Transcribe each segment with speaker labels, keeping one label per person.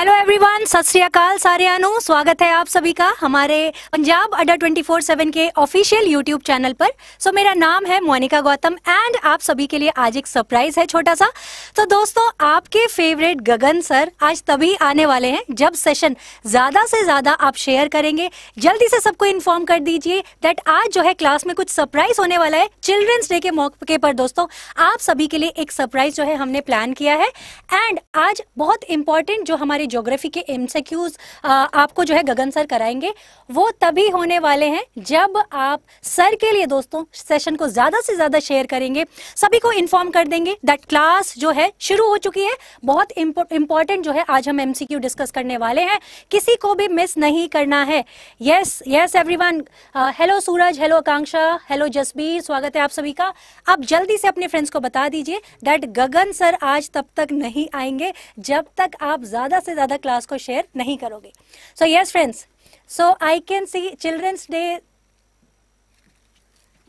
Speaker 1: hello everyone सत श्री अकाल स्वागत है आप सभी का हमारे पंजाब अड्डा 24/7 के ऑफिशियल यूट्यूब चैनल पर सो so, मेरा नाम है मोनिका गौतम एंड आप सभी के लिए आज एक सरप्राइज है छोटा सा तो so, दोस्तों आपके फेवरेट गगन सर आज तभी आने वाले हैं जब सेशन ज़्यादा से ज़्यादा आप शेयर करेंगे जल्दी से सबको इन्फॉर्म कर दीजिए दैट आज जो है क्लास में कुछ सरप्राइज होने वाला है चिल्ड्रंस डे के मौके पर दोस्तों आप सभी के लिए एक सरप्राइज जो है हमने प्लान किया है एंड आज बहुत इंपॉर्टेंट जो हमारे ज्योग्राफी के एमसीक्यूज आपको जो है गगन सर कराएंगे वो तभी होने वाले हैं जब आप सर के लिए दोस्तों सेशन को ज्यादा से ज्यादा शेयर करेंगे सभी को इन्फॉर्म कर देंगे दैट क्लास जो है शुरू हो चुकी है बहुत इंपॉर्टेंट जो है आज हम एमसीक्यू डिस्कस करने वाले हैं किसी को भी मिस नहीं करना है yes yes everyone hello Suraj hello Akanksha hello Jasbir स्वागत है आप सभी का आप जल्दी से अपने फ्रेंड्स को बता दीजिए दैट गगन सर आज तब तक नहीं आएंगे जब तक आप ज्यादा से से ज़्यादा क्लास को शेयर नहीं करोगे so yes friends so I can see children's day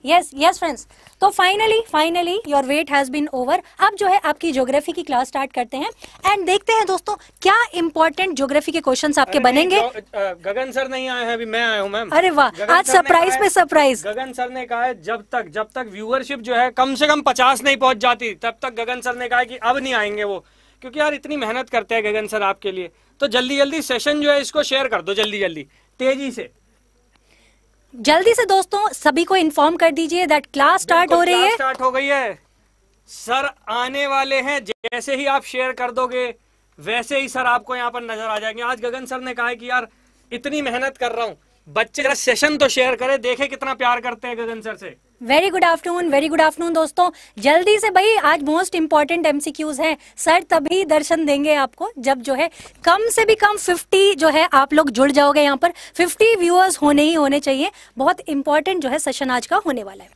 Speaker 1: yes yes friends तो finally finally your wait has been over अब जो है आपकी ज्योग्राफी की क्लास स्टार्ट करते हैं एंड देखते हैं दोस्तों क्या इंपॉर्टेंट ज्योग्राफी के क्वेश्चंस आपके बनेंगे
Speaker 2: गगन सर नहीं आए हैं अभी मैं आया हूँ मैम अरे वाह आज सरप्राइज पे सरप्राइज गगन सर ने कहा है जब तक जब तक व्यूअरशिप जो है कम से कम पचास नहीं पहुंच जाती तब तक गगन सर ने कहा कि अब नहीं आएंगे वो क्योंकि यार इतनी मेहनत करते हैं गगन सर आपके लिए तो जल्दी जल्दी सेशन जो है इसको शेयर कर दो जल्दी जल्दी तेजी
Speaker 1: से जल्दी से दोस्तों सभी को इन्फॉर्म कर दीजिए दैट क्लास स्टार्ट हो रही है
Speaker 2: स्टार्ट हो गई है सर आने वाले हैं जैसे ही आप शेयर कर दोगे वैसे ही सर आपको यहाँ पर नजर आ जाएंगे आज गगन सर ने कहा है कि यार इतनी मेहनत कर रहा हूँ बच्चे सेशन तो शेयर करे देखे कितना प्यार करते हैं गगन सर से
Speaker 1: very good afternoon very good afternoon दोस्तों जल्दी से भाई आज मोस्ट इंपॉर्टेंट एमसीक्यूज हैं सर तभी दर्शन देंगे आपको जब जो है कम से भी कम 50 जो है आप लोग जुड़ जाओगे यहाँ पर 50 व्यूअर्स होने ही होने चाहिए बहुत इंपॉर्टेंट जो है सेशन आज का होने वाला है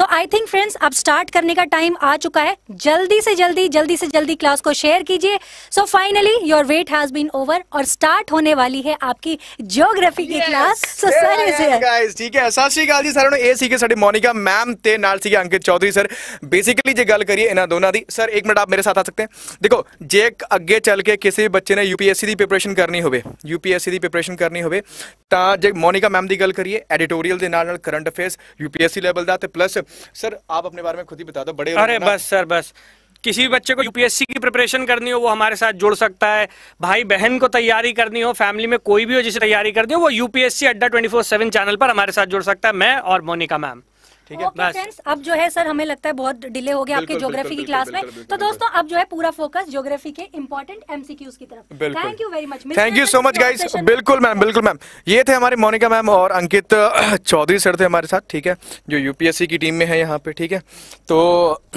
Speaker 1: तो आई थिंक फ्रेंड्स अब स्टार्ट करने का टाइम आ चुका है जल्दी से जल्दी जल्दी से जल्दी क्लास को शेयर कीजिए so finally your wait has been over और स्टार्ट होने वाली है आपकी ज्योग्राफी की क्लास सो सर
Speaker 3: गाइस ठीक है सत श्रीकाल जी सारों ए सी के साडी मोनिका मैम ते नाल सी अंकित चौधरी सर बेसिकली जे गल करिए इन दोनों दी सर एक मिनट आप मेरे साथ आ सकते हैं देखो जे आगे चल के किसी बच्चे ने यूपीएससी दी प्रिपरेशन करनी होवे यूपीएससी दी प्रिपरेशन करनी होवे ता जे मोनिका मैम दी गल करिए एडिटोरियल दे नाल नाल करंट अफेयर्स यूपीएससी लेवल दा ते प्लस सर आप अपने बारे में खुद ही बता दो बड़े अरे बस
Speaker 2: सर बस किसी भी बच्चे को यूपीएससी की प्रिपरेशन करनी हो वो हमारे साथ जुड़ सकता है भाई बहन को तैयारी करनी हो फैमिली में कोई भी हो जिसे तैयारी करनी हो वो यूपीएससी अड्डा ट्वेंटी फोर सेवन चैनल पर हमारे साथ जुड़ सकता है मैं और मोनिका मैम ठीक है okay, फ्रेंड्स
Speaker 1: अब जो है सर हमें लगता है बहुत डिले हो गया आपके ज्योग्राफी की क्लास में तो दोस्तों अब जो है पूरा फोकस ज्योग्राफी के इंपॉर्टेंट एमसीक्यूज की तरफ thank you very much thank you so much guys
Speaker 3: बिल्कुल मैम बिल्कुल मैम ये थे हमारे मोनिका मैम और अंकित चौधरी सर थे हमारे साथ ठीक है जो यूपीएससी की टीम में है यहाँ पे ठीक है तो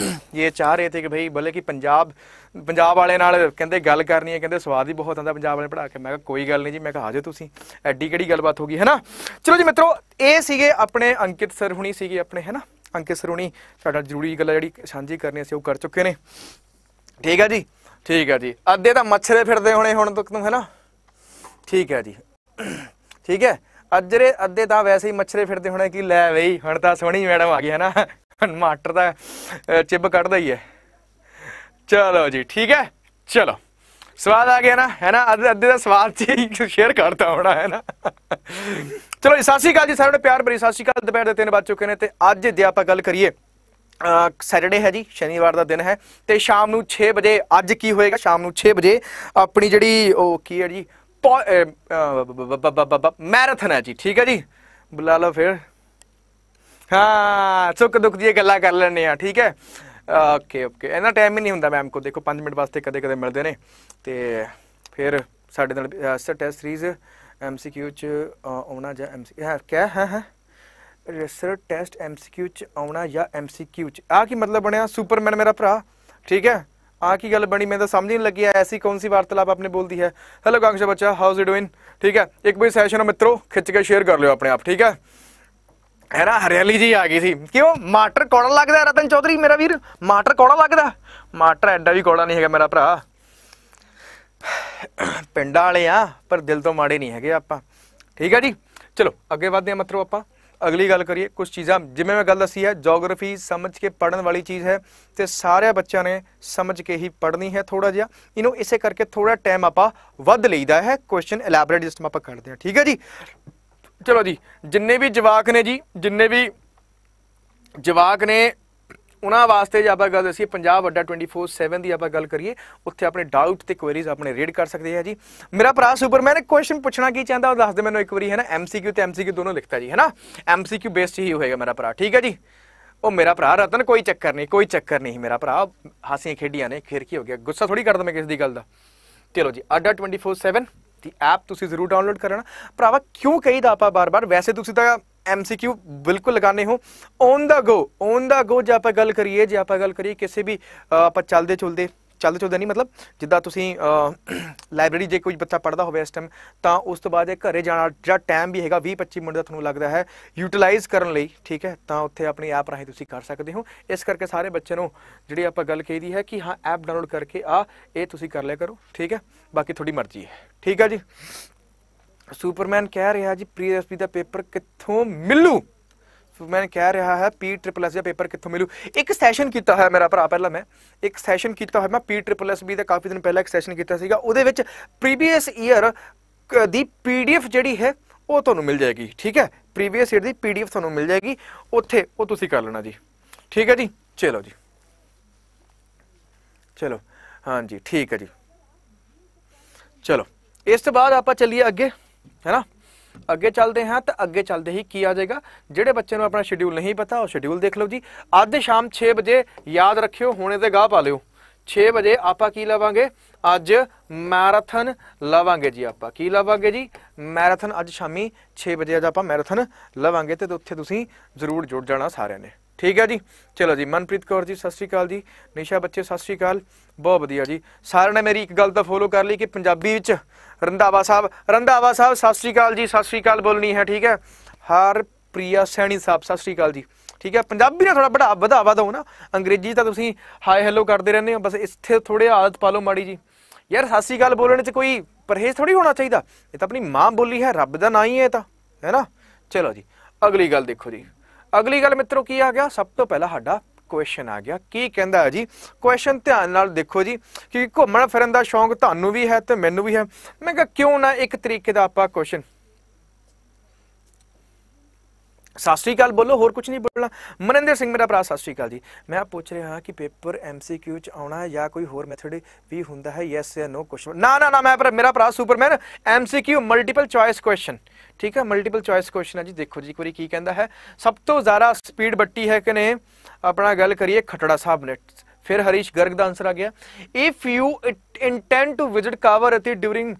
Speaker 3: ये चाह रहे थे कि भाई भले की पंजाब ਪੰਜਾਬ ਵਾਲੇ ਨਾਲ ਕਹਿੰਦੇ ਗੱਲ ਕਰਨੀ ਹੈ ਕਹਿੰਦੇ ਸਵਾਦ ਹੀ ਬਹੁਤ ਆਂਦਾ ਪੰਜਾਬ ਵਾਲੇ ਪੜਾ ਕੇ ਮੈਂ ਕਿਹਾ ਕੋਈ ਗੱਲ ਨਹੀਂ ਜੀ ਮੈਂ ਕਿਹਾ ਆਜੋ ਤੁਸੀਂ ਐਡੀ ਕਿਹੜੀ ਗੱਲਬਾਤ ਹੋ ਗਈ ਹੈ ਨਾ ਚਲੋ ਜੀ ਮਿੱਤਰੋ ਇਹ ਸੀਗੇ ਆਪਣੇ ਅੰਕਿਤ ਸਰ ਹੁਣੀ ਸੀਗੇ ਆਪਣੇ ਹੈ ਨਾ ਅੰਕਿਤ ਸਰ ਹੁਣੀ ਸਾਡਾ ਜ਼ਰੂਰੀ ਗੱਲ ਜਿਹੜੀ ਸਾਂਝੀ ਕਰਨੀ ਸੀ ਉਹ ਕਰ ਚੁੱਕੇ ਨੇ ਠੀਕ ਹੈ ਜੀ ਠੀਕ ਹੈ ਜੀ ਅੱਧੇ ਤਾਂ ਮੱਛਰੇ ਫਿਰਦੇ ਹੋਣੇ ਹੁਣ ਤੱਕ ਨੂੰ ਹੈ ਨਾ ਠੀਕ ਹੈ ਜੀ ਠੀਕ ਹੈ ਅੱਜਰੇ ਅੱਧੇ ਤਾਂ ਵੈਸੇ ਹੀ ਮੱਛਰੇ ਫਿਰਦੇ ਹੋਣੇ ਕਿ ਲੈ ਬਈ ਹੁਣ ਤਾਂ ਸੋਹਣੀ ਮੈਡਮ ਆ ਗਈ ਹੈ ਨਾ ਮਾਸਟਰ ਦਾ ਚਿਬ ਕੱਢਦਾ ਹੀ ਹੈ ਚਲੋ ਜੀ ਠੀਕ ਹੈ ਚਲੋ ਸਵਾਲ ਆ ਗਿਆ ਨਾ ਹੈ ਨਾ ਅੱਧੇ ਅੱਧੇ ਦਾ ਸਵਾਦ ਚ ਸ਼ੇਅਰ ਕਰਤਾ ਹੋਣਾ ਹੈ ਨਾ ਚਲੋ ਸਤਿ ਸ਼੍ਰੀ ਅਕਾਲ ਜੀ ਸਾਰਿਆਂ ਨੂੰ ਪਿਆਰ ਭਰੀ ਸਤਿ ਸ਼੍ਰੀ ਅਕਾਲ ਦੁਪਹਿਰ ਦੇ 3 ਵੱਜ ਚੁੱਕੇ ਨੇ ਤੇ ਅੱਜ ਜੇ ਆਪਾਂ ਗੱਲ ਕਰੀਏ ਸੈਟਰਡੇ ਹੈ ਜੀ ਸ਼ਨੀਵਾਰ ਦਾ ਦਿਨ ਹੈ ਤੇ ਸ਼ਾਮ ਨੂੰ 6 ਵਜੇ ਅੱਜ ਕੀ ਹੋਏਗਾ ਸ਼ਾਮ ਨੂੰ 6 ਵਜੇ ਆਪਣੀ ਜਿਹੜੀ ਉਹ ਕੀ ਹੈ ਜੀ ਮੈਰਾਥਨ ਹੈ ਜੀ ਠੀਕ ਹੈ ਜੀ ਬੁਲਾ ਲਓ ਫਿਰ ਹਾਂ ਸੁੱਖ ਦੁੱਖ ਦੀ ਗੱਲਾਂ ਕਰ ਲੈਣੇ ਆ ਠੀਕ ਹੈ ਓਕੇ ਓਕੇ ਇਹਨਾਂ ਟਾਈਮ ਹੀ ਨਹੀਂ ਹੁੰਦਾ ਮੈਮ ਕੋ ਦੇਖੋ 5 ਮਿੰਟ ਵਾਸਤੇ ਕਦੇ ਕਦੇ ਮਿਲਦੇ ਨੇ ਤੇ ਫਿਰ ਸਾਡੇ ਨਾਲ ਟੈਸਟ ਸੀਰੀਜ਼ ਐਮਸੀਕਿਊ ਚ ਆਉਣਾ ਜਾਂ ਐਮਸੀ ਹੈ ਕਿਆ ਹੈ ਹੈ ਰੈਸਰ ਟੈਸਟ ਐਮਸੀਕਿਊ ਚ ਆਉਣਾ ਜਾਂ ਐਮਸੀਕਿਊ ਚ ਆ ਕੀ ਮਤਲਬ ਬਣਿਆ ਸੁਪਰਮੈਨ ਮੇਰਾ ਭਰਾ ਠੀਕ ਹੈ ਆ ਕੀ ਗੱਲ ਬਣੀ ਮੈਂ ਤਾਂ ਸਮਝ ਨਹੀਂ ਲੱਗੀ ਐਸੀ ਕੌਣ ਸੀ ਵਾਰਤਾਲਾਪ ਆਪਨੇ ਬੋਲਦੀ ਹੈ ਹੈਲੋ ਕਾਂਗਸ਼ਾ ਬੱਚਾ ਹਾਊ ਇਜ਼ ਯੂ ਡੂਇੰਗ ਠੀਕ ਹੈ ਇੱਕ ਵੀ ਸੈਸ਼ਨ ਮਿੱਤਰੋ ਖਿੱਚ ਕੇ ਸ਼ੇਅਰ ਕਰ ਲਿਓ ਆਪਣੇ ਆਪ ਠੀਕ ਹੈ ਹੈ ਨਾ ਹਰਿਆਲੀ ਜੀ ਆ ਗਈ ਸੀ ਕਿਉਂ ਮਾਟਰ ਕੋੜਾ ਲੱਗਦਾ ਰਤਨ ਚੌਧਰੀ ਮੇਰਾ ਵੀਰ ਮਾਟਰ ਕੋੜਾ ਲੱਗਦਾ ਮਾਟਰ ਐਡਾ ਵੀ ਕੋੜਾ ਨਹੀਂ ਹੈਗਾ ਮੇਰਾ ਭਰਾ ਪਿੰਡਾਂ ਵਾਲੇ ਆ ਪਰ ਦਿਲ ਤੋਂ ਮਾੜੇ ਨਹੀਂ ਹੈਗੇ ਆਪਾਂ ਠੀਕ ਹੈ ਜੀ ਚਲੋ ਅੱਗੇ ਵਧਦੇ ਆ ਮਤਲਬ ਆਪਾਂ ਅਗਲੀ ਗੱਲ ਕਰੀਏ ਕੁਝ ਚੀਜ਼ਾਂ ਜਿਵੇਂ ਮੈਂ ਗੱਲ ਦੱਸੀ ਹੈ ਜੀਓਗ੍ਰਾਫੀ ਸਮਝ ਕੇ ਪੜਨ ਵਾਲੀ ਚੀਜ਼ ਹੈ ਤੇ ਸਾਰੇ ਬੱਚਿਆਂ ਨੇ ਸਮਝ ਕੇ ਹੀ ਪੜਨੀ ਹੈ ਥੋੜਾ ਜਿਹਾ ਇਹਨੂੰ ਇਸੇ ਕਰਕੇ ਥੋੜਾ ਟਾਈਮ ਆਪਾਂ ਵੱਧ ਲਈਦਾ ਹੈ ਕੁਐਸਚਨ ਐਲੈਬੋਰੇਟ ਜਿਸ ਆਪਾਂ ਕਰਦੇ ਹਾਂ ਠੀਕ ਹੈ ਜੀ ਚਲੋ ਜੀ ਜਿੰਨੇ ਵੀ ਜਵਾਕ ਨੇ ਜੀ ਜਿੰਨੇ ਵੀ ਜਵਾਕ ਨੇ ਉਹਨਾਂ ਵਾਸਤੇ ਜੇ ਆਪਾਂ ਗੱਲ ਅਸੀਂ ਪੰਜਾਬ ਅੱਡਾ 24/7 ਦੀ ਆਪਾਂ ਗੱਲ ਕਰੀਏ ਉੱਥੇ ਆਪਣੇ ਡਾਊਟ ਤੇ ਕੁਐਰੀਜ਼ ਆਪਣੇ ਰੀਡ ਕਰ ਸਕਦੇ ਆ ਜੀ ਮੇਰਾ ਭਰਾ ਸੁਪਰਮੈਨ ਇੱਕ ਕੁਐਸਚਨ ਪੁੱਛਣਾ ਕੀ ਚਾਹੁੰਦਾ ਉਹ ਦੱਸ ਦੇ ਮੈਨੂੰ ਇੱਕ ਵਾਰੀ ਹੈ ਨਾ ਐਮਸੀਕਿਊ ਤੇ ਐਮਸੀਕਿਊ ਦੋਨੋਂ ਲਿਖਤਾ ਜੀ ਹੈ ਨਾ ਐਮਸੀਕਿਊ ਬੇਸਡ ਹੀ ਹੋਏਗਾ ਮੇਰਾ ਭਰਾ ਠੀਕ ਹੈ ਜੀ ਉਹ ਮੇਰਾ ਭਰਾ ਰਤਨ ਕੋਈ ਚੱਕਰ ਨਹੀਂ ਕੋਈ ਚੱਕਰ ਨਹੀਂ ਮੇਰਾ ਭਰਾ ਹਾਸੀਆਂ ਖੇਡੀਆਂ ਨੇ ਖੇਰ ਕੀ ਹੋ ਗਿਆ ਗੁੱਸਾ ਥੋੜੀ ਕਰ ਮੈਂ ਕਿਸ ਦੀ ਗੱਲ ਦਾ ਚਲੋ ਜੀ ਅੱਡਾ 24/7 ਦੀ ਐਪ ਤੁਸੀਂ ਜ਼ਰੂਰ ਡਾਊਨਲੋਡ ਕਰਨਾ ਭਰਾਵਾ ਕਿਉਂ ਕਹੀਦਾ ਆਪਾਂ ਬਾਰ-ਬਾਰ ਵੈਸੇ ਤੁਸੀਂ ਤਾਂ ਐਮਸੀਕਿਊ ਬਿਲਕੁਲ ਲਗਾਨੇ ਹੋ on the go on the ਗੋ ਜੇ ਆਪਾਂ ਗੱਲ ਕਰੀਏ ਜੇ ਆਪਾਂ ਗੱਲ ਕਰੀਏ ਕਿਸੇ ਵੀ ਆਪਾਂ ਚੱਲਦੇ ਚੁਲਦੇ ਚੱਲਦੇ ਚੁਲਦੇ ਨਹੀਂ ਮਤਲਬ ਜਿੱਦਾਂ ਤੁਸੀਂ ਲਾਇਬ੍ਰੇਰੀ ਜੇ ਕੋਈ ਬੱਚਾ ਪੜਦਾ ਹੋਵੇ ਇਸ ਟਾਈਮ ਤਾਂ ਉਸ ਤੋਂ ਬਾਅਦ ਇਹ ਘਰੇ ਜਾਣਾ ਜਾਂ ਟਾਈਮ ਵੀ ਹੈਗਾ 20 25 ਮਿੰਟ ਦਾ ਤੁਹਾਨੂੰ ਲੱਗਦਾ ਹੈ ਯੂਟਿਲਾਈਜ਼ ਕਰਨ ਲਈ ਠੀਕ ਹੈ ਤਾਂ ਉੱਥੇ ਆਪਣੀ ਐਪ ਰਾਹੀਂ ਤੁਸੀਂ ਕਰ ਸਕਦੇ ਹੋ ਇਸ ਕਰਕੇ ਸਾਰੇ ਬੱਚੇ ਨੂੰ ਜਿਹੜੀ ਆਪਾਂ ਗੱਲ ਕਹੀਦੀ ਹੈ ਕਿ ਹਾਂ ਐਪ ਡਾਊਨਲੋਡ ਕਰਕੇ ਆ ਇਹ ਤੁਸੀਂ ਕਰ ਲਿਆ ਕਰੋ ਠੀਕ ਹੈ ਬਾਕੀ ਤੁਹਾਡੀ ਮਰਜ਼ੀ ਹੈ ਠੀਕ ਹੈ ਜੀ ਸੁਪਰਮੈਨ ਕਹਿ ਰਿਹਾ ਜੀ ਪ੍ਰੀ ਐਸਪੀ ਦਾ ਪੇਪਰ ਕਿੱਥੋਂ ਮਿਲੂ ਮੈਂ ਕਹਿ ਰਿਹਾ ਹੈ ਪੀ ਟ੍ਰਿਪਲ ਐਸ ਦਾ ਪੇਪਰ ਕਿੱਥੋਂ ਮਿਲੂ ਇੱਕ ਸੈਸ਼ਨ ਕੀਤਾ ਹੋਇਆ ਮੇਰਾ ਭਰਾ ਪਹਿਲਾਂ ਮੈਂ ਇੱਕ ਸੈਸ਼ਨ ਕੀਤਾ ਹੋਇਆ ਮੈਂ ਪੀ ਟ੍ਰਿਪਲ ਐਸ ਬੀ ਦਾ ਕਾਫੀ ਦਿਨ ਪਹਿਲਾਂ ਇੱਕ ਸੈਸ਼ਨ ਕੀਤਾ ਸੀਗਾ ਉਹਦੇ ਵਿੱਚ ਪ੍ਰੀਵੀਅਸ ਈਅਰ ਦੀ ਪੀਡੀਐਫ ਜਿਹੜੀ ਹੈ ਉਹ ਤੁਹਾਨੂੰ ਮਿਲ ਜਾਏਗੀ ਠੀਕ ਹੈ ਪ੍ਰੀਵੀਅਸ ਈਅਰ ਦੀ ਪੀਡੀਐਫ ਤੁਹਾਨੂੰ ਮਿਲ ਜਾਏਗੀ ਉੱਥੇ ਉਹ ਤੁਸੀਂ ਕਰ ਲੈਣਾ ਜੀ ਠੀਕ ਹੈ ਜੀ ਚਲੋ ਜੀ ਚਲੋ ਹਾਂਜੀ ਠੀਕ ਹੈ ਜੀ ਚਲੋ ਇਸ ਤੋਂ ਬਾਅਦ ਆਪਾਂ ਚੱਲੀਏ ਅੱਗੇ ਹੈਨਾ ਅੱਗੇ ਚੱਲਦੇ ਹਾਂ ਤਾਂ ਅੱਗੇ ਚੱਲਦੇ ਹੀ ਕੀ ਆ ਜਾਏਗਾ ਜਿਹੜੇ ਬੱਚੇ ਨੂੰ ਆਪਣਾ ਸ਼ਡਿਊਲ ਨਹੀਂ ਪਤਾ ਉਹ ਸ਼ਡਿਊਲ ਦੇਖ ਲਓ ਜੀ ਅੱਜ ਸ਼ਾਮ 6 ਵਜੇ ਯਾਦ ਰੱਖਿਓ ਹੁਣੇ ਤੇ ਗਾਹ ਪਾ ਲਿਓ 6 ਵਜੇ ਆਪਾਂ ਕੀ ਲਵਾਂਗੇ ਅੱਜ ਮੈਰਾਥਨ ਲਵਾਂਗੇ ਜੀ ਆਪਾਂ ਕੀ ਲਵਾਂਗੇ ਜੀ ਮੈਰਾਥਨ ਅੱਜ ਸ਼ਾਮੀ 6 ਵਜੇ ਅੱਜ ਆਪਾਂ ਮੈਰਾਥਨ ਲਵਾਂਗੇ ਤੇ ਉੱਥੇ ਤੁਸੀਂ ਜ਼ਰੂਰ ਜੁੜ ਜਾਣਾ ਸਾਰਿਆਂ ਨੇ ਠੀਕ ਹੈ ਜੀ ਚਲੋ ਜੀ ਮਨਪ੍ਰੀਤ ਕੌਰ ਜੀ ਸਤਿ ਸ਼੍ਰੀ ਅਕਾਲ ਜੀ ਨਿਸ਼ਾ ਬੱਚੇ ਸਤਿ ਸ਼੍ਰੀ ਅਕਾਲ ਬਹੁਤ ਵਧੀਆ ਜੀ ਸਾਰਿਆਂ ਨੇ ਮੇਰੀ ਇੱਕ ਗੱਲ ਤਾਂ ਫੋਲੋ ਕਰ ਲਈ ਕਿ ਪੰਜਾਬੀ ਵਿੱਚ ਰੰਧਾਵਾ ਸਾਹਿਬ ਰੰਧਾਵਾ ਸਾਹਿਬ ਸਤਿ ਸ੍ਰੀ ਅਕਾਲ ਜੀ ਸਤਿ ਸ੍ਰੀ ਅਕਾਲ ਬੋਲਣੀ ਹੈ ਠੀਕ ਹੈ ਹਰ ਪ੍ਰਿਆ ਸੈਣੀ ਸਾਹਿਬ ਸਤਿ ਸ੍ਰੀ ਅਕਾਲ ਜੀ ਠੀਕ ਹੈ ਪੰਜਾਬੀ ਨਾਲ ਥੋੜਾ ਬੜਾ ਵਧਾਵਾ ਦੋ ਨਾ ਅੰਗਰੇਜ਼ੀ ਤਾਂ ਤੁਸੀਂ ਹਾਈ ਹੈਲੋ ਕਰਦੇ ਰਹਿੰਦੇ ਹੋ ਬਸ ਇੱਥੇ ਥੋੜੇ ਆਦਤ ਪਾ ਲਓ ਮਾੜੀ ਜੀ ਯਾਰ ਸਤਿ ਸ੍ਰੀ ਅਕਾਲ ਬੋਲਣ 'ਚ ਕੋਈ ਪਰਹੇਜ਼ ਥੋੜੀ ਹੋਣਾ ਚਾਹੀਦਾ ਇਹ ਤਾਂ ਆਪਣੀ ਮਾਂ ਬੋਲੀ ਹੈ ਰੱਬ ਦਾ ਨਾਂ ਹੀ ਹੈ ਤਾਂ ਹੈ ਨਾ ਚਲੋ ਜੀ ਅਗਲੀ ਗੱਲ ਦੇਖੋ ਜੀ ਅਗਲੀ ਗੱਲ ਮਿੱਤਰੋ ਕੀ ਆ ਗਿਆ ਸਭ ਤੋਂ ਪਹਿਲਾਂ ਸਾਡਾ ਕੁਐਸਚਨ ਆ ਗਿਆ ਕੀ ਕਹਿੰਦਾ ਜੀ ਕੁਐਸਚਨ ਧਿਆਨ ਨਾਲ ਦੇਖੋ ਜੀ ਕਿ ਘੁੰਮਣ ਫਿਰਨ ਦਾ ਸ਼ੌਂਕ ਤੁਹਾਨੂੰ ਵੀ ਹੈ ਤੇ ਮੈਨੂੰ ਵੀ ਹੈ ਮੈਂ ਕਿਹਾ ਕਿਉਂ ਨਾ ਇੱਕ ਤਰੀਕੇ ਦਾ ਆਪਾਂ ਕੁਐਸਚਨ ਸਤਿ ਸ਼੍ਰੀ ਅਕਾਲ ਬੋਲੋ ਹੋਰ ਕੁਝ ਨਹੀਂ ਬੋਲਣਾ ਮਨਿੰਦਰ ਸਿੰਘ ਮੇਰਾ ਭਰਾ ਸਤਿ ਸ਼੍ਰੀ ਅਕਾਲ ਜੀ ਮੈਂ ਪੁੱਛ ਰਿਹਾ ਹਾਂ ਕਿ ਪੇਪਰ ਐਮਸੀਕਿਊ ਚ ਆਉਣਾ ਹੈ ਜਾਂ ਕੋਈ ਹੋਰ ਮੈਥਡ ਵੀ ਹੁੰਦਾ ਹੈ ਯੈਸ ਜਾਂ ਨੋ ਕੁਐਸਚਨ ਨਾ ਨਾ ਨਾ ਮੈਂ ਮੇਰਾ ਭਰਾ superman MCQ multiple choice question ਠੀਕ ਹੈ ਮਲਟੀਪਲ ਚੁਆਇਸ ਕੁਐਸਚਨ ਹੈ ਜੀ ਦੇਖੋ ਜੀ ਇੱਕ ਵਾਰੀ ਕੀ ਕਹਿੰਦਾ ਹੈ ਸਭ ਤੋਂ ਜ਼ਿਆਦਾ ਸਪੀਡ ਬੱਟੀ ਹੈ ਕਿ ਨੇ ਆਪਣਾ ਗੱਲ ਕਰੀਏ ਖਟੜਾ ਸਾਹਿਬ ਨੇ ਫਿਰ ਹਰੀਸ਼ ਗਰਗ ਦਾ ਆਨਸਰ ਆ ਗਿਆ if you intend to visit Kavaratti during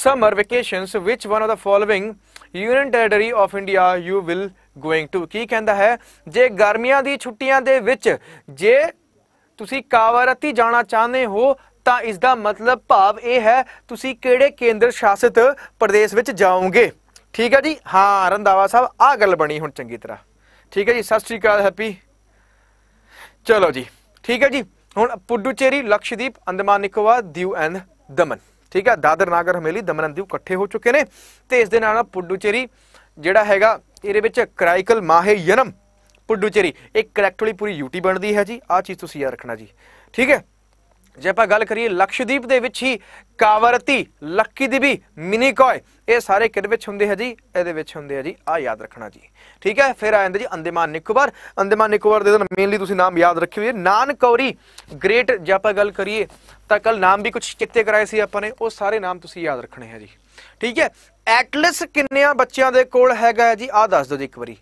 Speaker 3: summer vacations which one of the following union territory of India you will going to ਕੀ ਕਹਿੰਦਾ ਹੈ ਜੇ ਗਰਮੀਆਂ ਦੀ ਛੁੱਟੀਆਂ ਦੇ ਵਿੱਚ ਜੇ ਤੁਸੀਂ ਕਾਵਰਤੀ ਜਾਣਾ ਚਾਹੁੰਦੇ ਹੋ ਤਾਂ ਇਸ ਦਾ ਮਤਲਬ ਭਾਵ ਇਹ ਹੈ ਤੁਸੀਂ ਕਿਹੜੇ ਕੇਂਦਰ ਸ਼ਾਸਿਤ ਪ੍ਰਦੇਸ਼ ਵਿੱਚ ਜਾਓਗੇ ਠੀਕ ਹੈ ਜੀ ਹਾਂ ਰੰਦਾਵਾ ਸਾਹਿਬ ਆ ਗੱਲ ਬਣੀ ਹੁਣ ਚੰਗੀ ਤਰ੍ਹਾਂ ਠੀਕ ਹੈ ਜੀ ਸਤਿ ਸ਼੍ਰੀ ਅਕਾਲ ਹੈਪੀ ਚਲੋ ਜੀ ਠੀਕ ਹੈ ਜੀ ਹੁਣ ਪੁੱਡੂਚੇਰੀ ਲਕਸ਼ਦੀਪ ਅੰਦਮਾਨ ਨਿਕੋਬਾਰ ਦਿਉ ਐਂਡ ਦਮਨ ਠੀਕ ਹੈ ਦਾਦਰ ਨਾਗਰ ਹਮੇਲੀ ਦਮਨ ਇਕੱਠੇ ਹੋ ਚੁੱਕੇ ਨੇ ਤੇ ਇਸ ਦੇ ਨਾਲ ਨਾਲ ਪੁੱਡੂਚੇਰੀ ਜਿਹੜਾ ਹੈਗਾ ਇਹਦੇ ਵਿੱਚ ਕ੍ਰਾਈਕਲ ਮਾਹੇ ਯਨਮ ਪੁੱਡੂਚੇਰੀ ਇੱਕ ਕਰੈਕਟਲੀ ਪੂਰੀ ਯੂਟੀ ਬਣਦੀ ਹੈ ਜੀ ਆ ਚੀਜ਼ ਤੁਸੀਂ ਯਾਦ ਰੱਖਣਾ ਜੀ ਠੀਕ ਹੈ ਜੇ ਆਪਾਂ ਗੱਲ ਕਰੀਏ ਲਕਸ਼ਦੀਪ ਦੇ ਵਿੱਚ ਹੀ ਕਾਵਰਤੀ ਲੱਕੀ ਦੀ ਵੀ ਮਿਨੀ ਕੋਇ ਇਹ ਸਾਰੇ ਕਿਹਦੇ ਵਿੱਚ ਹੁੰਦੇ ਹੈ ਜੀ ਇਹਦੇ ਵਿੱਚ ਹੁੰਦੇ ਹੈ ਜੀ ਆ ਯਾਦ ਰੱਖਣਾ ਜੀ ਠੀਕ ਹੈ ਫਿਰ ਆ ਜਾਂਦੇ ਜੀ ਅੰਦੇਮਾਨ ਨਿਕੋਬਾਰ ਅੰਦੇਮਾਨ ਨਿਕੋਬਾਰ ਦੇ ਤਾਂ ਮੇਨਲੀ ਤੁਸੀਂ ਨਾਮ ਯਾਦ ਰੱਖਿਓ ਜੀ ਨਾਨਕੌਰੀ ਗ੍ਰੇਟ ਜੇ ਆਪਾਂ ਗੱਲ ਕਰੀਏ ਤਾਂ ਕੱਲ ਨਾਮ ਵੀ ਕੁਝ ਕਿਤੇ ਕਰਾਏ ਸੀ ਆਪਾਂ ਨੇ ਉਹ ਸਾਰੇ ਨਾਮ ਤੁਸੀਂ ਯਾਦ ਰੱਖਣੇ ਹੈ ਜੀ ਠੀਕ ਹੈ ਐਟਲਸ ਕਿੰਨਿਆਂ ਬੱਚਿਆਂ ਦੇ ਕੋਲ ਹੈਗਾ ਜੀ ਆ ਦੱਸ ਦਿਓ ਜੀ ਇੱਕ ਵਾਰੀ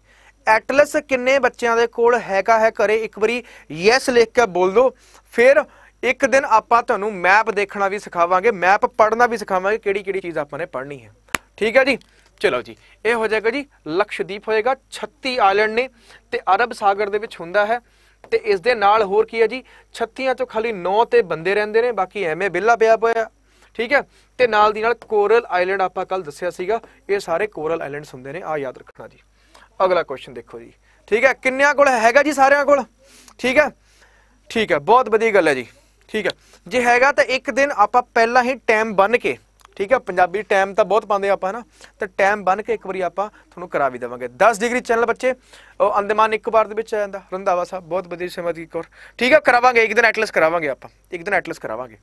Speaker 3: ਐਟਲਸ ਕਿੰਨੇ ਬੱਚਿਆਂ ਦੇ ਕੋਲ ਹੈਗਾ ਹੈ ਘਰੇ ਇੱਕ ਵਾਰੀ ਯੈਸ ਲਿਖ ਕੇ ਬੋਲ ਦਿਓ ਫਿਰ ਇੱਕ ਦਿਨ ਆਪਾਂ ਤੁਹਾਨੂੰ ਮੈਪ ਦੇਖਣਾ ਵੀ ਸਿਖਾਵਾਂਗੇ ਮੈਪ ਪੜ੍ਹਨਾ ਵੀ ਸਿਖਾਵਾਂਗੇ ਕਿਹੜੀ ਕਿਹੜੀ ਚੀਜ਼ ਆਪਾਂ ਨੇ ਪੜ੍ਹਨੀ ਹੈ ਠੀਕ ਹੈ ਜੀ ਚਲੋ ਜੀ ਇਹ ਹੋ ਜਾਏਗਾ ਜੀ ਲਕਸ਼ਦੀਪ ਹੋਏਗਾ 36 ਆਇਲੈਂਡ ਨੇ ਤੇ ਅਰਬ ਸਾਗਰ ਦੇ ਵਿੱਚ ਹੁੰਦਾ ਹੈ ਤੇ ਇਸ ਦੇ ਨਾਲ ਹੋਰ ਕੀ ਹੈ ਜੀ 36 ਚੋਂ ਖਾਲੀ 9 ਤੇ ਬੰਦੇ ਰਹਿੰਦੇ ਨੇ ਬਾਕੀ ਐਵੇਂ ਬਿੱਲਾ ਪਿਆ ਪਿਆ ਠੀਕ ਹੈ ਤੇ ਨਾਲ ਦੀ ਨਾਲ ਕੋਰਲ ਆਈਲੈਂਡ ਆਪਾਂ ਕੱਲ ਦੱਸਿਆ ਸੀਗਾ ਇਹ ਸਾਰੇ ਕੋਰਲ ਆਈਲੈਂਡਸ ਹੁੰਦੇ ਨੇ ਆ ਯਾਦ ਰੱਖਣਾ ਜੀ ਅਗਲਾ ਕੁਐਸਚਨ ਦੇਖੋ ਜੀ ਠੀਕ ਹੈ ਕਿੰਨਿਆਂ ਕੋਲ ਹੈਗਾ ਜੀ ਸਾਰਿਆਂ ਕੋਲ ਠੀਕ ਹੈ ਠੀਕ ਹੈ ਬਹੁਤ ਵਧੀਆ ਗੱਲ ਹੈ ਜੀ ਠੀਕ ਹੈ ਜੇ ਹੈਗਾ ਤਾਂ ਇੱਕ ਦਿਨ ਆਪਾਂ ਪਹਿਲਾਂ ਹੀ ਟਾਈਮ ਬਣ ਕੇ ਠੀਕ ਹੈ ਪੰਜਾਬੀ ਟਾਈਮ ਤਾਂ ਬਹੁਤ ਪਾਉਂਦੇ ਆਪਾਂ ਹਨਾ ਤਾਂ ਟਾਈਮ ਬਣ ਕੇ ਇੱਕ ਵਾਰੀ ਆਪਾਂ ਤੁਹਾਨੂੰ ਕਰਾ ਵੀ ਦੇਵਾਂਗੇ 10 ਡਿਗਰੀ ਚੈਨਲ ਬੱਚੇ ਉਹ ਅੰਦਮਾਨ ਵਾਰ ਦੇ ਵਿੱਚ ਆ ਜਾਂਦਾ ਰੰਦਾਵਾ ਸਾਹਿਬ ਬਹੁਤ ਵਧੀਆ ਕੀ ਕੋਰ ਠੀਕ ਹੈ ਕਰਾਵਾਂਗੇ ਇੱਕ ਦਿਨ ਐਟਲਸ ਕਰਾਵਾਂਗੇ ਆਪਾਂ ਇੱਕ ਦਿਨ ਐਟਲਸ ਕਰਾਵਾਂਗੇ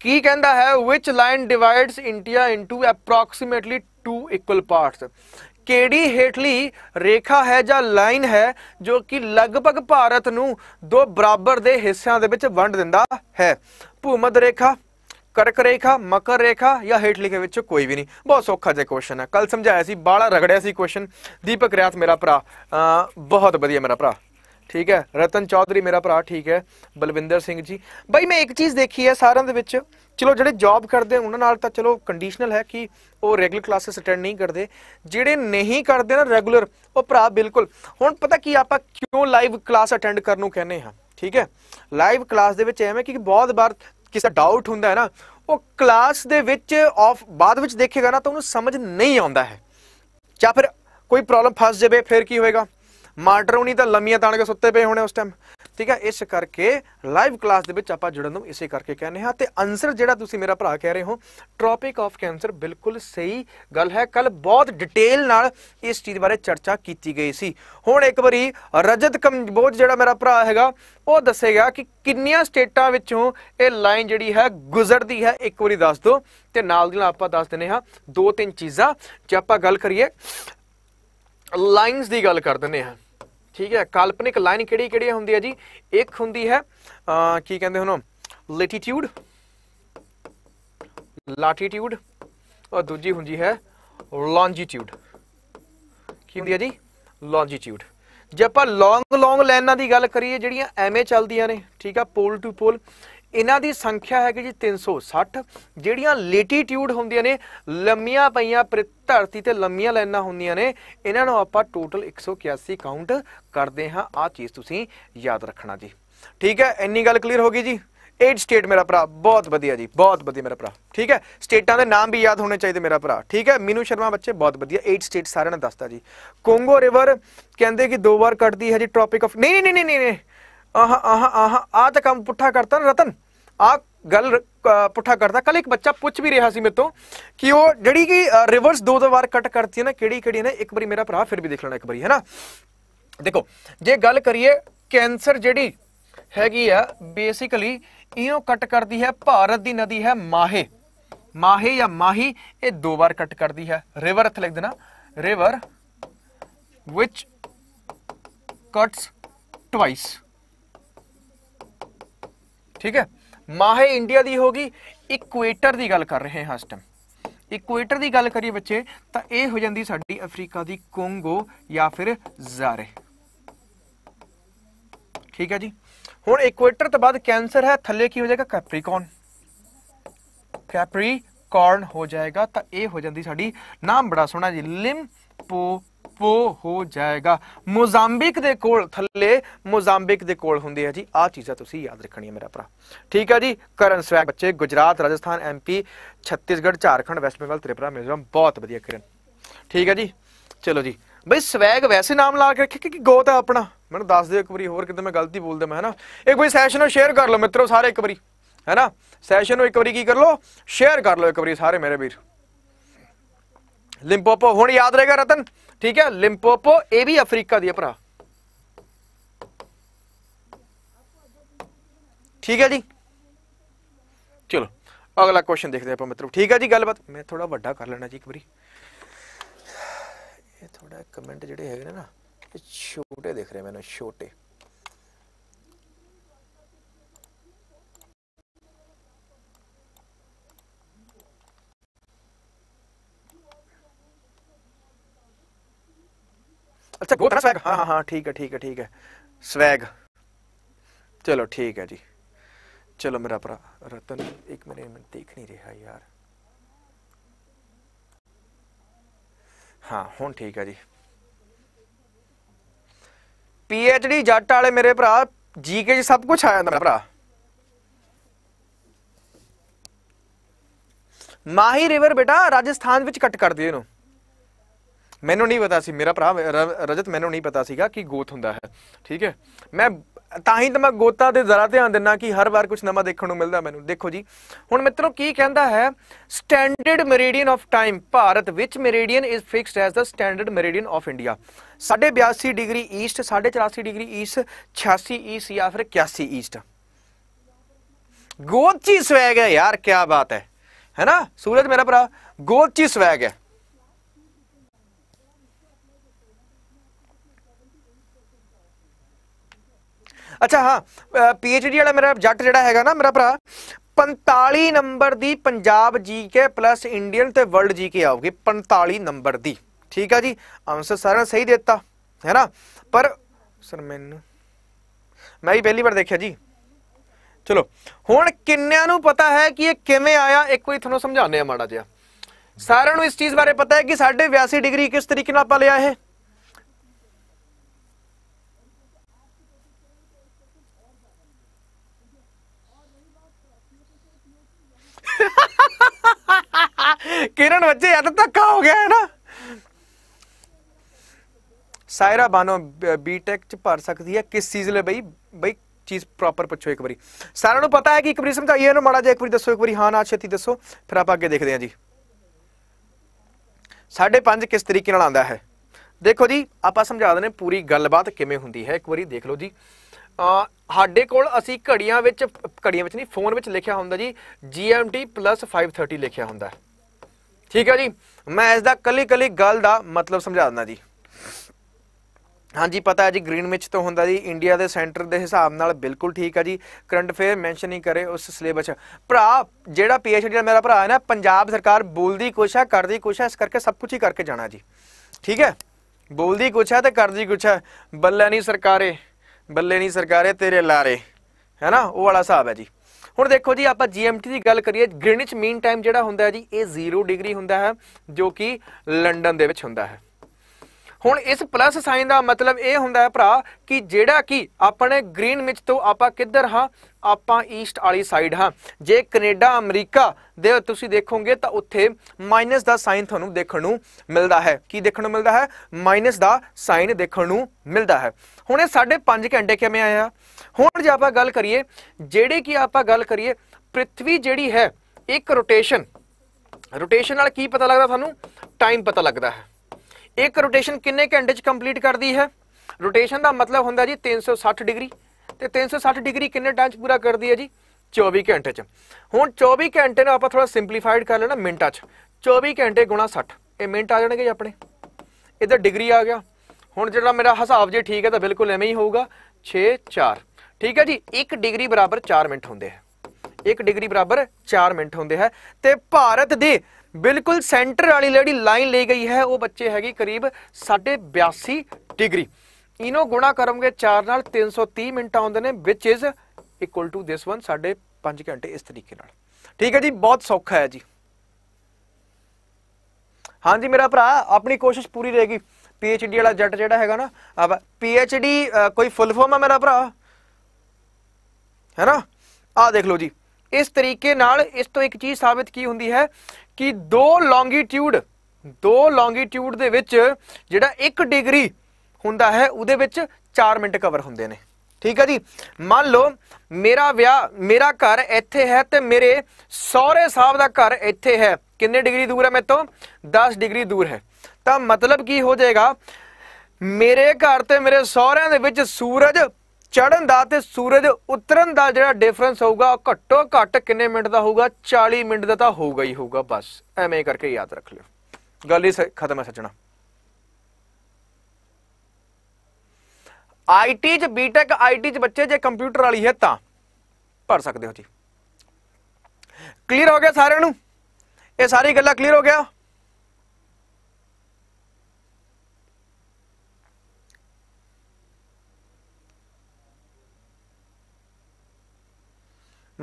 Speaker 3: ਕੀ ਕਹਿੰਦਾ ਹੈ which line divides India into approximately two equal parts ਕਿਹੜੀ ਹੇਠਲੀ ਰੇਖਾ ਹੈ ਜਾਂ ਲਾਈਨ ਹੈ ਜੋ ਕਿ ਲਗਭਗ ਭਾਰਤ ਨੂੰ ਦੋ ਬਰਾਬਰ ਦੇ ਹਿੱਸਿਆਂ ਦੇ ਵਿੱਚ ਵੰਡ ਦਿੰਦਾ ਹੈ ਭੂਮਧ ਰੇਖਾ ਕਰਕ ਰੇਖਾ ਮਕਰ ਰੇਖਾ ਜਾਂ ਹੇਠ ਲਿਖੇ ਵਿੱਚ ਕੋਈ ਵੀ ਨਹੀਂ ਬਹੁਤ ਸੌਖਾ ਜਿਹਾ ਕੁਐਸਚਨ ਹੈ ਕੱਲ ਸਮਝਾਇਆ ਸੀ ਬਾਲਾ ਰਗੜਿਆ ਸੀ ਕੁਐਸਚਨ ਦੀਪਕ ਰਿਆਤ ਮੇਰਾ ਭਰਾ ਬਹੁਤ ਵਧੀਆ ਮੇਰਾ ਭਰਾ ਠੀਕ ਹੈ ਰਤਨ ਚੌਧਰੀ ਮੇਰਾ ਭਰਾ ਠੀਕ ਹੈ ਬਲਵਿੰਦਰ ਸਿੰਘ ਜੀ ਬਾਈ ਮੈਂ ਇੱਕ ਚੀਜ਼ ਦੇਖੀ ਹੈ ਸਾਰਿਆਂ ਦੇ ਵਿੱਚ ਚਲੋ ਜਿਹੜੇ ਜੌਬ ਕਰਦੇ ਉਹਨਾਂ ਨਾਲ ਤਾਂ ਚਲੋ ਕੰਡੀਸ਼ਨਲ ਹੈ ਕਿ ਉਹ ਰੈਗੂਲਰ ਕਲਾਸਿਸ ਅਟੈਂਡ ਨਹੀਂ ਕਰਦੇ ਜਿਹੜੇ ਨਹੀਂ ਕਰਦੇ ਨਾ ਰੈਗੂਲਰ ਉਹ ਭਰਾ ਬਿਲਕੁਲ ਹੁਣ ਪਤਾ ਕੀ ਆਪਾਂ ਕਿਉਂ ਲਾਈਵ ਕਲਾਸ ਅਟੈਂਡ ਕਰਨ ਨੂੰ ਕਹਿੰਦੇ ਹਾਂ ਠੀਕ ਹੈ ਲਾਈਵ ਕਲਾਸ ਦੇ ਵਿੱਚ ਐਵੇਂ ਕਿ ਬਹੁਤ ਵਾਰ ਕਿਸੇ ਡਾਊਟ ਹੁੰਦਾ ਹੈ ਨਾ ਉਹ ਕਲਾਸ ਦੇ ਵਿੱਚ ਆਫ ਬਾਅਦ ਵਿੱਚ ਦੇਖੇਗਾ ਨਾ ਤਾਂ ਉਹਨੂੰ ਸਮਝ ਨਹੀਂ ਆਉਂਦਾ ਹੈ ਜਾਂ ਫਿਰ ਕੋਈ ਪ੍ਰੋਬਲਮ ਫਸ ਜਾਵੇ ਫਿਰ ਕੀ ਹੋਏਗਾ ਮਾਰਟਰ ਨਹੀਂ ਤਾਂ ਲੰਮੀਆਂ ਤਾਣ ਕੇ ਸੁੱਤੇ ਪਏ ਹੋਣੇ ਉਸ ਟਾਈਮ ਠੀਕ ਹੈ ਇਸ ਕਰਕੇ ਲਾਈਵ ਕਲਾਸ ਦੇ ਵਿੱਚ ਆਪਾਂ ਜੁੜਨ ਨੂੰ ਇਸੇ ਕਰਕੇ ਕਹਿੰਦੇ ਹਾਂ ਤੇ ਆਨਸਰ ਜਿਹੜਾ ਤੁਸੀਂ ਮੇਰਾ ਭਰਾ ਕਹਿ ਰਹੇ ਹੋ ਟ੍ਰੋਪਿਕ ਆਫ ਕੈਂਸਰ ਬਿਲਕੁਲ ਸਹੀ ਗੱਲ ਹੈ ਕੱਲ ਬਹੁਤ ਡਿਟੇਲ ਨਾਲ ਇਸ ਚੀਜ਼ ਬਾਰੇ ਚਰਚਾ ਕੀਤੀ ਗਈ ਸੀ ਹੁਣ ਇੱਕ ਵਾਰੀ ਰਜਤ ਕੰਬੋਜ ਜਿਹੜਾ ਮੇਰਾ ਭਰਾ ਹੈਗਾ ਉਹ ਦੱਸੇਗਾ ਕਿ ਕਿੰਨੀਆਂ ਸਟੇਟਾਂ ਵਿੱਚੋਂ ਇਹ ਲਾਈਨ ਜਿਹੜੀ ਹੈ ਗੁਜ਼ਰਦੀ ਹੈ ਇੱਕ ਵਾਰੀ ਦੱਸ ਦਿਓ ਤੇ ਨਾਲ ਦੀ ਨਾਲ ਆਪਾਂ ਦੱਸ ਦਿੰਨੇ ਹਾਂ ਦੋ ਤਿੰਨ ਚੀਜ਼ਾਂ ਜੇ ਆਪਾਂ ਗੱਲ ਕਰੀਏ ਲਾਈਨਸ ਦੀ ਗੱਲ ਕਰ ਦਿੰਨੇ ਆ ਠੀਕ ਹੈ ਕਾਲਪਨਿਕ ਲਾਈਨ ਕਿਹੜੀ ਕਿਹੜੀ ਹੁੰਦੀ ਹੈ ਜੀ ਇੱਕ ਹੁੰਦੀ ਹੈ ਕੀ ਕਹਿੰਦੇ ਹੁਣ ਲੈਟੀਟਿਊਡ ਲਾਟੀਟਿਊਡ ਔਰ ਦੂਜੀ ਹੁੰਦੀ ਹੈ ਲੌਂਜੀਟਿਊਡ ਕੀ ਹੁੰਦੀ ਹੈ ਜੀ ਲੌਂਜੀਟਿਊਡ ਜੇ ਆਪਾਂ ਲੌਂਗ ਲੌਂਗ ਲਾਈਨਾਂ ਦੀ ਗੱਲ ਕਰੀਏ ਜਿਹੜੀਆਂ ਐਵੇਂ ਚੱਲਦੀਆਂ ਨੇ ਠੀਕ ਆ ਪੋਲ ਟੂ ਪੋਲ ਇਹਨਾਂ ਦੀ ਸੰਖਿਆ ਹੈਗੀ ਜੀ 360 ਜਿਹੜੀਆਂ ਲੇਟੀਟਿਊਡ ਹੁੰਦੀਆਂ ਨੇ ਲੰਮੀਆਂ ਪਈਆਂ ਧਰਤੀ ਤੇ ਲੰਮੀਆਂ ਲਾਈਨਾਂ ਹੁੰਦੀਆਂ ਨੇ ਇਹਨਾਂ ਨੂੰ ਆਪਾਂ ਟੋਟਲ 181 ਕਾਊਂਟ ਕਰਦੇ ਹਾਂ ਆ ਚੀਜ਼ ਤੁਸੀਂ ਯਾਦ ਰੱਖਣਾ ਜੀ ਠੀਕ ਹੈ ਇੰਨੀ ਗੱਲ ਕਲੀਅਰ ਹੋ ਗਈ ਜੀ 8 ਸਟੇਟ ਮੇਰਾ ਭਰਾ ਬਹੁਤ ਵਧੀਆ ਜੀ ਬਹੁਤ ਵਧੀਆ ਮੇਰਾ ਭਰਾ ਠੀਕ ਹੈ ਸਟੇਟਾਂ ਦੇ ਨਾਮ ਵੀ ਯਾਦ ਹੋਣੇ ਚਾਹੀਦੇ ਮੇਰਾ ਭਰਾ ਠੀਕ ਹੈ ਮੀਨੂ ਸ਼ਰਮਾ ਬੱਚੇ ਬਹੁਤ ਵਧੀਆ 8 ਸਟੇਟ ਸਾਰਿਆਂ ਨੇ ਦੱਸਤਾ ਜੀ ਕੋਂਗੋ ਰਿਵਰ ਕਹਿੰਦੇ ਕਿ ਦੋ ਵਾਰ ਕੱਟਦੀ ਹੈ ਜੀ ਟ੍ਰੋਪਿਕ ਆਫ ਨਹੀਂ ਨਹੀਂ ਨਹੀਂ ਨਹੀਂ आ आह तो काम पुठा करता ना रतन आ गल पुठा करता कल एक बच्चा पूछ भी रहा मेरे तो कि वो जड़ी की रिवर्स दो दो बार कट करती है ना केड़ी केड़ी ना एक बार मेरा भरा फिर भी देख लेना एक बार है ना देखो जे गल करिए कैंसर जड़ी हैगी है बेसिकली इो कट करती है भारत की नदी है माहे माहे या माही ये दो बार कट करती है रिवर हथ लिख देना रिवर विच कट्स ट्वाइस ਠੀਕ ਹੈ ਮਾਹੇ ਇੰਡੀਆ ਦੀ ਹੋਗੀ ਇਕੁਏਟਰ ਦੀ ਗੱਲ ਕਰ ਰਹੇ ਹਾਂ ਇਸ ਟਾਈਮ ਇਕੁਏਟਰ ਦੀ ਗੱਲ ਕਰੀਏ ਬੱਚੇ ਤਾਂ ਇਹ ਹੋ ਜਾਂਦੀ ਸਾਡੀ ਅਫਰੀਕਾ ਦੀ ਕੋਂਗੋ ਜਾਂ ਫਿਰ ਜ਼ਾਰੇ ਠੀਕ ਹੈ ਜੀ ਹੁਣ ਇਕੁਏਟਰ ਤੋਂ ਬਾਅਦ ਕੈਂਸਰ ਹੈ ਥੱਲੇ ਕੀ ਹੋ ਜਾਏਗਾ ਕੈਪਰੀਕੌਨ ਕੈਪਰੀਕੌਰਨ ਹੋ ਜਾਏਗਾ ਤਾਂ ਇਹ ਹੋ ਜਾਂਦੀ ਸਾਡੀ ਨਾਮ ਬੜਾ ਸੋਹਣਾ ਜੀ ਲਿੰਪੋ ਪੋ ਹੋ ਜਾਏਗਾ ਮੋਜ਼ਾਂਬਿਕ ਦੇ ਕੋਲ ਥੱਲੇ ਮੋਜ਼ਾਂਬਿਕ ਦੇ ਕੋਲ ਹੁੰਦੀ ਹੈ ਜੀ ਆ ਚੀਜ਼ਾਂ ਤੁਸੀਂ ਯਾਦ ਰੱਖਣੀਆਂ ਮੇਰਾ ਭਰਾ ਠੀਕ ਹੈ ਜੀ ਕਰਨ ਸਵੈਗ ਬੱਚੇ ਗੁਜਰਾਤ ਰਾਜਸਥਾਨ ਐਮਪੀ ਛੱਤੀਸਗੜ੍ਹ ਝਾਰਖੰਡ ਵੈਸਟ ਬੰਗਾਲ ਤ੍ਰਿਪੁਰਾ ਮਿਜ਼ੋਰਮ ਬਹੁਤ ਵਧੀਆ ਕਰਨ ਠੀਕ ਹੈ ਜੀ ਚਲੋ ਜੀ ਬਈ ਸਵੈਗ ਵੈਸੇ ਨਾਮ ਲਾ ਕੇ ਰੱਖਿਆ ਕਿ ਗੋਤ ਹੈ ਆਪਣਾ ਮੈਨੂੰ ਦੱਸ ਦਿਓ ਇੱਕ ਵਾਰੀ ਹੋਰ ਕਿਤੇ ਮੈਂ ਗਲਤੀ ਬੋਲ ਮੈਂ ਹੈਨਾ ਇਹ ਕੋਈ ਸੈਸ਼ਨ ਨੂੰ ਸ਼ੇਅਰ ਕਰ ਲਓ ਮਿੱਤਰੋ ਸਾਰੇ ਇੱਕ ਵਾਰੀ ਹੈਨਾ ਸੈਸ਼ਨ ਨੂੰ ਇੱਕ ਵਾਰੀ ਕੀ ਕਰ ਲਓ ਸ਼ੇਅਰ ਕਰ ਲਓ ਇੱਕ ਵਾਰੀ ਸਾਰੇ ਮੇਰੇ ਵੀਰ लिंपोपो हूँ याद रहेगा रतन ठीक है लिंपोपो ए भी अफ्रीका दिया भरा ठीक है जी चलो अगला क्वेश्चन देखते हैं मित्र ठीक है जी गलबात मैं थोड़ा व्डा कर लेना जी एक बार थोड़ा कमेंट जोड़े है ना छोटे देख रहे मैंने छोटे ਅੱਛਾ ਗੋਤ ਨਾ ਸਵੈਗ ਹਾਂ ਹਾਂ ਹਾਂ ਠੀਕ ਹੈ ਠੀਕ ਹੈ ਠੀਕ ਹੈ ਸਵੈਗ ਚਲੋ ਠੀਕ ਹੈ ਜੀ ਚਲੋ ਮੇਰਾ ਭਰਾ ਰਤਨ ਇੱਕ ਮਿੰਟ ਮੈਂ ਦੇਖ ਨਹੀਂ ਰਿਹਾ ਯਾਰ ਹਾਂ ਹੁਣ ਠੀਕ ਹੈ ਜੀ ਪੀ ਐਚ ਡੀ ਜੱਟ ਵਾਲੇ ਮੇਰੇ ਭਰਾ ਜੀਕੇ ਜੀ ਸਭ ਕੁਝ ਆ ਜਾਂਦਾ ਮੇਰਾ ਭਰਾ ਮਾਹੀ ਰਿਵਰ ਬੇਟਾ ਰਾਜਸਥਾਨ ਵਿੱਚ ਕੱਟ ਕਰ ਇਹਨੂੰ ਮੈਨੂੰ ਨਹੀਂ ਪਤਾ ਸੀ ਮੇਰਾ ਭਰਾ ਰਜਤ ਮੈਨੂੰ ਨਹੀਂ ਪਤਾ ਸੀਗਾ ਕਿ ਗੋਤ ਹੁੰਦਾ ਹੈ ਠੀਕ ਹੈ ਮੈਂ ਤਾਂ ਹੀ ਤਾਂ ਮੈਂ ਗੋਤਾ ਦੇ ਜ਼ਰਾ ਧਿਆਨ ਦਿੰਨਾ ਕਿ ਹਰ ਵਾਰ ਕੁਝ ਨਵਾਂ ਦੇਖਣ ਨੂੰ ਮਿਲਦਾ ਮੈਨੂੰ ਦੇਖੋ ਜੀ ਹੁਣ ਮਿੱਤਰੋ ਕੀ ਕਹਿੰਦਾ ਹੈ standard meridian of time Bharat ਵਿੱਚ meridian is fixed as the standard meridian of India 82 degree east 84 degree east 86 east ਜਾਂ ਫਿਰ 81 ਈਸਟ ਗੋਤ ਚੀ ਸਵੈਗ ਹੈ ਯਾਰ ਕੀ ਬਾਤ ਹੈ ਹੈਨਾ ਸੂਰਜ ਮੇਰਾ ਭਰਾ ਗੋਤ ਚੀ ਸਵੈਗ ਹੈ ਅੱਛਾ ਹਾਂ ਪੀਐਚਡੀ ਵਾਲਾ ਮੇਰਾ ਜੱਟ ਜਿਹੜਾ ਹੈਗਾ ਨਾ ਮੇਰਾ ਭਰਾ 45 ਨੰਬਰ ਦੀ ਪੰਜਾਬ ਜੀਕੇ ਪਲੱਸ ਇੰਡੀਅਨ ਤੇ ਵਰਲਡ ਜੀਕੇ ਆਉਗੀ 45 ਨੰਬਰ ਦੀ ਠੀਕ ਆ ਜੀ ਆਨਸਰ ਸਾਰਾ ਸਹੀ ਦਿੱਤਾ ਹੈ ਨਾ ਪਰ ਸਰ ਮੈਨੂੰ ਮੈਂ ਵੀ ਪਹਿਲੀ ਵਾਰ ਦੇਖਿਆ ਜੀ ਚਲੋ ਹੁਣ ਕਿੰਨਿਆਂ ਨੂੰ ਪਤਾ ਹੈ ਕਿ ਇਹ ਕਿਵੇਂ ਆਇਆ ਇੱਕ ਵਾਰੀ ਤੁਹਾਨੂੰ ਸਮਝਾਉਂਦੇ ਆ ਮਾੜਾ ਜਿਹਾ ਸਾਰਿਆਂ ਨੂੰ ਇਸ ਚੀਜ਼ ਬਾਰੇ ਪਤਾ ਹੈ ਕਿ 82 ਡਿਗਰੀ ਕਿਸ ਤਰੀਕੇ ਨਾਲ ਆਪਾਂ ਲਿਆ ਇਹ ਕਿਰਨ ਵੱਜੇ ਅੱਧ तो ਹੋ ਗਿਆ ਹੈ ਨਾ ਸਾਇਰਾ ਬਾਨੋ ਬੀਟੈਕ ਚ ਭਰ ਸਕਦੀ ਹੈ ਕਿਸ ਚੀਜ਼ ਲਈ ਬਈ ਬਈ ਚੀਜ਼ ਪ੍ਰੋਪਰ ਪੁੱਛੋ ਇੱਕ ਵਾਰੀ ਸਾਰਿਆਂ ਨੂੰ ਪਤਾ ਹੈ ਕਿ ਇੱਕ ਵਾਰੀ ਸਮਝਾਈਏ ਇਹਨੂੰ ਮਾੜਾ ਜਿਹਾ ਇੱਕ ਵਾਰੀ ਦੱਸੋ ਇੱਕ ਵਾਰੀ ਹਾਂ ਨਾ ਛੇਤੀ ਦੱਸੋ ਫਿਰ ਆਪਾਂ ਅੱਗੇ ਦੇਖਦੇ ਹਾਂ ਜੀ 5.5 ਕਿਸ ਤਰੀਕੇ ਨਾਲ ਆਂਦਾ ਹੈ ਦੇਖੋ ਜੀ ਆਪਾਂ ਸਮਝਾ ਦਨੇ ਪੂਰੀ ਗੱਲਬਾਤ ਕਿਵੇਂ ਹੁੰਦੀ ਹੈ ਇੱਕ ਵਾਰੀ ਦੇਖ ਲਓ ਜੀ ਸਾਡੇ ਕੋਲ ਅਸੀਂ ਘੜੀਆਂ ਵਿੱਚ ਘੜੀਆਂ ਵਿੱਚ ਨਹੀਂ ਫੋਨ ਵਿੱਚ ਲਿਖਿਆ ਹੁੰਦਾ ਜੀ GMT 530 ਲਿਖਿਆ ਹੁੰਦਾ ਠੀਕ ਹੈ ਜੀ ਮੈਂ ਇਸ ਦਾ ਕੱਲੀ ਕੱਲੀ ਗੱਲ ਦਾ ਮਤਲਬ ਸਮਝਾ ਦਿੰਦਾ ਜੀ ਹਾਂਜੀ ਪਤਾ ਹੈ ਜੀ ਗ੍ਰੀਨ ਵਿੱਚ ਤੋਂ ਹੁੰਦਾ ਜੀ ਇੰਡੀਆ ਦੇ ਸੈਂਟਰ ਦੇ ਹਿਸਾਬ ਨਾਲ ਬਿਲਕੁਲ ਠੀਕ ਹੈ ਜੀ ਕਰੰਟ ਅਫੇਅਰ ਮੈਂਸ਼ਨ ਨਹੀਂ ਕਰੇ ਉਸ ਸਿਲੇਬਸ ਭਰਾ ਜਿਹੜਾ ਪੀਐਚਡੀ ਦਾ ਮੇਰਾ ਭਰਾ ਹੈ ਨਾ ਪੰਜਾਬ ਸਰਕਾਰ ਬੋਲਦੀ ਕੁਛ ਹੈ ਕਰਦੀ ਕੁਛ ਹੈ ਇਸ ਕਰਕੇ ਸਭ ਕੁਝ ਹੀ ਕਰਕੇ ਜਾਣਾ ਜੀ ਠੀਕ ਹੈ ਬੋਲਦੀ ਕੁਛ ਹੈ ਤੇ ਕਰਦੀ ਕੁਛ ਹੈ ਬੱਲੇ ਨਹੀਂ ਸਰਕਾਰੇ ਬੱਲੇ ਨਹੀਂ ਸਰਕਾਰੇ ਤੇਰੇ ਲਾਰੇ ਹੈਨਾ ਉਹ ਵਾਲਾ ਹਿਸਾਬ ਹੈ ਜੀ ਹੁਣ ਦੇਖੋ ਜੀ ਆਪਾਂ ਜੀਐਮਟੀ ਦੀ ਗੱਲ ਕਰੀਏ ਗ੍ਰੀਨਿਚ ਮੀਨ ਟਾਈਮ ਜਿਹੜਾ ਹੁੰਦਾ ਹੈ ਜੀ ਇਹ 0 ਡਿਗਰੀ ਹੁੰਦਾ ਹੈ ਜੋ ਕਿ ਲੰਡਨ ਦੇ ਵਿੱਚ ਹੁੰਦਾ ਹੈ ਹੁਣ ਇਸ ਪਲੱਸ ਸਾਈਨ ਦਾ ਮਤਲਬ ਇਹ ਹੁੰਦਾ ਹੈ ਭਰਾ ਕਿ ਜਿਹੜਾ ਕਿ ਆਪਣੇ ਗ੍ਰੀਨ ਵਿੱਚ ਤੋਂ ਆਪਾਂ ਕਿੱਧਰ ਹਾਂ ਆਪਾਂ ਈਸਟ ਵਾਲੀ ਸਾਈਡ ਹਾਂ ਜੇ ਕੈਨੇਡਾ ਅਮਰੀਕਾ ਦੇ ਤੁਸੀਂ ਦੇਖੋਗੇ ਤਾਂ ਉੱਥੇ ਮਾਈਨਸ ਦਾ ਸਾਈਨ ਤੁਹਾਨੂੰ ਦੇਖਣ ਨੂੰ ਮਿਲਦਾ ਹੈ ਕੀ ਦੇਖਣ ਨੂੰ ਮਿਲਦਾ ਹੈ ਮਾਈਨਸ ਦਾ ਸਾਈਨ ਦੇਖਣ ਨੂੰ ਮਿਲਦਾ ਹੈ ਹੁਣ ਇਹ 5.5 ਘੰਟੇ ਕਿਵੇਂ ਆਇਆ ਹੁਣ ਜੇ ਆਪਾਂ ਗੱਲ ਕਰੀਏ ਜਿਹੜੇ ਕਿ ਆਪਾਂ ਗੱਲ ਕਰੀਏ ਪ੍ਰithvi ਜਿਹੜੀ ਹੈ ਇੱਕ ਰੋਟੇਸ਼ਨ ਰੋਟੇਸ਼ਨ ਨਾਲ ਕੀ ਪਤਾ ਲੱਗਦਾ ਤੁਹਾਨੂੰ ਟਾਈਮ ਪਤਾ ਲੱਗਦਾ ਹੈ ਇੱਕ ਰੋਟੇਸ਼ਨ ਕਿੰਨੇ ਘੰਟੇ 'ਚ ਕੰਪਲੀਟ ਕਰਦੀ ਹੈ ਰੋਟੇਸ਼ਨ ਦਾ ਮਤਲਬ ਹੁੰਦਾ ਜੀ 360 ਡਿਗਰੀ ਤੇ 360 ਡਿਗਰੀ ਕਿੰਨੇ ਟਾਈਮ 'ਚ ਪੂਰਾ ਕਰਦੀ ਹੈ ਜੀ 24 ਘੰਟੇ 'ਚ ਹੁਣ 24 ਘੰਟੇ ਨੂੰ ਆਪਾਂ ਥੋੜਾ ਸਿੰਪਲੀਫਾਈਡ ਕਰ ਲੈਣਾ ਮਿੰਟਾਂ 'ਚ 24 ਘੰਟੇ ਗੁਣਾ 60 ਇਹ ਮਿੰਟ ਆ ਜਾਣਗੇ ਜੀ ਆਪਣੇ ਇਧਰ ਡਿਗਰੀ ਆ ਗਿਆ ਹੁਣ ਜਿਹੜਾ ਮੇਰਾ ਹਿਸਾਬ ਜੇ ਠੀਕ ਹੈ ਤਾਂ ਬਿਲਕੁਲ ਐਵੇਂ ਹੀ ਹੋਊਗਾ 6 4 ਠੀਕ ਹੈ ਜੀ 1 ਡਿਗਰੀ ਬਰਾਬਰ 4 ਮਿੰਟ ਹੁੰਦੇ ਹੈ 1 ਡਿਗਰੀ ਬਰਾਬਰ 4 ਮਿੰਟ ਹੁੰਦੇ ਹੈ ਤੇ ਭਾਰਤ ਦੇ ਬਿਲਕੁਲ ਸੈਂਟਰ ਵਾਲੀ ਜਿਹੜੀ ਲਾਈਨ ਲਈ ਗਈ ਹੈ ਉਹ ਬੱਚੇ ਹੈਗੀ ਕਰੀਬ 82 ਡਿਗਰੀ ਇਹਨੂੰ ਗੁਣਾ ਕਰੋਗੇ 4 ਨਾਲ 330 ਮਿੰਟ ਆਉਂਦੇ ਨੇ which is equal to this one ਸਾਡੇ 5 ਘੰਟੇ ਇਸ ਤਰੀਕੇ ਨਾਲ ਠੀਕ ਹੈ ਜੀ ਬਹੁਤ ਸੌਖਾ ਹੈ ਜੀ ਹਾਂਜੀ ਮੇਰਾ ਭਰਾ ਆਪਣੀ ਕੋਸ਼ਿਸ਼ ਪੂਰੀ ਰਹੇਗੀ ਪੀਐਚਡੀ ਵਾਲਾ ਜੱਟ ਜਿਹੜਾ ਹੈਗਾ ਨਾ ਆ ਪੀਐਚਡੀ ਕੋਈ ਫੁੱਲ ਫਾਰਮ ਹੈ ਮੇਰਾ ਭਰਾ ਹੈ ਨਾ ਆ ਦੇਖ ਲਓ ਜੀ ਇਸ ਤਰੀਕੇ ਨਾਲ ਇਸ ਤੋਂ ਇੱਕ ਚੀਜ਼ ਸਾਬਿਤ ਕੀ ਹੁੰਦੀ ਹੈ ਕਿ ਦੋ ਲੌਂਗੀਟਿਊਡ ਦੋ ਲੌਂਗੀਟਿਊਡ ਦੇ ਵਿੱਚ ਜਿਹੜਾ 1 ਡਿਗਰੀ ਹੁੰਦਾ ਹੈ ਉਹਦੇ ਵਿੱਚ 4 ਮਿੰਟ ਕਵਰ ਹੁੰਦੇ ਨੇ ਠੀਕ ਹੈ ਜੀ ਮੰਨ ਲਓ ਮੇਰਾ ਵਿਆਹ ਮੇਰਾ ਘਰ ਇੱਥੇ ਹੈ ਤੇ ਮੇਰੇ ਸਹੁਰੇ ਸਾਹਿਬ ਦਾ ਘਰ ਇੱਥੇ ਹੈ ਕਿੰਨੇ ਡਿਗਰੀ ਦੂਰ ਹੈ ਮੇਤੋਂ 10 ਡਿਗਰੀ ਦੂਰ ਹੈ ਤਾਂ ਮਤਲਬ ਕੀ ਹੋ ਜਾਏਗਾ ਮੇਰੇ ਘਰ ਤੇ ਮੇਰੇ ਸਹੁਰਿਆਂ ਦੇ ਵਿੱਚ ਸੂਰਜ ਚੜਨ ਦਾ ਤੇ ਸੂਰਜ ਉਤਰਨ ਦਾ ਜਿਹੜਾ ਡਿਫਰੈਂਸ ਹੋਊਗਾ ਉਹ ਘੱਟੋ ਘੱਟ ਕਿੰਨੇ ਮਿੰਟ ਦਾ ਹੋਊਗਾ 40 ਮਿੰਟ ਦਾ ਤਾਂ ਹੋਊਗਾ ਹੀ ਹੋਊਗਾ ਬਸ ਐਵੇਂ ਕਰਕੇ ਯਾਦ ਰੱਖ ਲਿਓ ਗੱਲ ਹੀ ਖਤਮ ਹੈ ਸੱਜਣਾ ਆਈਟੀ ਚ ਬੀਟੈਕ ਆਈਟੀ ਚ ਬੱਚੇ ਜੇ ਕੰਪਿਊਟਰ ਵਾਲੀ ਹੈ ਤਾਂ ਪੜ ਸਕਦੇ ਹੋ ਜੀ ਕਲੀਅਰ ਹੋ ਗਿਆ ਸਾਰਿਆਂ ਨੂੰ ਇਹ ਸਾਰੀ ਗੱਲਾਂ ਕਲੀਅਰ ਹੋ ਗਿਆ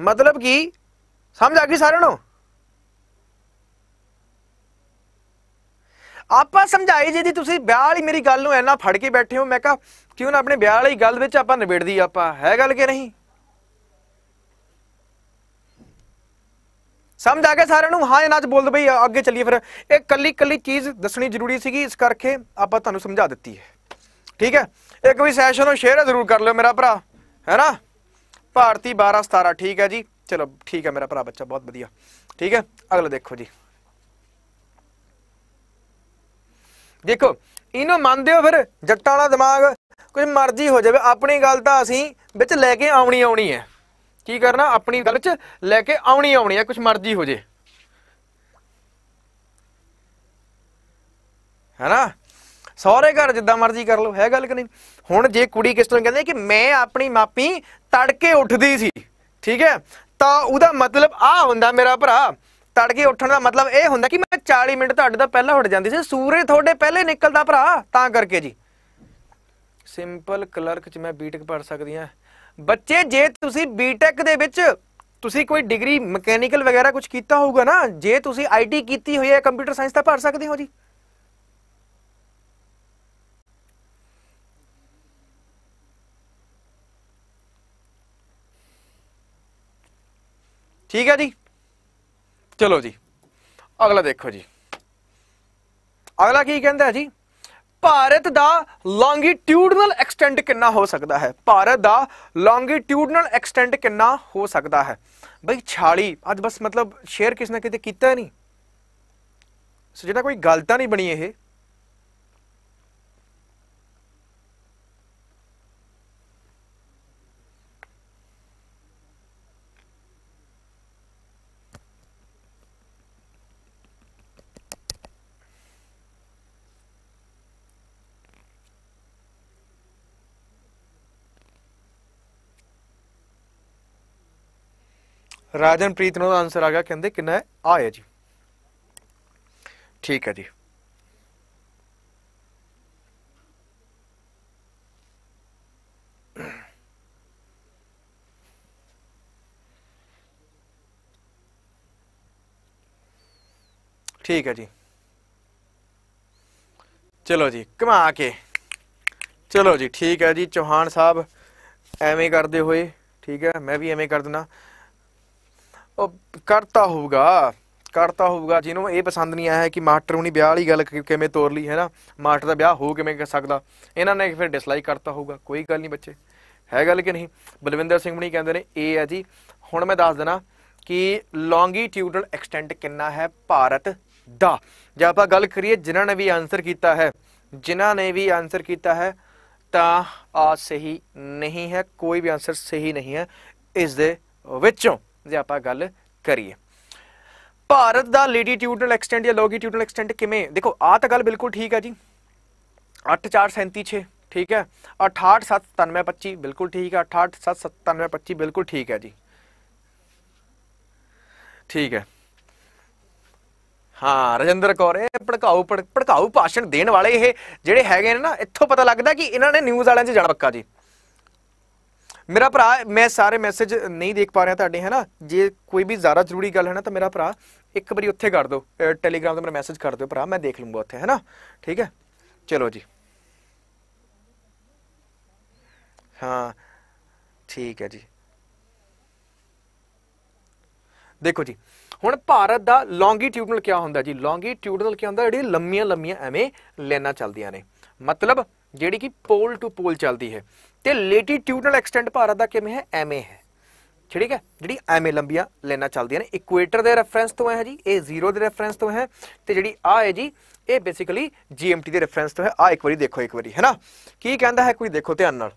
Speaker 3: ਮਤਲਬ ਕੀ ਸਮਝ ਆ ਗਈ ਸਾਰਿਆਂ ਨੂੰ ਆਪਾਂ ਸਮਝਾਈ ਜੀ ਦੀ ਤੁਸੀਂ ਵਿਆਹ ਵਾਲੀ ਮੇਰੀ ਗੱਲ ਨੂੰ ਐਨਾ ਫੜ ਕੇ ਬੈਠੇ ਹੋ ਮੈਂ ਕਹਾ ਕਿਉਂ ਨਾ ਆਪਣੇ ਵਿਆਹ ਵਾਲੀ ਗੱਲ ਵਿੱਚ ਆਪਾਂ ਨਿਬੇੜਦੀ ਆਪਾਂ ਹੈ ਗੱਲ ਕਿ ਨਹੀਂ ਸਮਝ ਆ ਗਿਆ ਸਾਰਿਆਂ ਨੂੰ ਹਾਂ ਇਹਨਾਂ ਚ ਬੋਲਦੇ ਬਈ ਅੱਗੇ ਚੱਲੀਏ ਫਿਰ ਇਹ ਕੱਲੀ ਕੱਲੀ ਚੀਜ਼ ਦੱਸਣੀ ਜ਼ਰੂਰੀ ਸੀਗੀ ਇਸ ਕਰਕੇ ਆਪਾਂ ਤੁਹਾਨੂੰ ਸਮਝਾ ਦਿੱਤੀ ਹੈ ਠੀਕ ਹੈ ਇੱਕ ਵੀ ਸੈਸ਼ਨ ਨੂੰ ਸ਼ੇਅਰ ਜ਼ਰੂਰ ਕਰ ਲਿਓ ਮੇਰਾ ਭਰਾ ਹੈ ਨਾ ਭਾਰਤੀ 12 17 ਠੀਕ ਹੈ ਜੀ ਚਲੋ ਠੀਕ ਹੈ ਮੇਰਾ ਭਰਾ ਬੱਚਾ ਬਹੁਤ ਵਧੀਆ ਠੀਕ ਹੈ ਅਗਲਾ ਦੇਖੋ ਜੀ ਦੇਖੋ ਇਹਨੂੰ ਮੰਨਦੇ ਹੋ ਫਿਰ ਜੱਟਾਂ ਵਾਲਾ ਦਿਮਾਗ ਕੁਝ ਮਰਜ਼ੀ ਹੋ ਜਾਵੇ ਆਪਣੀ ਗੱਲ ਤਾਂ ਅਸੀਂ ਵਿੱਚ ਲੈ ਕੇ ਆਉਣੀ ਆਉਣੀ ਹੈ ਕੀ ਕਰਨਾ ਆਪਣੀ ਗੱਲ ਵਿੱਚ ਲੈ ਕੇ ਆਉਣੀ ਆਉਣੀ ਹੈ ਕੁਝ ਮਰਜ਼ੀ ਹੋ ਜੇ ਹੈਨਾ ਸਹੁਰੇ ਘਰ ਜਿੱਦਾਂ ਮਰਜ਼ੀ ਕਰ ਲਓ ਹੈ ਗੱਲ ਕਿ ਨਹੀਂ ਹੁਣ ਜੇ ਕੁੜੀ ਕਿਸ ਤਰ੍ਹਾਂ ਕਹਿੰਦੇ ਕਿ ਮੈਂ ਆਪਣੀ ਮਾਪੀ ਤੜਕੇ ਉੱਠਦੀ ਸੀ ਠੀਕ ਹੈ ਤਾਂ ਉਹਦਾ ਮਤਲਬ ਆ ਹੁੰਦਾ ਮੇਰਾ ਭਰਾ ਤੜਕੇ ਉੱਠਣ ਦਾ ਮਤਲਬ ਇਹ ਹੁੰਦਾ ਕਿ ਮੈਂ 40 ਮਿੰਟ ਤੁਹਾਡੇ ਦਾ ਪਹਿਲਾਂ ਉੱਠ ਜਾਂਦੀ ਸੀ ਸੂਰਜ ਤੁਹਾਡੇ ਪਹਿਲੇ ਨਿਕਲਦਾ ਭਰਾ ਤਾਂ ਕਰਕੇ ਜੀ ਸਿੰਪਲ ਕਲਰਕ ਚ ਮੈਂ ਬੀਟੈਕ ਪੜ ਸਕਦੀ ਆ ਬੱਚੇ ਜੇ ਤੁਸੀਂ ਬੀਟੈਕ ਦੇ ਵਿੱਚ ਤੁਸੀਂ ਕੋਈ ਡਿਗਰੀ ਮਕੈਨੀਕਲ ਵਗੈਰਾ ਕੁਝ ਕੀਤਾ ਹੋਊਗਾ ਨਾ ਜੇ ਤੁਸੀਂ ਆਈਟੀ ਕੀਤੀ ਹੋਈ ਹੈ ਕੰਪਿਊਟਰ ਸਾਇੰਸ ਤਾਂ ਪੜ ਸਕਦੇ ਹੋ ਜੀ ਠੀਕ ਹੈ ਜੀ ਚਲੋ ਜੀ ਅਗਲਾ ਦੇਖੋ ਜੀ ਅਗਲਾ ਕੀ ਕਹਿੰਦਾ ਹੈ ਜੀ ਭਾਰਤ ਦਾ ਲੌਂਗੀਟਿਊਡਨਲ ਐਕਸਟੈਂਡ ਕਿੰਨਾ ਹੋ ਸਕਦਾ ਹੈ ਭਾਰਤ ਦਾ ਲੌਂਗੀਟਿਊਡਨਲ ਐਕਸਟੈਂਡ ਕਿੰਨਾ ਹੋ ਸਕਦਾ ਹੈ ਬਈ 46 ਅੱਜ ਬਸ ਮਤਲਬ ਸ਼ੇਅਰ ਕਿਸ ਨਾ ਕਿਤੇ ਕੀਤਾ ਨਹੀਂ ਸੋ ਜਿਹੜਾ ਕੋਈ ਗਲਤਾਂ ਨਹੀਂ ਬਣੀ ਇਹ ਰਾਜਨਪ੍ਰੀਤ ਨੂੰ ਆਨਸਰ ਆ ਗਿਆ ਕਹਿੰਦੇ ਕਿੰਨਾ ਹੈ ਆ ਹੈ ਜੀ ਠੀਕ ਹੈ ਜੀ ਠੀਕ ਹੈ ਜੀ ਚਲੋ ਜੀ ਘੁਮਾ ਕੇ ਚਲੋ ਜੀ ਠੀਕ ਹੈ ਜੀ ਚੌਹਾਨ ਸਾਹਿਬ ਐਵੇਂ ਕਰਦੇ ਹੋਏ ਠੀਕ ਹੈ ਮੈਂ ਵੀ ਐਵੇਂ ਕਰ ਦਿੰਦਾ ਕਰਤਾ ਹੋਊਗਾ ਕਰਤਾ ਹੋਊਗਾ ਜਿਹਨੂੰ ਇਹ ਪਸੰਦ ਨਹੀਂ ਆਇਆ ਕਿ ਮਾਸਟਰ ਨਹੀਂ ਵਿਆਹ ਵਾਲੀ ਗੱਲ ਕਿਵੇਂ ਤੋਰ ਲਈ ਹੈ ਨਾ ਮਾਸਟਰ ਦਾ ਵਿਆਹ ਹੋ ਕਿਵੇਂ ਕਰ ਸਕਦਾ ਇਹਨਾਂ ਨੇ ਫਿਰ ਡਿਸਲਾਈਕ ਕਰਤਾ ਹੋਊਗਾ ਕੋਈ ਗੱਲ ਨਹੀਂ ਬੱਚੇ ਹੈ ਗੱਲ ਕਿ ਨਹੀਂ ਬਲਵਿੰਦਰ ਸਿੰਘ ਮਣੀ ਕਹਿੰਦੇ ਨੇ ਇਹ ਹੈ ਜੀ ਹੁਣ ਮੈਂ ਦੱਸ ਦੇਣਾ ਕਿ ਲੌਂਗੀਟਿਊਡਲ ਐਕਸਟੈਂਟ ਕਿੰਨਾ ਹੈ ਭਾਰਤ ਦਾ ਜੇ ਆਪਾਂ ਗੱਲ ਕਰੀਏ ਜਿਨ੍ਹਾਂ ਨੇ ਵੀ ਆਨਸਰ ਕੀਤਾ ਹੈ ਜਿਨ੍ਹਾਂ ਨੇ ਵੀ ਆਨਸਰ ਕੀਤਾ ਹੈ ਤਾਂ ਆ ਸਹੀ ਨਹੀਂ ਹੈ ਕੋਈ ਵੀ ਆਨਸਰ ਸਹੀ ਨਹੀਂ ਹੈ ਇਸ ਦੇ ਵਿੱਚੋਂ ਜੇ ਆਪਾਂ ਗੱਲ ਕਰੀਏ ਭਾਰਤ ਦਾ ਲੈਟੀਟਿਊਡਨਲ ਐਕਸਟੈਂਟ ਜਾਂ ਲੌਂਗੀਟਿਊਡਨਲ ਐਕਸਟੈਂਟ ਕਿਵੇਂ ਦੇਖੋ ਆ ਤਾਂ ਗੱਲ ਬਿਲਕੁਲ ਠੀਕ ਹੈ ਜੀ 8437 ਠੀਕ ਹੈ 6879725 ਬਿਲਕੁਲ ਠੀਕ ਹੈ 6879725 ਬਿਲਕੁਲ ਠੀਕ ਹੈ ਜੀ ਠੀਕ ਹੈ ਹਾਂ ਰਜਿੰਦਰ ਕੌਰ ਇਹ ਭੜਕਾਊ ਭੜਕਾਊ ਭਾਸ਼ਣ ਦੇਣ ਵਾਲੇ ਇਹ ਜਿਹੜੇ ਹੈਗੇ ਨੇ ਨਾ ਇੱਥੋਂ ਪਤਾ ਲੱਗਦਾ ਕਿ ਇਹਨਾਂ ਨੇ ਨਿਊਜ਼ ਵਾਲਿਆਂ 'ਚ ਜਾਣਾ ਪੱਕਾ ਜੀ ਮੇਰਾ ਭਰਾ ਮੈਂ ਸਾਰੇ ਮੈਸੇਜ ਨਹੀਂ ਦੇਖ ਪਾ ਰਿਹਾ ਤੁਹਾਡੇ ਹੈ ਨਾ ਜੇ ਕੋਈ ਵੀ ਜ਼ਿਆਦਾ ਜ਼ਰੂਰੀ ਗੱਲ ਹੈ ਨਾ ਤਾਂ ਮੇਰਾ ਭਰਾ ਇੱਕ ਵਾਰੀ ਉੱਥੇ ਕਰ ਦਿਓ ਟੈਲੀਗ੍ਰਾਮ ਤੇ ਮੇਰਾ ਮੈਸੇਜ ਕਰ ਦਿਓ ਭਰਾ ਮੈਂ ਦੇਖ ਲੂੰਗਾ ਉੱਥੇ ਹੈ ਨਾ ਠੀਕ ਹੈ ਚਲੋ ਜੀ ਹਾਂ ਠੀਕ ਹੈ ਜੀ ਦੇਖੋ ਜੀ ਹੁਣ ਭਾਰਤ ਦਾ ਲੌਂਗੀਟਿਊਡਨਲ ਕੀ ਹੁੰਦਾ ਜੀ ਲੌਂਗੀਟਿਊਡਨਲ ਕੀ ਹੁੰਦਾ ਜਿਹੜੀ ਲੰਮੀਆਂ ਲੰਮੀਆਂ ਐਵੇਂ ਲੈਣਾ ਚੱਲਦੀਆਂ ਨੇ ਮਤਲਬ ਜਿਹੜੀ ਕਿ ਪੋਲ ਟੂ ਪੋਲ ਚੱਲਦੀ ਹੈ ਤੇ ਲੈਟੀਟਿਊਡਨਲ ਐਕਸਟੈਂਟ ਭਾਰਤ ਦਾ ਕਿਵੇਂ ਹੈ ਐਵੇਂ ਹੈ ਠੀਕ ਹੈ ਜਿਹੜੀ ਐਵੇਂ ਲੰਬੀਆਂ ਲੈਣਾ ਚੱਲਦੀਆਂ ਨੇ ਇਕੁਏਟਰ ਦੇ ਰੈਫਰੈਂਸ ਤੋਂ ਹੈ ਜੀ ਇਹ ਜ਼ੀਰੋ ਦੇ ਰੈਫਰੈਂਸ ਤੋਂ ਹੈ ਤੇ ਜਿਹੜੀ ਆ ਹੈ ਜੀ ਇਹ ਬੇਸਿਕਲੀ ਜੀਐਮਟੀ ਦੇ ਰੈਫਰੈਂਸ ਤੋਂ ਹੈ ਆ ਇੱਕ ਵਾਰੀ ਦੇਖੋ ਇੱਕ ਵਾਰੀ ਹੈਨਾ ਕੀ ਕਹਿੰਦਾ ਹੈ ਕੋਈ ਦੇਖੋ ਧਿਆਨ ਨਾਲ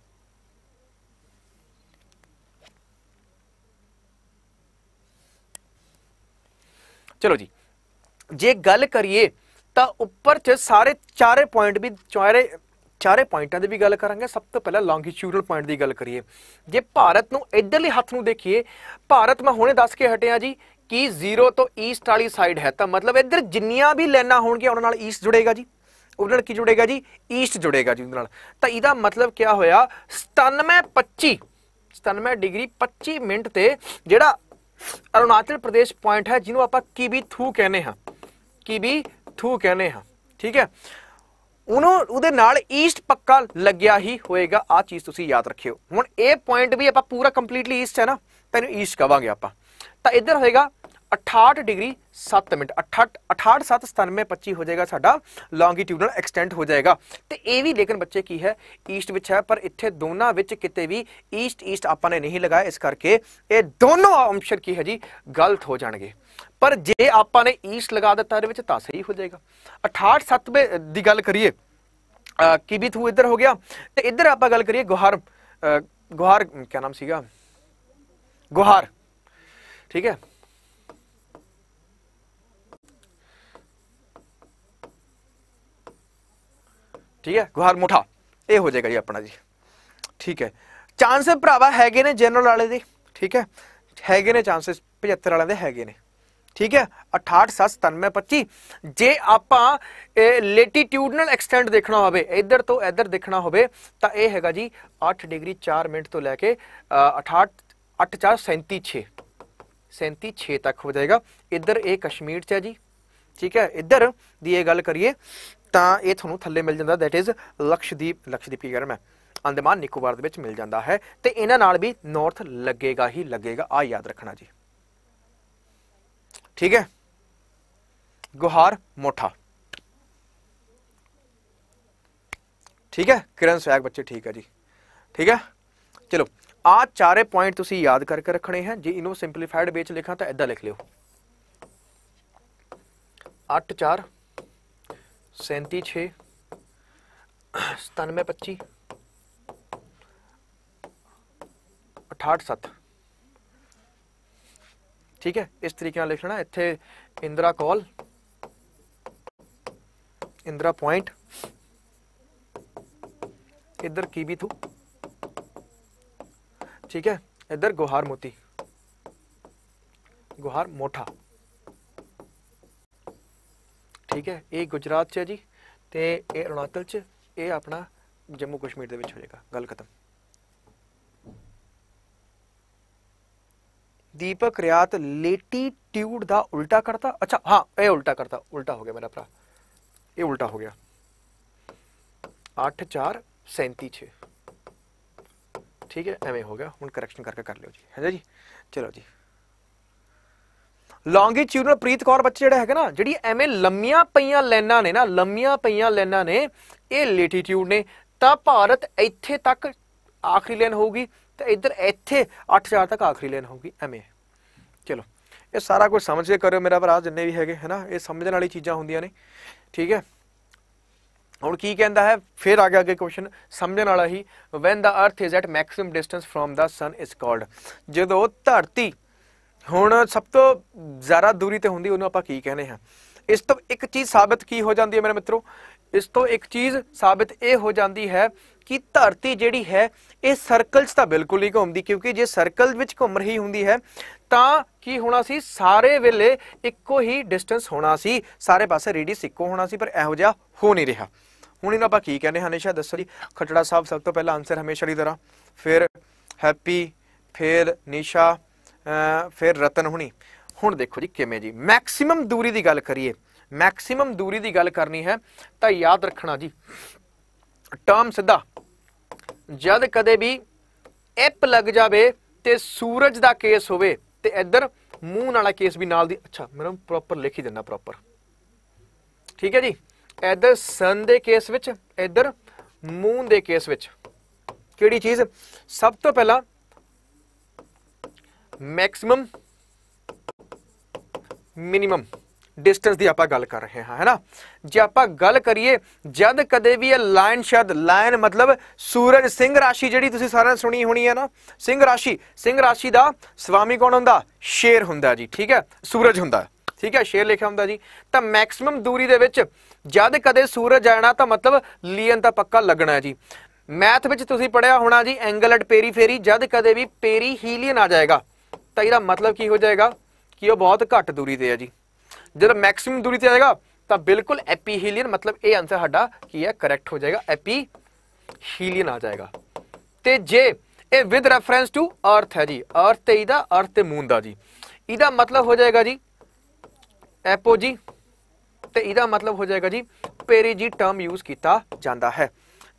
Speaker 3: ਚਲੋ ਜੀ ਜੇ ਗੱਲ ਕਰੀਏ ਤਾਂ ਉੱਪਰ ਚ ਸਾਰੇ ਚਾਰੇ ਪੁਆਇੰਟ ਵੀ ਚਾਰੇ ਚਾਰੇ ਪੁਆਇੰਟਾਂ ਦੀ ਵੀ ਗੱਲ ਕਰਾਂਗੇ ਸਭ ਤੋਂ ਪਹਿਲਾਂ ਲੌਂਗੀਟਿਊਡਲ ਪੁਆਇੰਟ ਦੀ ਗੱਲ ਕਰੀਏ ਜੇ ਭਾਰਤ ਨੂੰ ਇਧਰਲੇ ਹੱਥ ਨੂੰ ਦੇਖੀਏ ਭਾਰਤ ਮੈਂ ਹੁਣੇ ਦੱਸ ਕੇ ਹਟਿਆ ਜੀ ਕਿ 0 ਤੋਂ ਈਸਟ ਵਾਲੀ ਸਾਈਡ ਹੈ ਤਾਂ ਮਤਲਬ ਇਧਰ ਜਿੰਨੀਆਂ ਵੀ ਲੈਣਾ ਹੋਣਗੀਆਂ ਉਹਨਾਂ ਨਾਲ ਈਸਟ ਜੁੜੇਗਾ ਜੀ ਉਹਨਾਂ ਨਾਲ ਕੀ ਜੁੜੇਗਾ ਜੀ ਈਸਟ ਜੁੜੇਗਾ ਜੀ ਉਹਨਾਂ ਨਾਲ ਤਾਂ ਇਹਦਾ ਮਤਲਬ ਕੀ ਹੋਇਆ 9725 97 ਡਿਗਰੀ 25 ਮਿੰਟ ਤੇ ਜਿਹੜਾ ਅਰੁਣਾਚਲ ਪ੍ਰਦੇਸ਼ ਪੁਆਇੰਟ ਹੈ ਜਿਹਨੂੰ ਆਪਾਂ ਕੀਬੀ ਥੂ ਕਹਿੰਦੇ ਹਾਂ ਕੀਬੀ ਥੂ ਕਹਿੰਦੇ ਹਾਂ ਠੀਕ ਹੈ ਉਹਨੂੰ ਉਹਦੇ ਨਾਲ ਈਸਟ ਪੱਕਾ ਲੱਗਿਆ ਹੀ ਹੋਏਗਾ ਆ ਚੀਜ਼ ਤੁਸੀਂ ਯਾਦ ਰੱਖਿਓ ਹੁਣ ਇਹ ਪੁਆਇੰਟ ਵੀ ਆਪਾਂ ਪੂਰਾ ਕੰਪਲੀਟਲੀ ਈਸਟ ਹੈ ਨਾ ਤੈਨੂੰ ਈਸਟ ਕਵਾਂਗੇ ਆਪਾਂ ਤਾਂ ਇੱਧਰ ਹੋਏਗਾ 68 ਡਿਗਰੀ 7 ਮਿੰਟ 68 68 7 97 25 ਹੋ ਜਾਏਗਾ ਸਾਡਾ ਲੌਂਗੀਟਿਊਡਨਲ ਐਕਸਟੈਂਟ ਹੋ ਜਾਏਗਾ ਤੇ ਇਹ ਵੀ ਲੇਕਿਨ ਬੱਚੇ ਕੀ ਹੈ ਈਸਟ ਵਿੱਚ ਹੈ ਪਰ ਇੱਥੇ ਦੋਨਾਂ ਵਿੱਚ ਕਿਤੇ ਵੀ ਈਸਟ ਈਸਟ ਆਪਾਂ ਨੇ ਨਹੀਂ ਲਗਾਇਆ ਇਸ ਕਰਕੇ ਇਹ ਦੋਨੋਂ ਆਪਸ਼ਨ ਕੀ ਹੈ ਜੀ ਗਲਤ ਹੋ ਜਾਣਗੇ ਪਰ ਜੇ ਆਪਾਂ ਨੇ ਈਸਟ ਲਗਾ ਦਿੱਤਾ ਇਹਦੇ ਵਿੱਚ ਤਾਂ ਸਹੀ ਹੋ ਜਾਏਗਾ 68 ਸਤਵੇਂ ਦੀ ਗੱਲ ਕਰੀਏ ਕਿਬਿਤ ਹੂ ਇੱਧਰ ਹੋ ਗਿਆ ਤੇ ਇੱਧਰ ਆਪਾਂ ਗੱਲ ਕਰੀਏ ਗੁਹਾਰ ਗੁਹਾਰ ਕੀ ਨਾਮ ਸੀਗਾ ਗੁਹਾਰ ਠੀਕ ਹੈ ਠੀਕ ਹੈ ਗੁਹਾਰ ਮੁਠਾ ਇਹ ਹੋ ਜਾਏਗਾ ਜੀ ਆਪਣਾ ਜੀ ਠੀਕ ਹੈ ਚਾਂਸ ਭਰਾਵਾ ਹੈਗੇ ਨੇ ਜਨਰਲ ਵਾਲੇ ਦੇ ਠੀਕ ਹੈ ਹੈਗੇ ਨੇ ਚਾਂਸਸ 75 ਵਾਲਿਆਂ ਦੇ ਹੈਗੇ ਨੇ ਠੀਕ ਹੈ 689725 ਜੇ ਆਪਾਂ ਲੈਟੀਟਿਊਡਨਲ ਐਕਸਟੈਂਡ ਦੇਖਣਾ ਹੋਵੇ ਇੱਧਰ ਤੋਂ ਇੱਧਰ ਦੇਖਣਾ ਹੋਵੇ ਤਾਂ ਇਹ ਹੈਗਾ ਜੀ 8 ਡਿਗਰੀ 4 ਮਿੰਟ ਤੋਂ ਲੈ ਕੇ 68 84 37 ਤੱਕ ਹੋ ਜਾਏਗਾ ਇੱਧਰ ਇਹ ਕਸ਼ਮੀਰ 'ਚ ਹੈ ਜੀ ਠੀਕ ਹੈ ਇੱਧਰ ਦੀ ਇਹ ਗੱਲ ਕਰੀਏ ਤਾਂ ਇਹ ਤੁਹਾਨੂੰ ਥੱਲੇ ਮਿਲ ਜਾਂਦਾ ਥੈਟ ਇਜ਼ ਲਕਸ਼ਦੀਪ ਲਕਸ਼ਦੀਪ ਕੀ ਕਰ ਮੈਂ ਅੰਦਮਾਨ ਨਿਕੋਬਾਰ ਦੇ ਵਿੱਚ ਮਿਲ ਜਾਂਦਾ ਹੈ ਤੇ ਇਹਨਾਂ ਨਾਲ ਵੀ ਨਾਰਥ ਲੱਗੇਗਾ ਹੀ ਲੱਗੇਗਾ ਆ ਯਾਦ ਰੱਖਣਾ ਜੀ ठीक है गुहार मोठा ठीक है किरण सहायक बच्चे ठीक है जी ठीक है चलो आ चार पॉइंट तुम याद करके रखने हैं जी इन सिंपलीफाइड बेच लिखा तो इदा लिख लियो अठ चार सैंती छे सतानवे पच्ची अठाठ सत्त ਠੀਕ ਹੈ ਇਸ ਤਰੀਕੇ ਨਾਲ ਲਿਖਣਾ ਇੱਥੇ ਇੰਦਰਾ ਕਾਲ ਇੰਦਰਾ ਪੁਆਇੰਟ ਇੱਧਰ ਕੀਬੀ ਥੂ ठीक है इधर गुहार मोती गुहार मोठा ਠੀਕ ਹੈ ਇਹ ਗੁਜਰਾਤ 'ਚ ਹੈ ਜੀ ਤੇ ਇਹ ਅਰੁਣਾਚਲ 'ਚ ਇਹ ਆਪਣਾ ਜੰਮੂ ਕਸ਼ਮੀਰ ਦੇ ਵਿੱਚ ਹੋ ਜਾਏਗਾ ਗੱਲ ਖਤਮ ਦੀਪਕ ਰਿਆਤ ਲੇਟੀਟਿਊਡ ਦਾ ਉਲਟਾ ਕਰਤਾ ਅੱਛਾ ਹਾਂ ਇਹ ਉਲਟਾ ਕਰਤਾ ਉਲਟਾ ਹੋ ਗਿਆ ਮੇਰਾ ਭਰਾ ਇਹ ਉਲਟਾ ਹੋ ਗਿਆ 84736 ਠੀਕ ਹੈ ਐਵੇਂ ਹੋ ਗਿਆ ਹੁਣ ਕਰੈਕਸ਼ਨ ਕਰਕੇ ਕਰ ਲਿਓ ਜੀ ਹੈ ਜੀ ਚਲੋ ਜੀ ਲੌਂਗੀਟਿਊਡਨਲ ਪ੍ਰੀਤ ਕੌਰ ਬੱਚੇ ਜਿਹੜਾ ਹੈਗਾ ਨਾ ਜਿਹੜੀ ਐਵੇਂ ਲੰਮੀਆਂ ਪਈਆਂ ਲਾਈਨਾਂ ਨੇ ਨਾ ਲੰਮੀਆਂ ਪਈਆਂ ਲਾਈਨਾਂ ਨੇ ਇਹ ਲੇਟੀਟਿਊਡ ਨੇ ਤਾਂ ਭਾਰਤ ਇੱਥੇ ਤੱਕ ਆਖਰੀ ਲਾਈਨ ਹੋਊਗੀ ਤੇ ਇੱਧਰ ਇੱਥੇ 8000 ਤੱਕ ਆਖਰੀ ਲਾਈਨ ਹੋਊਗੀ ਐਵੇਂ ਚਲੋ ਇਹ ਸਾਰਾ ਕੁਝ ਸਮਝ ਕੇ ਕਰਿਓ ਮੇਰਾ ਭਰਾ ਜਿੰਨੇ ਵੀ ਹੈਗੇ ਹਨਾ ਇਹ ਸਮਝਣ ਵਾਲੀ ਚੀਜ਼ਾਂ ਹੁੰਦੀਆਂ ਨੇ ਠੀਕ ਹੈ ਹੁਣ ਕੀ ਕਹਿੰਦਾ ਹੈ ਫਿਰ ਆ ਗਿਆ ਅੱਗੇ ਕੁਐਸਚਨ ਸਮਝਣ ਵਾਲਾ ਹੀ when the earth is at maximum distance from the sun is called ਜਦੋਂ ਧਰਤੀ ਹੁਣ ਸਭ ਤੋਂ ਜ਼ਿਆਦਾ ਦੂਰੀ ਤੇ ਹੁੰਦੀ ਉਹਨੂੰ ਆਪਾਂ ਕੀ ਕਹਿੰਦੇ ਹਾਂ ਇਸ ਤੋਂ ਇੱਕ ਚੀਜ਼ ਸਾਬਤ ਕੀ ਹੋ ਜਾਂਦੀ ਹੈ ਮੇਰੇ ਮਿੱਤਰੋ ਇਸ ਤੋਂ ਇੱਕ ਚੀਜ਼ ਸਾਬਤ ਇਹ ਹੋ ਜਾਂਦੀ ਹੈ ਕਿ ਧਰਤੀ ਜਿਹੜੀ ਹੈ ਇਹ ਸਰਕਲ 'ਚ ਤਾਂ ਬਿਲਕੁਲ ਨਹੀਂ ਘੁੰਮਦੀ ਕਿਉਂਕਿ ਜੇ ਸਰਕਲ ਵਿੱਚ ਘੁੰਮ ਰਹੀ ਹੁੰਦੀ ਹੈ ਤਾਂ ਕੀ ਹੋਣਾ ਸੀ ਸਾਰੇ ਵੇਲੇ ਇੱਕੋ ਹੀ ਡਿਸਟੈਂਸ ਹੋਣਾ ਸੀ ਸਾਰੇ ਪਾਸੇ ਰੇਡੀਅਸ ਇੱਕੋ ਹੋਣਾ ਸੀ ਪਰ ਇਹੋ ਜਿਹਾ ਹੋ ਨਹੀਂ ਰਿਹਾ ਹੁਣ ਇਹਨਾਂ ਆਪਾਂ ਕੀ ਕਹਿੰਦੇ ਹਾਂ ਹਮੇਸ਼ਾ ਦੱਸੋ ਜੀ ਖਟੜਾ ਸਾਹਿਬ ਸਭ ਤੋਂ ਪਹਿਲਾਂ ਆਨਸਰ ਹਮੇਸ਼ਾ ਦੀ ਤਰ੍ਹਾਂ ਫਿਰ ਹੈਪੀ ਫਿਰ ਨਿਸ਼ਾ ਫਿਰ ਰਤਨ ਹੁਣੀ ਹੁਣ ਦੇਖੋ ਜੀ ਕਿਵੇਂ ਜੀ ਮੈਕਸਿਮਮ ਦੂਰੀ ਦੀ ਗੱਲ ਕਰੀਏ ਮੈਕਸਿਮਮ ਦੂਰੀ ਦੀ ਗੱਲ ਕਰਨੀ ਹੈ ਤਾਂ ਯਾਦ ਰੱਖਣਾ ਜੀ ਟਰਮ ਸਿੱਧਾ ਜਦ ਕਦੇ ਵੀ ਐਪ ਲੱਗ ਜਾਵੇ ਤੇ ਸੂਰਜ ਦਾ ਕੇਸ ਹੋਵੇ ਤੇ ਇੱਧਰ ਮੂਨ ਵਾਲਾ ਕੇਸ ਵੀ ਨਾਲ ਦੀ ਅੱਛਾ ਮੈਨੂੰ ਪ੍ਰੋਪਰ ਲਿਖ ਹੀ ਦਿੰਦਾ ਪ੍ਰੋਪਰ ਠੀਕ ਹੈ ਜੀ ਇੱਧਰ ਸਨ ਦੇ ਕੇਸ ਵਿੱਚ ਇੱਧਰ ਮੂਨ ਦੇ ਕੇਸ ਵਿੱਚ ਕਿਹੜੀ ਚੀਜ਼ ਸਭ ਤੋਂ ਪਹਿਲਾਂ ਮੈਕਸਿਮਮ ਮਿਨੀਮਮ ਡਿਸਟੈਂਸ ਦੀ ਆਪਾਂ ਗੱਲ ਕਰ ਰਹੇ ਹਾਂ ਹੈਨਾ ਜੇ ਆਪਾਂ ਗੱਲ ਕਰੀਏ ਜਦ ਕਦੇ ਵੀ ਇਹ ਲਾਇਨ ਸ਼ਬਦ ਲਾਇਨ ਮਤਲਬ ਸੂਰਜ ਸਿੰਘ ਰਾਸ਼ੀ ਜਿਹੜੀ ਤੁਸੀਂ ਸਾਰਿਆਂ ਨੇ ਸੁਣੀ ਹੋਣੀ ਹੈ ਨਾ ਸਿੰਘ ਰਾਸ਼ੀ ਸਿੰਘ ਰਾਸ਼ੀ ਦਾ ਸਵਾਮੀ ਕੌਣ ਹੁੰਦਾ ਸ਼ੇਰ ਹੁੰਦਾ ਜੀ ਠੀਕ ਹੈ ਸੂਰਜ ਹੁੰਦਾ ਠੀਕ ਹੈ ਸ਼ੇਰ ਲਿਖਿਆ ਹੁੰਦਾ ਜੀ ਤਾਂ ਮੈਕਸਿਮਮ ਦੂਰੀ ਦੇ ਵਿੱਚ ਜਦ ਕਦੇ ਸੂਰਜ ਆਣਾ ਤਾਂ ਮਤਲਬ ਲੀਨ ਦਾ ਪੱਕਾ ਲੱਗਣਾ ਹੈ ਜੀ ਮੈਥ ਵਿੱਚ ਤੁਸੀਂ ਪੜਿਆ ਹੋਣਾ ਜੀ ਐਂਗਲ ਐਟ ਪੇਰੀਫੇਰੀ ਜਦ ਕਦੇ ਵੀ ਪੇਰੀ ਹੀਲੀਅਨ ਆ ਜਾਏਗਾ ਤਾਂ ਇਹਦਾ ਮਤਲਬ ਕੀ ਹੋ ਜਾਏਗਾ ਕਿ ਉਹ ਬਹੁਤ ਘੱਟ ਦੂਰੀ ਤੇ ਹੈ ਜੀ ਜਦ ਮੈਕਸਿਮਮ ਦੂਰੀ ਤੇ ਆਏਗਾ ਤਾਂ ਬਿਲਕੁਲ ਐਪੀਹੀਲੀਅਨ ਮਤਲਬ ਇਹ ਆਨਸਰ ਸਾਡਾ ਕੀ ਹੈ ਕਰੈਕਟ ਹੋ ਜਾਏਗਾ ਐਪੀ ਹੀਲੀਅਨ ਆ ਜਾਏਗਾ ਤੇ ਜੇ ਇਹ ਵਿਦ ਰੈਫਰੈਂਸ ਟੂ ਅਰਥ ਹੈ ਜੀ ਅਰਥ ਤੇ ਇਹਦਾ ਅਰਥ ਤੇ ਮੂਨ ਦਾ ਜੀ ਇਹਦਾ ਮਤਲਬ ਹੋ ਜਾਏਗਾ ਜੀ ਐਪੋ ਜੀ ਤੇ ਇਹਦਾ ਮਤਲਬ ਹੋ ਜਾਏਗਾ ਜੀ ਪੇਰੀ ਜੀ ਟਰਮ ਯੂਜ਼ ਕੀਤਾ ਜਾਂਦਾ ਹੈ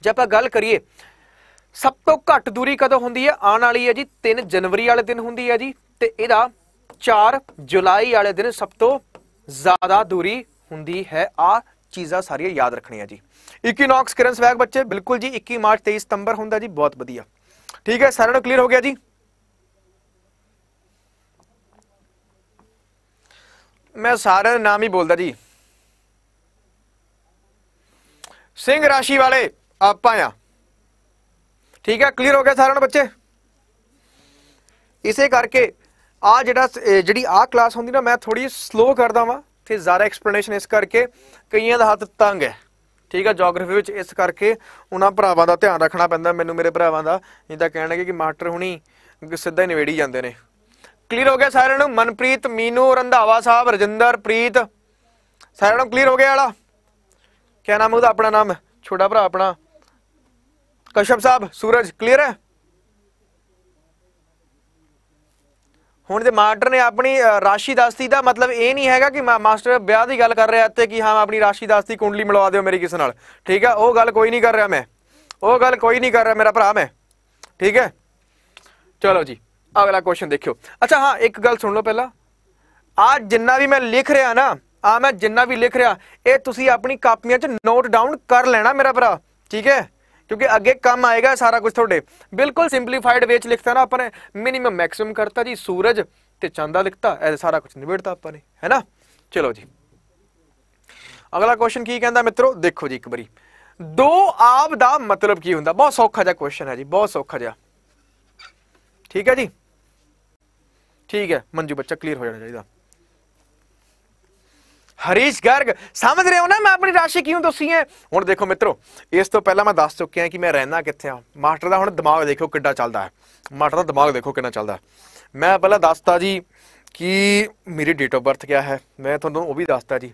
Speaker 3: ਜੇ ਆਪਾਂ ਗੱਲ ਕਰੀਏ ਸਭ ਤੋਂ ਘੱਟ ਦੂਰੀ ਕਦੋਂ ਹੁੰਦੀ ਹੈ ਆਉਣ ਵਾਲੀ ਹੈ ਜੀ 3 ਜਨਵਰੀ ਵਾਲੇ ਦਿਨ ਹੁੰਦੀ ਹੈ ਜੀ ਤੇ ਇਹਦਾ 4 ਜੁਲਾਈ ਵਾਲੇ ਦਿਨ ਸਭ ਤੋਂ ਜ਼ਿਆਦਾ ਦੂਰੀ ਹੁੰਦੀ ਹੈ ਆ ਚੀਜ਼ਾਂ ਸਾਰੀਆਂ ਯਾਦ ਰੱਖਣੀਆਂ ਜੀ ਇਕੀਨੌਕਸ ਕਰੰਸ ਵੈਗ ਬੱਚੇ ਬਿਲਕੁਲ ਜੀ 21 ਮਾਰਚ 23 ਸਤੰਬਰ ਹੁੰਦਾ ਜੀ ਬਹੁਤ ਵਧੀਆ ਠੀਕ ਹੈ ਸਾਰਿਆਂ ਨੂੰ ਕਲੀਅਰ ਹੋ ਗਿਆ ਜੀ ਮੈਂ ਸਾਰਿਆਂ ਦਾ ਨਾਮ ਹੀ ਬੋਲਦਾ ਜੀ ਸਿੰਘ ਰਾਸ਼ੀ ਵਾਲੇ ਆਪਾਂ ਆ ਠੀਕ ਹੈ ਕਲੀਅਰ ਹੋ ਗਿਆ ਸਾਰਿਆਂ ਨੂੰ ਬੱਚੇ ਇਸੇ ਕਰਕੇ ਆ ਜਿਹੜਾ ਜਿਹੜੀ ਆ ਕਲਾਸ ਹੁੰਦੀ ਨਾ ਮੈਂ ਥੋੜੀ ਸਲੋ ਕਰਦਾ ਵਾਂ ਤੇ ਜ਼ਿਆਦਾ ਐਕਸਪਲੇਨੇਸ਼ਨ ਇਸ ਕਰਕੇ ਕਈਆਂ ਦਾ ਹੱਥ ਤੰਗ ਹੈ ਠੀਕ ਹੈ ਜੀਓਗ੍ਰਾਫੀ ਵਿੱਚ ਇਸ ਕਰਕੇ ਉਹਨਾਂ ਭਰਾਵਾਂ ਦਾ ਧਿਆਨ ਰੱਖਣਾ ਪੈਂਦਾ ਮੈਨੂੰ ਮੇਰੇ ਭਰਾਵਾਂ ਦਾ ਨਹੀਂ ਤਾਂ ਕਹਿਣਗੇ ਕਿ ਮਾਸਟਰ ਹੁਣੀ ਸਿੱਧਾ ਹੀ ਨਵੇੜੀ ਜਾਂਦੇ ਨੇ ਕਲੀਅਰ ਹੋ ਗਿਆ ਸਾਰਿਆਂ ਨੂੰ ਮਨਪ੍ਰੀਤ ਮੀਨੂ ਰੰਧਾਵਾ ਸਾਹਿਬ ਰਜਿੰਦਰ ਪ੍ਰੀਤ ਸਾਰਿਆਂ ਨੂੰ ਕਲੀਅਰ ਹੋ ਗਿਆ ਵਾਲਾ ਕੀ ਨਾਮ ਉਹਦਾ ਆਪਣਾ ਨਾਮ ਛੋਟਾ ਭਰਾ ਆਪਣਾ ਕਸ਼ਪ ਸਾਹਿਬ ਸੂਰਜ ਕਲੀਅਰ ਹੈ ਹੁਣ ਤੇ ਮਾਸਟਰ ਨੇ ਆਪਣੀ ਰਾਸ਼ੀ ਦਾਸਤੀ ਦਾ ਮਤਲਬ ਇਹ ਨਹੀਂ ਹੈਗਾ ਕਿ ਮਾਸਟਰ ਵਿਆਹ ਦੀ ਗੱਲ ਕਰ ਰਿਹਾ ਤੇ ਕਿ ਹਾਂ ਆਪਣੀ ਰਾਸ਼ੀ ਦਾਸਤੀ ਕੁੰਡਲੀ ਮਿਲਵਾ ਦਿਓ ਮੇਰੇ ਕਿਸੇ ਨਾਲ ਠੀਕ ਹੈ ਉਹ ਗੱਲ ਕੋਈ ਨਹੀਂ ਕਰ ਰਿਹਾ ਮੈਂ ਉਹ ਗੱਲ ਕੋਈ ਨਹੀਂ ਕਰ ਰਿਹਾ ਮੇਰਾ ਭਰਾ ਮੈਂ ਠੀਕ ਹੈ ਚਲੋ ਜੀ ਅਗਲਾ ਕੁਐਸਚਨ ਦੇਖਿਓ ਅੱਛਾ ਹਾਂ ਇੱਕ ਗੱਲ ਸੁਣ ਲਓ ਪਹਿਲਾਂ ਆ ਜਿੰਨਾ ਵੀ ਮੈਂ ਲਿਖ ਰਿਹਾ ਨਾ ਆ ਮੈਂ ਜਿੰਨਾ ਵੀ ਲਿਖ ਰਿਹਾ ਇਹ ਤੁਸੀਂ ਆਪਣੀ ਕਾਪੀਆਂ 'ਚ ਨੋਟ ਡਾਊਨ ਕਰ ਲੈਣਾ ਮੇਰਾ ਭਰਾ ਠੀਕ ਹੈ ਕਿਉਂਕਿ ਅੱਗੇ ਕੰਮ ਆਏਗਾ ਸਾਰਾ ਕੁਝ ਤੁਹਾਡੇ ਬਿਲਕੁਲ ਸਿੰਪਲੀਫਾਈਡ ਵੇਚ ਲਿਖਤਾ ਨਾ ਆਪਾਂ ਨੇ ਮਿਨੀਮਮ ਮੈਕਸਿਮਮ ਕਰਤਾ ਜੀ ਸੂਰਜ ਤੇ ਚੰਦਾ ਲਿਖਤਾ ਐ ਸਾਰਾ ਕੁਝ ਨਿਬੜਤਾ ਆਪਾਂ ਨੇ ਹੈਨਾ ਚਲੋ ਜੀ ਅਗਲਾ ਕੁਐਸਚਨ ਕੀ ਕਹਿੰਦਾ ਮਿੱਤਰੋ ਦੇਖੋ ਜੀ ਇੱਕ ਵਾਰੀ ਦੋ ਆਬ ਦਾ ਮਤਲਬ ਕੀ ਹੁੰਦਾ ਬਹੁਤ ਸੌਖਾ ਜਿਹਾ ਕੁਐਸਚਨ ਹੈ ਜੀ ਬਹੁਤ ਸੌਖਾ ਜਿਹਾ ਠੀਕ ਹੈ ਜੀ ਠੀਕ ਹੈ ਮੰਜੂ ਬੱਚਾ ਕਲੀਅਰ ਹੋ ਜਾਣਾ ਚਾਹੀਦਾ ਹਰੀਸ਼ ਗਰਗ ਸਮਝ ਰਹੇ ਹੋ ਨਾ ਮੈਂ ਆਪਣੀ ਰਾਸ਼ੀ ਕਿਉਂ ਦੱਸੀ ਹੈ ਹੁਣ ਦੇਖੋ ਮਿੱਤਰੋ ਇਸ ਤੋਂ ਪਹਿਲਾਂ ਮੈਂ ਦੱਸ ਚੁੱਕਿਆ ਕਿ ਮੈਂ ਰਹਿਣਾ ਕਿੱਥੇ ਆ ਮਾਸਟਰ ਦਾ ਹੁਣ ਦਿਮਾਗ ਦੇਖੋ ਕਿੱਡਾ ਚੱਲਦਾ ਹੈ ਮਾਸਟਰ ਦਾ ਦਿਮਾਗ ਦੇਖੋ ਕਿੰਨਾ ਚੱਲਦਾ ਮੈਂ ਪਹਿਲਾਂ ਦੱਸਤਾ ਜੀ ਕਿ ਮੇਰੀ ਡੇਟ ਆਫ ਬਰਥ ਕਿਆ ਹੈ ਮੈਂ ਤੁਹਾਨੂੰ ਉਹ ਵੀ ਦੱਸਤਾ ਜੀ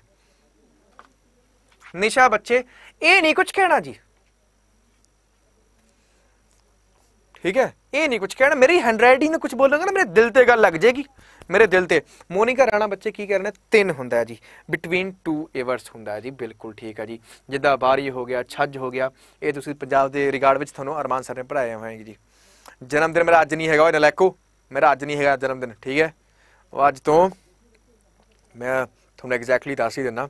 Speaker 3: ਨਿਸ਼ਾ ਬੱਚੇ ਇਹ ਨਹੀਂ ਕੁਝ ਕਹਿਣਾ ਜੀ ਠੀਕ ਹੈ ਇਹ ਨਹੀਂ ਕੁਝ ਕਹਿਣਾ ਮੇਰੀ ਹੈਂਡਰਾਈਟਿੰਗ ਨੂੰ ਕੁਝ ਬੋਲੋਗੇ ਨਾ ਮੇਰੇ ਦਿਲ ਤੇ ਗੱਲ ਲੱਗ ਜਾਏਗੀ ਮੇਰੇ ਦਿਲ ਤੇ ਮੋਨਿਕਾ ਰਾਣਾ ਬੱਚੇ ਕੀ ਕਰਨੇ ਤਿੰਨ ਹੁੰਦਾ ਹੈ ਜੀ ਬਿਟਵੀਨ 2 ਏਵਰਸ ਹੁੰਦਾ ਹੈ ਜੀ ਬਿਲਕੁਲ ਠੀਕ ਹੈ ਜੀ ਜਿੱਦਾਂ ਬਾਰੀ ਹੋ ਗਿਆ ਛੱਜ ਹੋ ਗਿਆ ਇਹ ਤੁਸੀਂ ਪੰਜਾਬ ਦੇ ਰਿਗਾਰਡ ਵਿੱਚ ਤੁਹਾਨੂੰ ਅਰਮਾਨ ਸਰ ਨੇ ਪੜਾਏ ਹੋਏ ਜੀ ਜਨਮ ਦਿਨ ਮੇਰਾ ਅੱਜ ਨਹੀਂ ਹੈਗਾ ਓਏ ਨਲੈਕੋ ਮੇਰਾ ਅੱਜ ਨਹੀਂ ਹੈਗਾ ਜਨਮ ਦਿਨ ਠੀਕ ਹੈ ਉਹ ਅੱਜ ਤੋਂ ਮੈਂ ਤੁਹਾਨੂੰ ਐਗਜ਼ੈਕਟਲੀ ਦੱਸ ਹੀ ਦਿੰਦਾ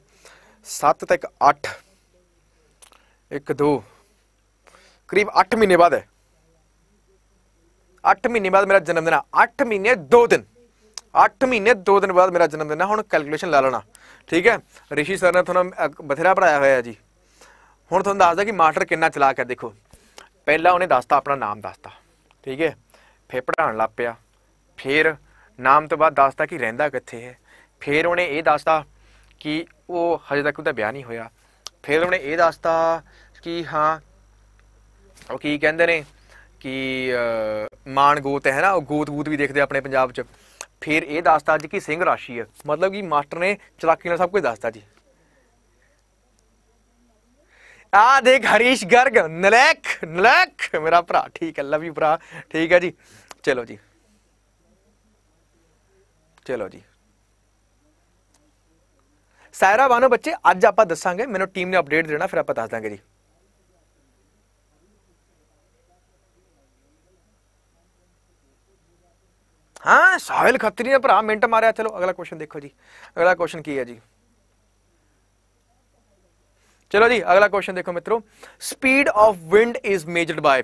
Speaker 3: 7 ਤੱਕ 8 1 2 ਕਰੀਬ 8 ਮਹੀਨੇ ਬਾਅਦ ਹੈ 8 ਮਹੀਨੇ ਬਾਅਦ ਮੇਰਾ ਜਨਮ ਦਿਨ ਆ 8 ਮਹੀਨੇ 2 ਦਿਨ 8 ਮਹੀਨੇ 2 ਦਿਨ ਬਾਅਦ ਮੇਰਾ ਜਨਮ ਦਿਨ ਆ ਹੁਣ ਕੈਲਕੂਲੇਸ਼ਨ ਲਾ ਲੈਣਾ ਠੀਕ ਹੈ ਰਿਸ਼ੀ ਸਰ ਨੇ ਤੁਹਾਨੂੰ ਬਥੇਰਾ ਪੜਾਇਆ ਹੋਇਆ ਜੀ ਹੁਣ ਤੁਹਾਨੂੰ ਦੱਸਦਾ ਕਿ ਮਾਸਟਰ ਕਿੰਨਾ ਚਲਾ ਕੇ ਦੇਖੋ ਪਹਿਲਾਂ ਉਹਨੇ ਦੱਸਤਾ ਆਪਣਾ ਨਾਮ ਦੱਸਤਾ ਠੀਕ ਹੈ ਫੇਰ ਪੜਾਉਣ ਲੱਗ ਪਿਆ ਫੇਰ ਨਾਮ ਤੋਂ ਬਾਅਦ ਦੱਸਤਾ ਕਿ ਰਹਿੰਦਾ ਕਿੱਥੇ ਹੈ ਫੇਰ ਉਹਨੇ ਇਹ ਦੱਸਤਾ ਕਿ ਉਹ ਹਜੇ ਤੱਕ ਉਹਦਾ ਵਿਆਹ ਨਹੀਂ ਹੋਇਆ ਫਿਰ ਉਹਨੇ ਇਹ ਦੱਸਤਾ ਕਿ ਹਾਂ ਉਹ ਕੀ ਕਹਿੰਦੇ ਨੇ ਕਿ ਮਾਨ ਗੋਤ ਹੈ ਨਾ ਉਹ ਗੋਤ ਗੂਤ ਵੀ ਦੇਖਦੇ ਆਪਣੇ ਪੰਜਾਬ 'ਚ ਫਿਰ ਇਹ ਦੱਸਤਾ ਜੀ ਕਿ ਸਿੰਘ ਰਾਸ਼ੀ ਹੈ ਮਤਲਬ ਕਿ ਮਾਸਟਰ ਨੇ ਚਲਾਕੀ ਨਾਲ ਸਭ ਕੁਝ ਦੱਸਤਾ ਜੀ ਆ ਦੇਖ ਹਰੀਸ਼ ਗਰਗ ਨਲੇਕ ਨਲੇਕ ਮੇਰਾ ਭਰਾ ਠੀਕ ਹੈ ਲਵ ਯੂ ਭਰਾ ਠੀਕ ਹੈ ਜੀ ਚਲੋ ਜੀ ਚਲੋ ਜੀ ਸਾਇਰਾ ਬਾਨੋ ਬੱਚੇ ਅੱਜ ਆਪਾਂ ਦੱਸਾਂਗੇ ਮੈਨੂੰ ਟੀਮ ਨੇ ਅਪਡੇਟ ਦੇਣਾ ਫਿਰ ਆਪਾਂ ਦੱਸ ਦਾਂਗੇ ਜੀ ਹਾਂ ਸਾਹਿਲ ਖੱਤਰੀ ਨੇ ਭਰਾ ਮਿੰਟ ਮਾਰਿਆ ਚਲੋ ਅਗਲਾ ਕੁਐਸਚਨ ਦੇਖੋ ਜੀ ਅਗਲਾ ਕੁਐਸਚਨ ਕੀ ਹੈ ਜੀ ਚਲੋ ਜੀ ਅਗਲਾ ਕੁਐਸਚਨ ਦੇਖੋ ਮਿੱਤਰੋ speed of wind is measured by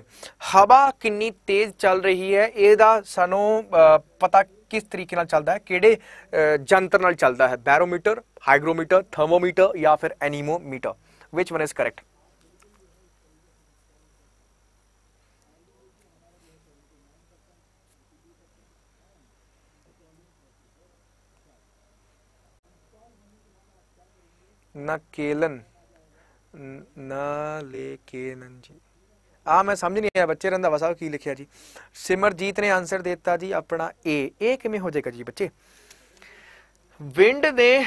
Speaker 3: ਹਵਾ ਕਿੰਨੀ ਤੇਜ਼ ਚੱਲ ਰਹੀ ਹੈ ਇਹਦਾ ਸਾਨੂੰ ਪਤਾ ਕਿਸ ਤਰੀਕੇ ਨਾਲ ਚੱਲਦਾ ਹੈ ਕਿਹੜੇ ਜੰਤਰ ਨਾਲ ਚੱਲਦਾ ਹੈ ਬੈਰੋਮੀਟਰ ਹਾਈਗਰੋਮੀਟਰ ਥਰਮੋਮੀਟਰ ਜਾਂ ਫਿਰ anemometer which one is correct ਨਾ ਕੇਲਨ ਨਾ ਲੈ ਕੇਨਨ ਜੀ ਆ ਮੈਂ ਸਮਝ ਨਹੀਂ ਆਇਆ ਬੱਚੇ ਰੰਦਾ ਵਸਾ ਕੀ ਲਿਖਿਆ ਜੀ ਸਿਮਰਜੀਤ ਨੇ ਆਨਸਰ ਦਿੱਤਾ ਜੀ ਆਪਣਾ ਏ ਇਹ ਕਿਵੇਂ ਹੋ ਜਾਏਗਾ ਜੀ ਬੱਚੇ ਵਿੰਡ ਦੇ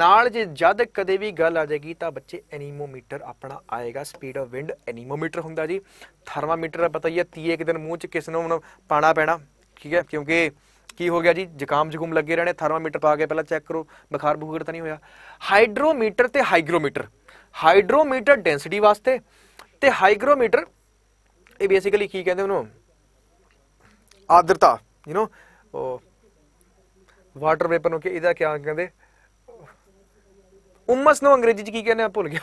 Speaker 3: ਨਾਲ ਜੇ ਜਦ ਕਦੇ ਵੀ ਗੱਲ ਆ ਜਾਏਗੀ ਤਾਂ ਬੱਚੇ ਐਨੀਮੋਮੀਟਰ ਆਪਣਾ ਆਏਗਾ ਸਪੀਡ ਆਫ ਵਿੰਡ ਐਨੀਮੋਮੀਟਰ ਹੁੰਦਾ ਜੀ ਥਰਮਾਮੀਟਰ ਪਤਾ ਹੀ ਹੈ ਤੀਏ ਇੱਕ ਦਿਨ ਮੂੰਹ 'ਚ ਕਿਸ ਨੂੰ ਪਾਣਾ ਪੈਣਾ ਠੀਕ ਹੈ ਕਿਉਂਕਿ ਕੀ ਹੋ ਗਿਆ ਜੀ ਜ਼ੁਕਾਮ ਜ਼ੁਕਮ ਲੱਗੇ ਰਹਿਣੇ ਥਰਮਾਮੀਟਰ ਪਾ ਕੇ ਪਹਿਲਾਂ ਚੈੱਕ ਕਰੋ ਬੁਖਾਰ ਬੁਖਾਰ ਤਾਂ ਨਹੀਂ ਹੋਇਆ ਹਾਈਡਰੋਮੀਟਰ ਤੇ ਹਾਈਗਰੋਮੀਟਰ ਹਾਈਡਰੋਮੀਟਰ ਡੈਂਸਿਟੀ ਵਾਸਤੇ ਤੇ ਹਾਈਗਰੋਮੀਟਰ ਇਹ ਬੇਸਿਕਲੀ ਕੀ ਕਹਿੰਦੇ ਉਹਨੂੰ ਆਦਰਤਾ ਯੂ نو ਵਾਟਰ ਵੇਪਰ ਨੂੰ ਕਿ ਇਹਦਾ ਕੀ ਕਹਿੰਦੇ ਉਮਸ ਨੂੰ ਅੰਗਰੇਜ਼ੀ ਚ ਕੀ ਕਹਿੰਦੇ ਆ ਭੁੱਲ ਗਿਆ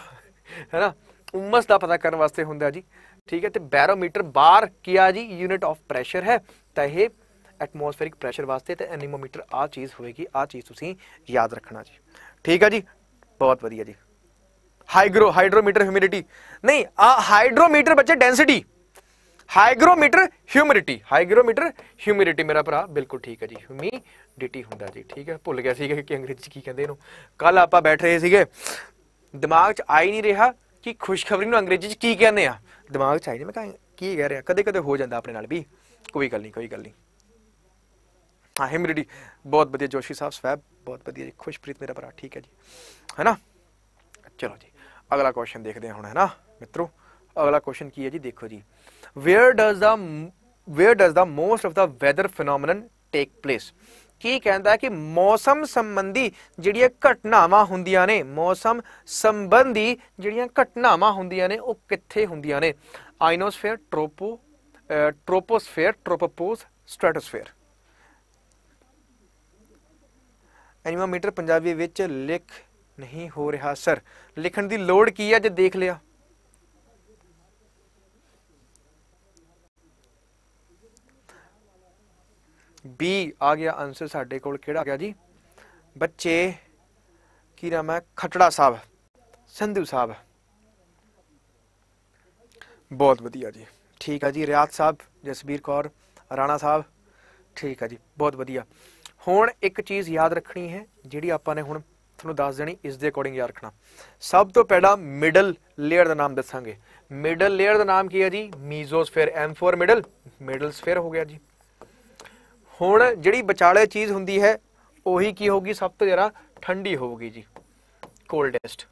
Speaker 3: ਹੈਨਾ ਉਮਸ ਦਾ ਪਤਾ ਕਰਨ ਵਾਸਤੇ ਹੁੰਦਾ ਜੀ ਠੀਕ ਹੈ ਤੇ ਬੈਰੋਮੀਟਰ ਬਾਰ ਆ ਜੀ ਯੂਨਿਟ ਆਫ ਪ੍ਰੈਸ਼ਰ ਹੈ ਤਾਂ ਇਹ ਐਟਮੋਸਫੇਰਿਕ ਪ੍ਰੈਸ਼ਰ ਵਾਸਤੇ ਤੇ ਐਨੀਮੋਮੀਟਰ ਆ ਚੀਜ਼ ਹੋਏਗੀ ਆ ਚੀਜ਼ ਤੁਸੀਂ ਯਾਦ ਰੱਖਣਾ ਜੀ ਠੀਕ ਹੈ ਜੀ ਬਹੁਤ ਵਧੀਆ ਜੀ ਹਾਈਗਰੋ ਹਾਈਡਰੋਮੀਟਰ ਹਿਊਮਿਡਿਟੀ ਨਹੀਂ ਆ ਹਾਈਡਰੋਮੀਟਰ ਬੱਚੇ density hygrometer humidity hygrometer humidity ਮੇਰਾ ਭਰਾ ਬਿਲਕੁਲ ਠੀਕ ਹੈ ਜੀ ਹਿਊਮਿਡਿਟੀ ਹੁੰਦਾ ਜੀ ਠੀਕ ਹੈ ਭੁੱਲ ਗਿਆ ਸੀਗਾ ਕਿ ਅੰਗਰੇਜ਼ੀ ਕੀ ਕਹਿੰਦੇ ਇਹਨੂੰ ਕੱਲ ਆਪਾਂ ਬੈਠ ਰਹੇ ਸੀਗੇ ਦਿਮਾਗ 'ਚ ਆਈ ਨਹੀਂ ਰਿਹਾ ਕਿ ਖੁਸ਼ਖਬਰੀ ਨੂੰ ਅੰਗਰੇਜ਼ੀ 'ਚ ਕੀ ਕਹਿੰਦੇ ਆ ਦਿਮਾਗ 'ਚ ਆਈ ਨਹੀਂ ਮੈਂ ਕਹਾਂ ਕੀ ਕਹਿ ਰਿਹਾ ਕਦੇ ਕਦੇ ਹੋ ਜਾਂਦਾ ਆਪਣੇ ਨਾਲ ਵੀ ਕੋਈ ਗੱਲ ਨਹੀਂ ਕੋਈ ਗੱਲ ਨਹੀਂ हाँ ह्यूमिडिटी बहुत बढ़िया जोशी साहब स्वैब बहुत बढ़िया जी खुशप्रीत मेरा भरा ठीक है जी है ना चलो जी अगला क्वेश्चन देखते हैं हूँ है ना मित्रों अगला क्वेश्चन की है जी देखो जी where does the where does the most of the weather phenomena take place की कहता है कि मौसम संबंधी जीडिया घटनावान होंगे ने मौसम संबंधी जीडिया घटनावान होंगे ने कितने होंदिया ने आइनोसफेयर ट्रोपो ट्रोपोसफेयर ट्रोपोपोस स्ट्रैटोसफेयर ਐਨੀਮੋਮੀਟਰ ਪੰਜਾਬੀ ਵਿੱਚ ਲਿਖ ਨਹੀਂ ਹੋ ਰਿਹਾ ਸਰ ਲਿਖਣ ਦੀ ਲੋੜ ਕੀ ਹੈ ਜੇ ਦੇਖ ਲਿਆ ਬੀ ਆ ਗਿਆ ਆਨਸਰ ਸਾਡੇ ਕੋਲ ਕਿਹੜਾ ਆ ਗਿਆ ਜੀ ਬੱਚੇ ਕੀ ਨਾਮ ਹੈ ਖਟੜਾ ਸਾਹਿਬ ਸੰਧੂ ਸਾਹਿਬ ਬਹੁਤ ਵਧੀਆ ਜੀ ਠੀਕ ਆ ਜੀ ਰਿਆਤ ਸਾਹਿਬ ਜਸਬੀਰ ਕੌਰ ਰਾਣਾ ਸਾਹਿਬ ਠੀਕ ਆ ਜੀ ਬਹੁਤ ਵਧੀਆ ਹੁਣ ਇੱਕ ਚੀਜ਼ ਯਾਦ ਰੱਖਣੀ ਹੈ ਜਿਹੜੀ ਆਪਾਂ ਨੇ ਹੁਣ ਤੁਹਾਨੂੰ ਦੱਸ ਦੇਣੀ ਇਸ ਦੇ ਅਕੋਰਡਿੰਗ ਯਾਦ ਰੱਖਣਾ ਸਭ ਤੋਂ ਪਹਿਲਾਂ ਮਿਡਲ ਲੇਅਰ ਦਾ ਨਾਮ ਦੱਸਾਂਗੇ ਮਿਡਲ ਲੇਅਰ ਦਾ ਨਾਮ ਕੀ ਹੈ ਜੀ ਮੀਜ਼ੋਸਫੇਅਰ M4 ਮਿਡਲ ਮਿਡਲ ਸਫੇਅਰ ਹੋ ਗਿਆ ਜੀ ਹੁਣ ਜਿਹੜੀ ਵਿਚਾਲੇ ਚੀਜ਼ ਹੁੰਦੀ ਹੈ ਉਹੀ ਕੀ ਹੋਗੀ ਸਭ ਤੋਂ ਜ਼ਿਆਦਾ ਠੰਡੀ ਹੋਊਗੀ ਜੀ ਕੋਲਡੈਸਟ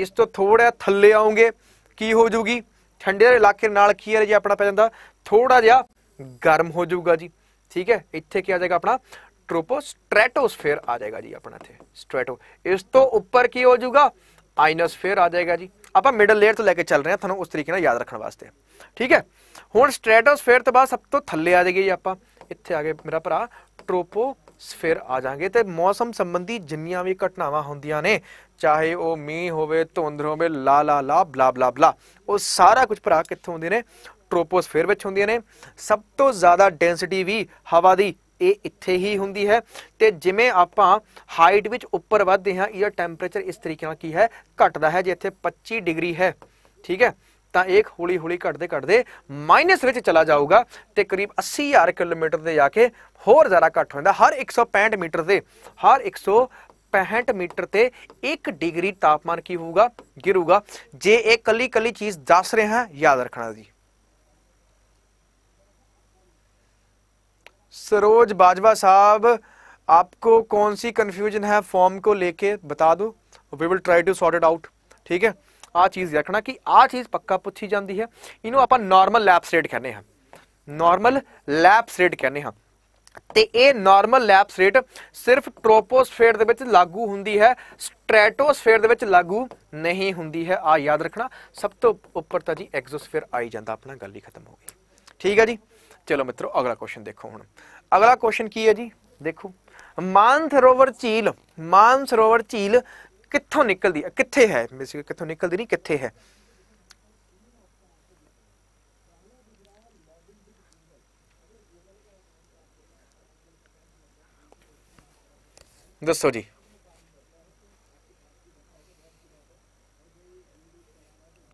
Speaker 3: ਇਸ ਤੋਂ ਥੋੜਾ ਥੱਲੇ ਆਉਂਗੇ ਕੀ ਹੋ ਜੂਗੀ ਠੰਡੇ ਦੇ ਇਲਾਕੇ ਨਾਲ ਕੀ ਹੈ ਜੀ ਆਪਣਾ ਪੈ ਜਾਂਦਾ ਥੋੜਾ ਜਿਹਾ ਗਰਮ ਹੋ ਜਾਊਗਾ ਜੀ ਠੀਕ ਹੈ ਇੱਥੇ ਕੀ ਆ ਜਾਏਗਾ ਆਪਣਾ ਟ੍ਰੋਪੋਸਟ੍ਰੈਟੋਸਫੇਅਰ ਆ ਜਾਏਗਾ ਜੀ ਆਪਣਾ ਇੱਥੇ ਸਟ੍ਰੈਟੋ ਇਸ ਤੋਂ ਉੱਪਰ ਕੀ ਹੋ ਜਾਊਗਾ ਆਇਨੋਸਫੇਅਰ ਆ ਜਾਏਗਾ ਜੀ ਆਪਾਂ ਮਿਡਲ ਲੇਅਰ ਤੋਂ ਲੈ ਕੇ ਚੱਲ ਰਹੇ ਹਾਂ ਤੁਹਾਨੂੰ ਉਸ ਤਰੀਕੇ ਨਾਲ ਯਾਦ ਰੱਖਣ ਵਾਸਤੇ ਠੀਕ ਹੈ ਹੁਣ ਸਟ੍ਰੈਟੋਸਫੇਅਰ ਤੋਂ ਬਾਅਦ ਸਭ ਤੋਂ ਥੱਲੇ ਆ ਜਾਏਗੀ ਜੀ ਆਪਾਂ ਇੱਥੇ ਆ ਗਏ ਮੇਰਾ ਭਰਾ ਟ੍ਰੋਪੋ ਸਫੇਅਰ ਆ ਜਾਾਂਗੇ ਤੇ ਮੌਸਮ ਸੰਬੰਧੀ ਜਿੰਨੀਆਂ ਵੀ ਘਟਨਾਵਾਂ ਹੁੰਦੀਆਂ ਨੇ ਚਾਹੇ ਉਹ ਮੀਂਹ ਹੋਵੇ ਧੁੰਦ ਹੋਵੇ ਲਾ ਲਾ ਲਾ ਬਲਾ ਬਲਾ ਬਲਾ ਉਹ ਸਾਰਾ ਕੁਝ ਭਰਾ ਕਿੱਥੋਂ ਹੁੰਦੇ ਨੇ ਟ੍ਰੋਪੋਸਫੇਅਰ ਵਿੱਚ ਹੁੰਦੀਆਂ ਨੇ ਸਭ ਤੋਂ ਜ਼ਿਆਦਾ ਡੈਂਸਿਟੀ ਵੀ ਹਵਾ ਦੀ ਇਹ ਇੱਥੇ ਹੀ ਹੁੰਦੀ ਹੈ ਤੇ ਜਿਵੇਂ ਆਪਾਂ ਹਾਈਟ ਵਿੱਚ ਉੱਪਰ ਵੱਧਦੇ ਹਾਂ ਇਹ ਟੈਂਪਰੇਚਰ ਇਸ ਤਰੀਕੇ ਨਾਲ ਕੀ ਹੈ ਘਟਦਾ ਹੈ ਜੇ ਇੱਥੇ 25 ਡਿਗਰੀ ਹੈ ਠੀਕ ਹੈ ਤਾਂ ਇਹ ਹੌਲੀ ਹੌਲੀ ਘਟਦੇ ਘਟਦੇ ਮਾਈਨਸ ਵਿੱਚ ਚਲਾ ਜਾਊਗਾ ਤੇ ਕਰੀਬ 80000 ਕਿਲੋਮੀਟਰ ਤੇ ਜਾ ਕੇ ਹੋਰ ਜ਼ਿਆਦਾ ਘਟ ਹੁੰਦਾ ਹਰ 165 ਮੀਟਰ ਤੇ ਹਰ 165 ਮੀਟਰ ਤੇ 1 ਡਿਗਰੀ ਤਾਪਮਾਨ ਕੀ ਹੋਊਗਾ ਗਿਰੂਗਾ ਜੇ ਇਹ ਕੱਲੀ ਕੱਲੀ ਚੀਜ਼ ਦੱਸ ਰਿਹਾ ਯਾਦ ਰੱਖਣਾ ਜੀ सरोज बाजवा साहब आपको कौन सी कंफ्यूजन है फॉर्म को लेके बता दो we will try to sort it out ठीक है आ चीज़ रखना कि आ चीज़ पक्का पूछी जाती है इनू आप नॉर्मल लैप्स रेट कहने नॉर्मल लैप्स रेट कहने तो ये नॉर्मल लैप्स रेट सिर्फ ट्रोपोसफेयर लागू होंगी है स्ट्रैटोसफेयर लागू नहीं होंगी है आ याद रखना सब तो उपरता जी एग्जोसफेयर आई जाता अपना गल ही खत्म हो गई ठीक है जी चलो मित्रों अगला क्वेश्चन देखो हूँ अगला क्वेश्चन की है जी देखो मान सरोवर झील मान सरोवर झील कितों निकलती है कितने है कितों निकलती नहीं कितने है दसो जी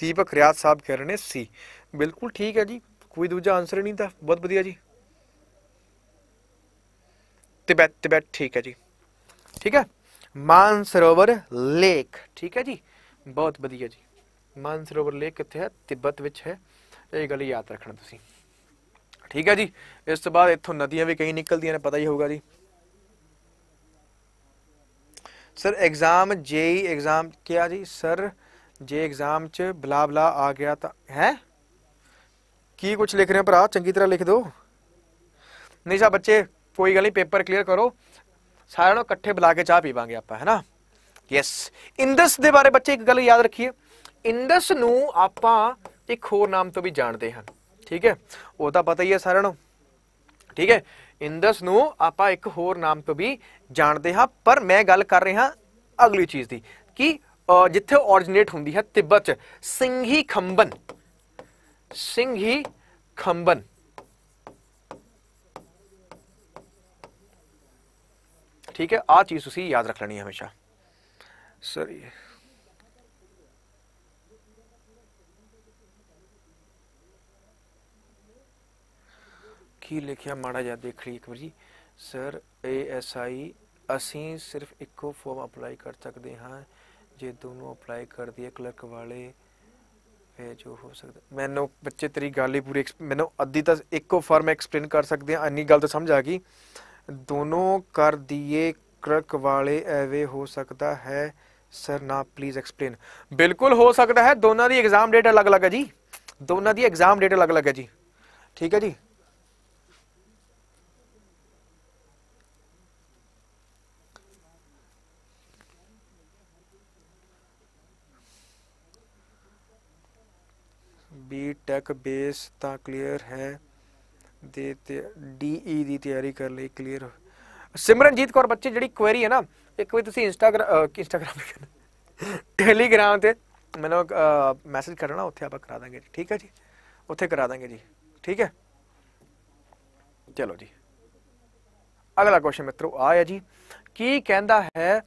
Speaker 3: दीपक रियाज साहब कह रहे हैं सी बिल्कुल ठीक है जी ਕੋਈ ਦੂਜਾ ਆਨਸਰ ਨਹੀਂ ਤਾਂ ਬਹੁਤ ਵਧੀਆ ਜੀ ਤਿਬੈਤ ਤਿਬੈਤ ਠੀਕ ਹੈ ਜੀ ਠੀਕ ਹੈ ਮਾਨ ਸਰੋਵਰ ਲੇਕ ਠੀਕ ਹੈ ਜੀ ਬਹੁਤ ਵਧੀਆ ਜੀ ਮਾਨ ਸਰੋਵਰ ਲੇਕ ਕਿੱਥੇ ਹੈ ਤਿੱਬਤ ਵਿੱਚ ਹੈ ਇਹ ਗੱਲ ਯਾਦ ਰੱਖਣਾ ਤੁਸੀਂ ਠੀਕ ਹੈ ਜੀ ਇਸ ਤੋਂ ਬਾਅਦ ਇੱਥੋਂ ਨਦੀਆਂ ਵੀ ਕਈ ਨਿਕਲਦੀਆਂ ਨੇ ਪਤਾ ਹੀ ਹੋਊਗਾ ਜੀ ਸਰ ਐਗਜ਼ਾਮ ਜੇਈ ਐਗਜ਼ਾਮ ਕਿਹਾ ਜੀ ਸਰ ਜੇ ਐਗਜ਼ਾਮ ਚ ਬਲਾ ਬਲਾ ਆ ਗਿਆ ਤਾਂ ਹੈ ਕੀ ਕੁਝ ਲਿਖ ਰਹੇ ਹੋ ਭਰਾ ਚੰਗੀ ਤਰ੍ਹਾਂ ਲਿਖ ਦਿਓ ਨਹੀਂ ਸਾ ਬੱਚੇ ਕੋਈ ਗੱਲ ਨਹੀਂ ਪੇਪਰ ਕਲੀਅਰ ਕਰੋ ਸਾਰਿਆਂ ਨੂੰ ਇਕੱਠੇ ਬੁਲਾ ਕੇ ਚਾਹ ਪੀਵਾਂਗੇ ਆਪਾਂ ਹੈਨਾ ਯੈਸ ਇੰਦਸ ਦੇ ਬਾਰੇ ਬੱਚੇ ਇੱਕ ਗੱਲ ਯਾਦ ਰੱਖਿਓ ਇੰਦਸ ਨੂੰ ਆਪਾਂ ਇੱਕ ਹੋਰ ਨਾਮ ਤੋਂ ਵੀ ਜਾਣਦੇ ਹਾਂ ਠੀਕ ਹੈ ਉਹ ਤਾਂ ਪਤਾ ਹੀ ਹੈ ਸਾਰਿਆਂ ਨੂੰ ਠੀਕ ਹੈ ਇੰਦਸ ਨੂੰ ਆਪਾਂ ਇੱਕ ਹੋਰ ਨਾਮ ਤੋਂ ਵੀ ਜਾਣਦੇ ਹਾਂ ਪਰ ਮੈਂ ਗੱਲ ਕਰ ਰਿਹਾ ਅਗਲੀ ਚੀਜ਼ ਦੀ ਕਿ ਜਿੱਥੇ ਓਰੀਜਿਨੇਟ ਹੁੰਦੀ ਹੈ ਤਿੱਬਤ ਚ ਸਿੰਘੀ ਖੰਬਨ सिंघी खंबन ठीक है आ चीज उसी याद रख लेनी हमेशा सर की लिखिया माड़ा जहा देख ली एक बार जी सर ए एस आई असी सिर्फ एको फॉर्म अप्लाई कर सकते हैं जे दोनों अप्लाई कर दिए कलर्क वाले ਇਹ ਜੋ ਹੋ ਸਕਦਾ ਮੈਨੂੰ ਬੱਚੇ ਤੇਰੀ ਗੱਲ ਹੀ ਪੂਰੀ ਮੈਨੂੰ ਅੱਧੀ ਤਾਂ ਇੱਕੋ ਫਾਰਮ ਐਕਸਪਲੇਨ ਕਰ ਸਕਦੇ ਆ ਇੰਨੀ ਗੱਲ ਤਾਂ ਸਮਝ ਆ ਗਈ ਦੋਨੋਂ ਕਰ ਦਈਏ ਕਰਕ ਵਾਲੇ ਐਵੇਂ ਹੋ ਸਕਦਾ ਹੈ ਸਰ ਨਾ ਪਲੀਜ਼ ਐਕਸਪਲੇਨ ਬਿਲਕੁਲ ਹੋ ਸਕਦਾ ਹੈ ਦੋਨਾਂ ਦੀ ਐਗਜ਼ਾਮ ਡੇਟ ਅਲੱਗ-ਅਲੱਗ ਹੈ ਜੀ ਦੋਨਾਂ ਦੀ ਐਗਜ਼ਾਮ ਡੇਟ ਅਲੱਗ-ਅਲੱਗ ਹੈ ਜੀ ਠੀਕ ਹੈ ਜੀ ਬੀ ਟੈਕ ਬੇਸ ਤਾਂ ਕਲੀਅਰ ਹੈ ਦੇ ਤੇ ਈ e ਦੀ ਤਿਆਰੀ ਕਰ ਲਈ ਕਲੀਅਰ ਸਿਮਰਨਜੀਤ ਕੌਰ ਬੱਚੇ ਜਿਹੜੀ ਕੁਐਰੀ ਹੈ ਨਾ ਇੱਕ ਵਾਰੀ ਤੁਸੀਂ ਇੰਸਟਾਗ੍ਰਾਮ ਇੰਸਟਾਗ੍ਰਾਮ ਟੈਲੀਗ੍ਰਾਮ ਤੇ ਮੈਨੂੰ ਮੈਸੇਜ ਕਰਨਾ ਉੱਥੇ ਆਪਾਂ ਕਰਾ ਦਾਂਗੇ ਠੀਕ ਹੈ ਜੀ ਉੱਥੇ ਕਰਾ ਦਾਂਗੇ ਜੀ ਠੀਕ ਹੈ ਚਲੋ ਜੀ ਅਗਲਾ ਕੁਐਸਚਨ ਮਿੱਤਰੋ ਆਇਆ ਜੀ ਕੀ ਕਹਿੰਦਾ ਹੈ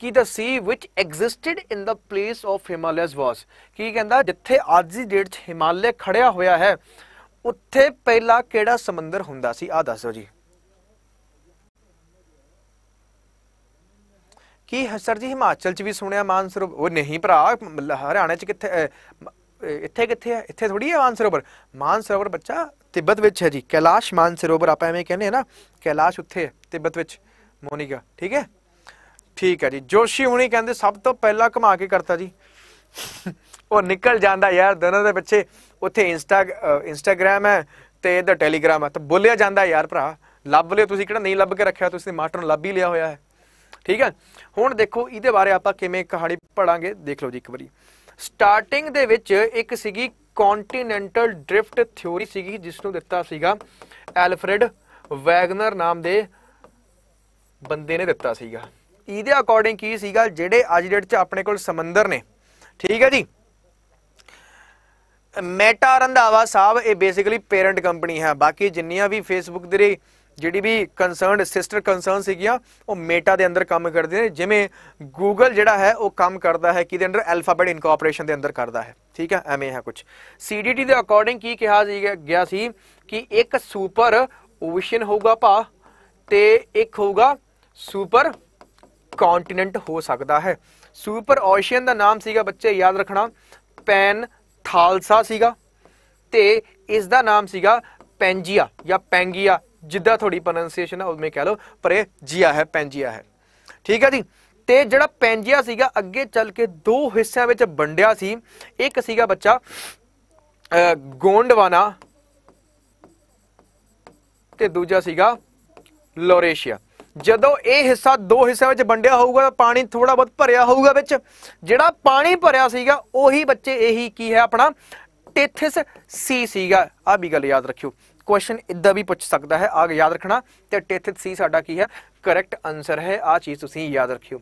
Speaker 3: ਕਿ ਦ ਸੀ ਵਿਚ ਐਗਜ਼ਿਸਟਡ ਇਨ ਦ ਪਲੇਸ ਆਫ ਹਿਮਾਲਯਸ ਵਾਸ ਕੀ ਕਹਿੰਦਾ ਜਿੱਥੇ ਅੱਜ ਦੀ ਡੇਟ 'ਚ ਹਿਮਾਲਿਆ ਖੜਿਆ ਹੋਇਆ ਹੈ ਉੱਥੇ ਪਹਿਲਾ ਕਿਹੜਾ ਸਮੁੰਦਰ ਹੁੰਦਾ ਸੀ ਆ ਦੱਸੋ ਜੀ ਕੀ ਸਰ ਜੀ ਹਿਮਾਚਲ 'ਚ ਵੀ ਸੁਣਿਆ ਮਾਨਸਰੋਵਰ ਉਹ ਨਹੀਂ ਭਰਾ ਹਰਿਆਣਾ 'ਚ ਕਿੱਥੇ ਇੱਥੇ ਕਿੱਥੇ ਹੈ ਇੱਥੇ ਥੋੜੀ ਹੈ ਮਾਨਸਰੋਵਰ ਮਾਨਸਰੋਵਰ ਬੱਚਾ ਤਿੱਬਤ ਵਿੱਚ ਹੈ ਜੀ ਕੈਲਾਸ਼ ਮਾਨਸਰੋਵਰ ਆਪਾਂ ਐਵੇਂ ਕਹਿੰਦੇ ਹਾਂ ਨਾ ਕੈਲਾਸ਼ ਉੱਥੇ ਹੈ ਤਿੱਬਤ ਵਿੱਚ ਮੋਨਿਕਾ ਠੀਕ ਹੈ ਠੀਕ ਹੈ ਜੀ ਜੋਸ਼ੀ ਹੁਣੀ ਕਹਿੰਦੇ ਸਭ ਤੋਂ ਪਹਿਲਾਂ ਕਮਾ ਕੇ ਕਰਤਾ ਜੀ ਉਹ ਨਿਕਲ ਜਾਂਦਾ ਯਾਰ ਦੋਨਾਂ ਦੇ ਪਿੱਛੇ ਉੱਥੇ ਇੰਸਟਾ ਇੰਸਟਾਗ੍ਰam ਹੈ ਤੇ ਇਹਦਾ ਟੈਲੀਗ੍ਰam ਹੈ ਤਾਂ ਬੋਲਿਆ ਜਾਂਦਾ ਯਾਰ ਭਰਾ ਲੱਭ ਲਿਓ ਤੁਸੀਂ ਕਿਹੜਾ ਨਹੀਂ ਲੱਭ ਕੇ ਰੱਖਿਆ ਤੁਸੀਂ ਮਾਟਰ ਨੂੰ ਲੱਭ ਹੀ ਲਿਆ ਹੋਇਆ ਹੈ ਠੀਕ ਹੈ ਹੁਣ ਦੇਖੋ ਇਹਦੇ ਬਾਰੇ ਆਪਾਂ ਕਿਵੇਂ ਕਹਾਣੀ ਪੜਾਂਗੇ ਦੇਖ ਲਓ ਜੀ ਇੱਕ ਵਾਰੀ ਸਟਾਰਟਿੰਗ ਦੇ ਵਿੱਚ ਇੱਕ ਸੀਗੀ ਕੰਟੀਨੈਂਟਲ ਡ੍ਰਿਫਟ ਥਿਉਰੀ ਸੀਗੀ ਜਿਸ ਨੂੰ ਦਿੱਤਾ ਸੀਗਾ ਐਲਫਰੈਡ ਵੈਗਨਰ ਨਾਮ ਦੇ ਬੰਦੇ ਨੇ ਦਿੱਤਾ ਸੀਗਾ ਇਹਦੇ ਅਕੋਰਡਿੰਗ ਕੀ ਸੀਗਾ ਜਿਹੜੇ ਅੱਜ ਡੇਟ 'ਚ ਆਪਣੇ ਕੋਲ ਸਮੁੰਦਰ ਨੇ ਠੀਕ ਹੈ ਜੀ ਮੈਟਾ ਰੰਧਾਵਾ ਸਾਹਿਬ ਇਹ ਬੇਸਿਕਲੀ ਪੇਰੈਂਟ ਕੰਪਨੀ ਹੈ ਬਾਕੀ ਜਿੰਨੀਆਂ ਵੀ ਫੇਸਬੁੱਕ ਦੇ ਜਿਹੜੀ ਵੀ ਕੰਸਰਨਡ ਸਿਸਟਰ ਕੰਸਰਨ ਸੀਗੀਆਂ ਉਹ ਮੈਟਾ ਦੇ ਅੰਦਰ ਕੰਮ ਕਰਦੇ ਨੇ ਜਿਵੇਂ ਗੂਗਲ ਜਿਹੜਾ ਹੈ ਉਹ ਕੰਮ ਕਰਦਾ ਹੈ ਕਿਦੇ ਅੰਦਰ ਐਲਫਾਬੈਟ ਇਨਕੋਰਪੋਰੇਸ਼ਨ ਦੇ ਅੰਦਰ ਕਰਦਾ ਹੈ ਠੀਕ ਹੈ ਐਵੇਂ ਹੈ ਕੁਝ ਸੀਡੀਟੀ ਦੇ ਅਕੋਰਡਿੰਗ ਕੀ ਕਿਹਾ ਗਿਆ ਸੀ ਕਿ ਇੱਕ ਸੁਪਰ ਓਸ਼ਨ ਹੋਊਗਾ ਭਾ ਤੇ ਇੱਕ ਹੋਊਗਾ ਸੁਪਰ ਕੰਟੀਨੈਂਟ ਹੋ ਸਕਦਾ ਹੈ ਸੁਪਰ ਓਸ਼ੀਅਨ ਦਾ ਨਾਮ ਸੀਗਾ ਬੱਚੇ ਯਾਦ ਰੱਖਣਾ ਪੈਨ ਥਾਲਸਾ ਸੀਗਾ ਤੇ ਇਸ ਦਾ ਨਾਮ ਸੀਗਾ ਪੈਂਜੀਆ ਜਾਂ ਪੈਂਗੀਆ ਜਿੱਦਾਂ ਤੁਹਾਡੀ ਪ੍ਰੋਨੰਸੀਏਸ਼ਨ ਹੈ ਉਵੇਂ ਕਹਿ ਲਓ ਪਰ ਇਹ ਜੀਆ ਹੈ ਪੈਂਜੀਆ ਹੈ ਠੀਕ ਹੈ ਜੀ ਤੇ ਜਿਹੜਾ ਪੈਂਜੀਆ ਸੀਗਾ ਅੱਗੇ ਚੱਲ ਕੇ ਦੋ ਹਿੱਸਿਆਂ ਵਿੱਚ ਵੰਡਿਆ ਸੀ ਇੱਕ ਸੀਗਾ ਬੱਚਾ ਗੋਂਡਵਾਨਾ ਤੇ ਦੂਜਾ ਸੀਗਾ ਲੋਰੇਸ਼ੀਆ ਜਦੋਂ ਇਹ ਹਿੱਸਾ ਦੋ ਹਿੱਸਿਆਂ ਵਿੱਚ ਵੰਡਿਆ ਹੋਊਗਾ ਤਾਂ ਪਾਣੀ ਥੋੜਾ ਬਹੁਤ ਭਰਿਆ ਹੋਊਗਾ ਵਿੱਚ ਜਿਹੜਾ ਪਾਣੀ ਭਰਿਆ ਸੀਗਾ ਉਹੀ ਬੱਚੇ ਇਹੀ ਕੀ ਹੈ ਆਪਣਾ ਟੈਥਿਸ ਸੀ ਸੀਗਾ ਆ ਵੀ ਗੱਲ ਯਾਦ ਰੱਖਿਓ ਕੁਐਸਚਨ ਇਦਾਂ ਵੀ ਪੁੱਛ ਸਕਦਾ ਹੈ ਆ ਯਾਦ ਰੱਖਣਾ ਤੇ ਟੈਥਿਸ ਸੀ ਸਾਡਾ ਕੀ ਹੈ ਕਰੈਕਟ ਆਨਸਰ ਹੈ ਆ ਚੀਜ਼ ਤੁਸੀਂ ਯਾਦ ਰੱਖਿਓ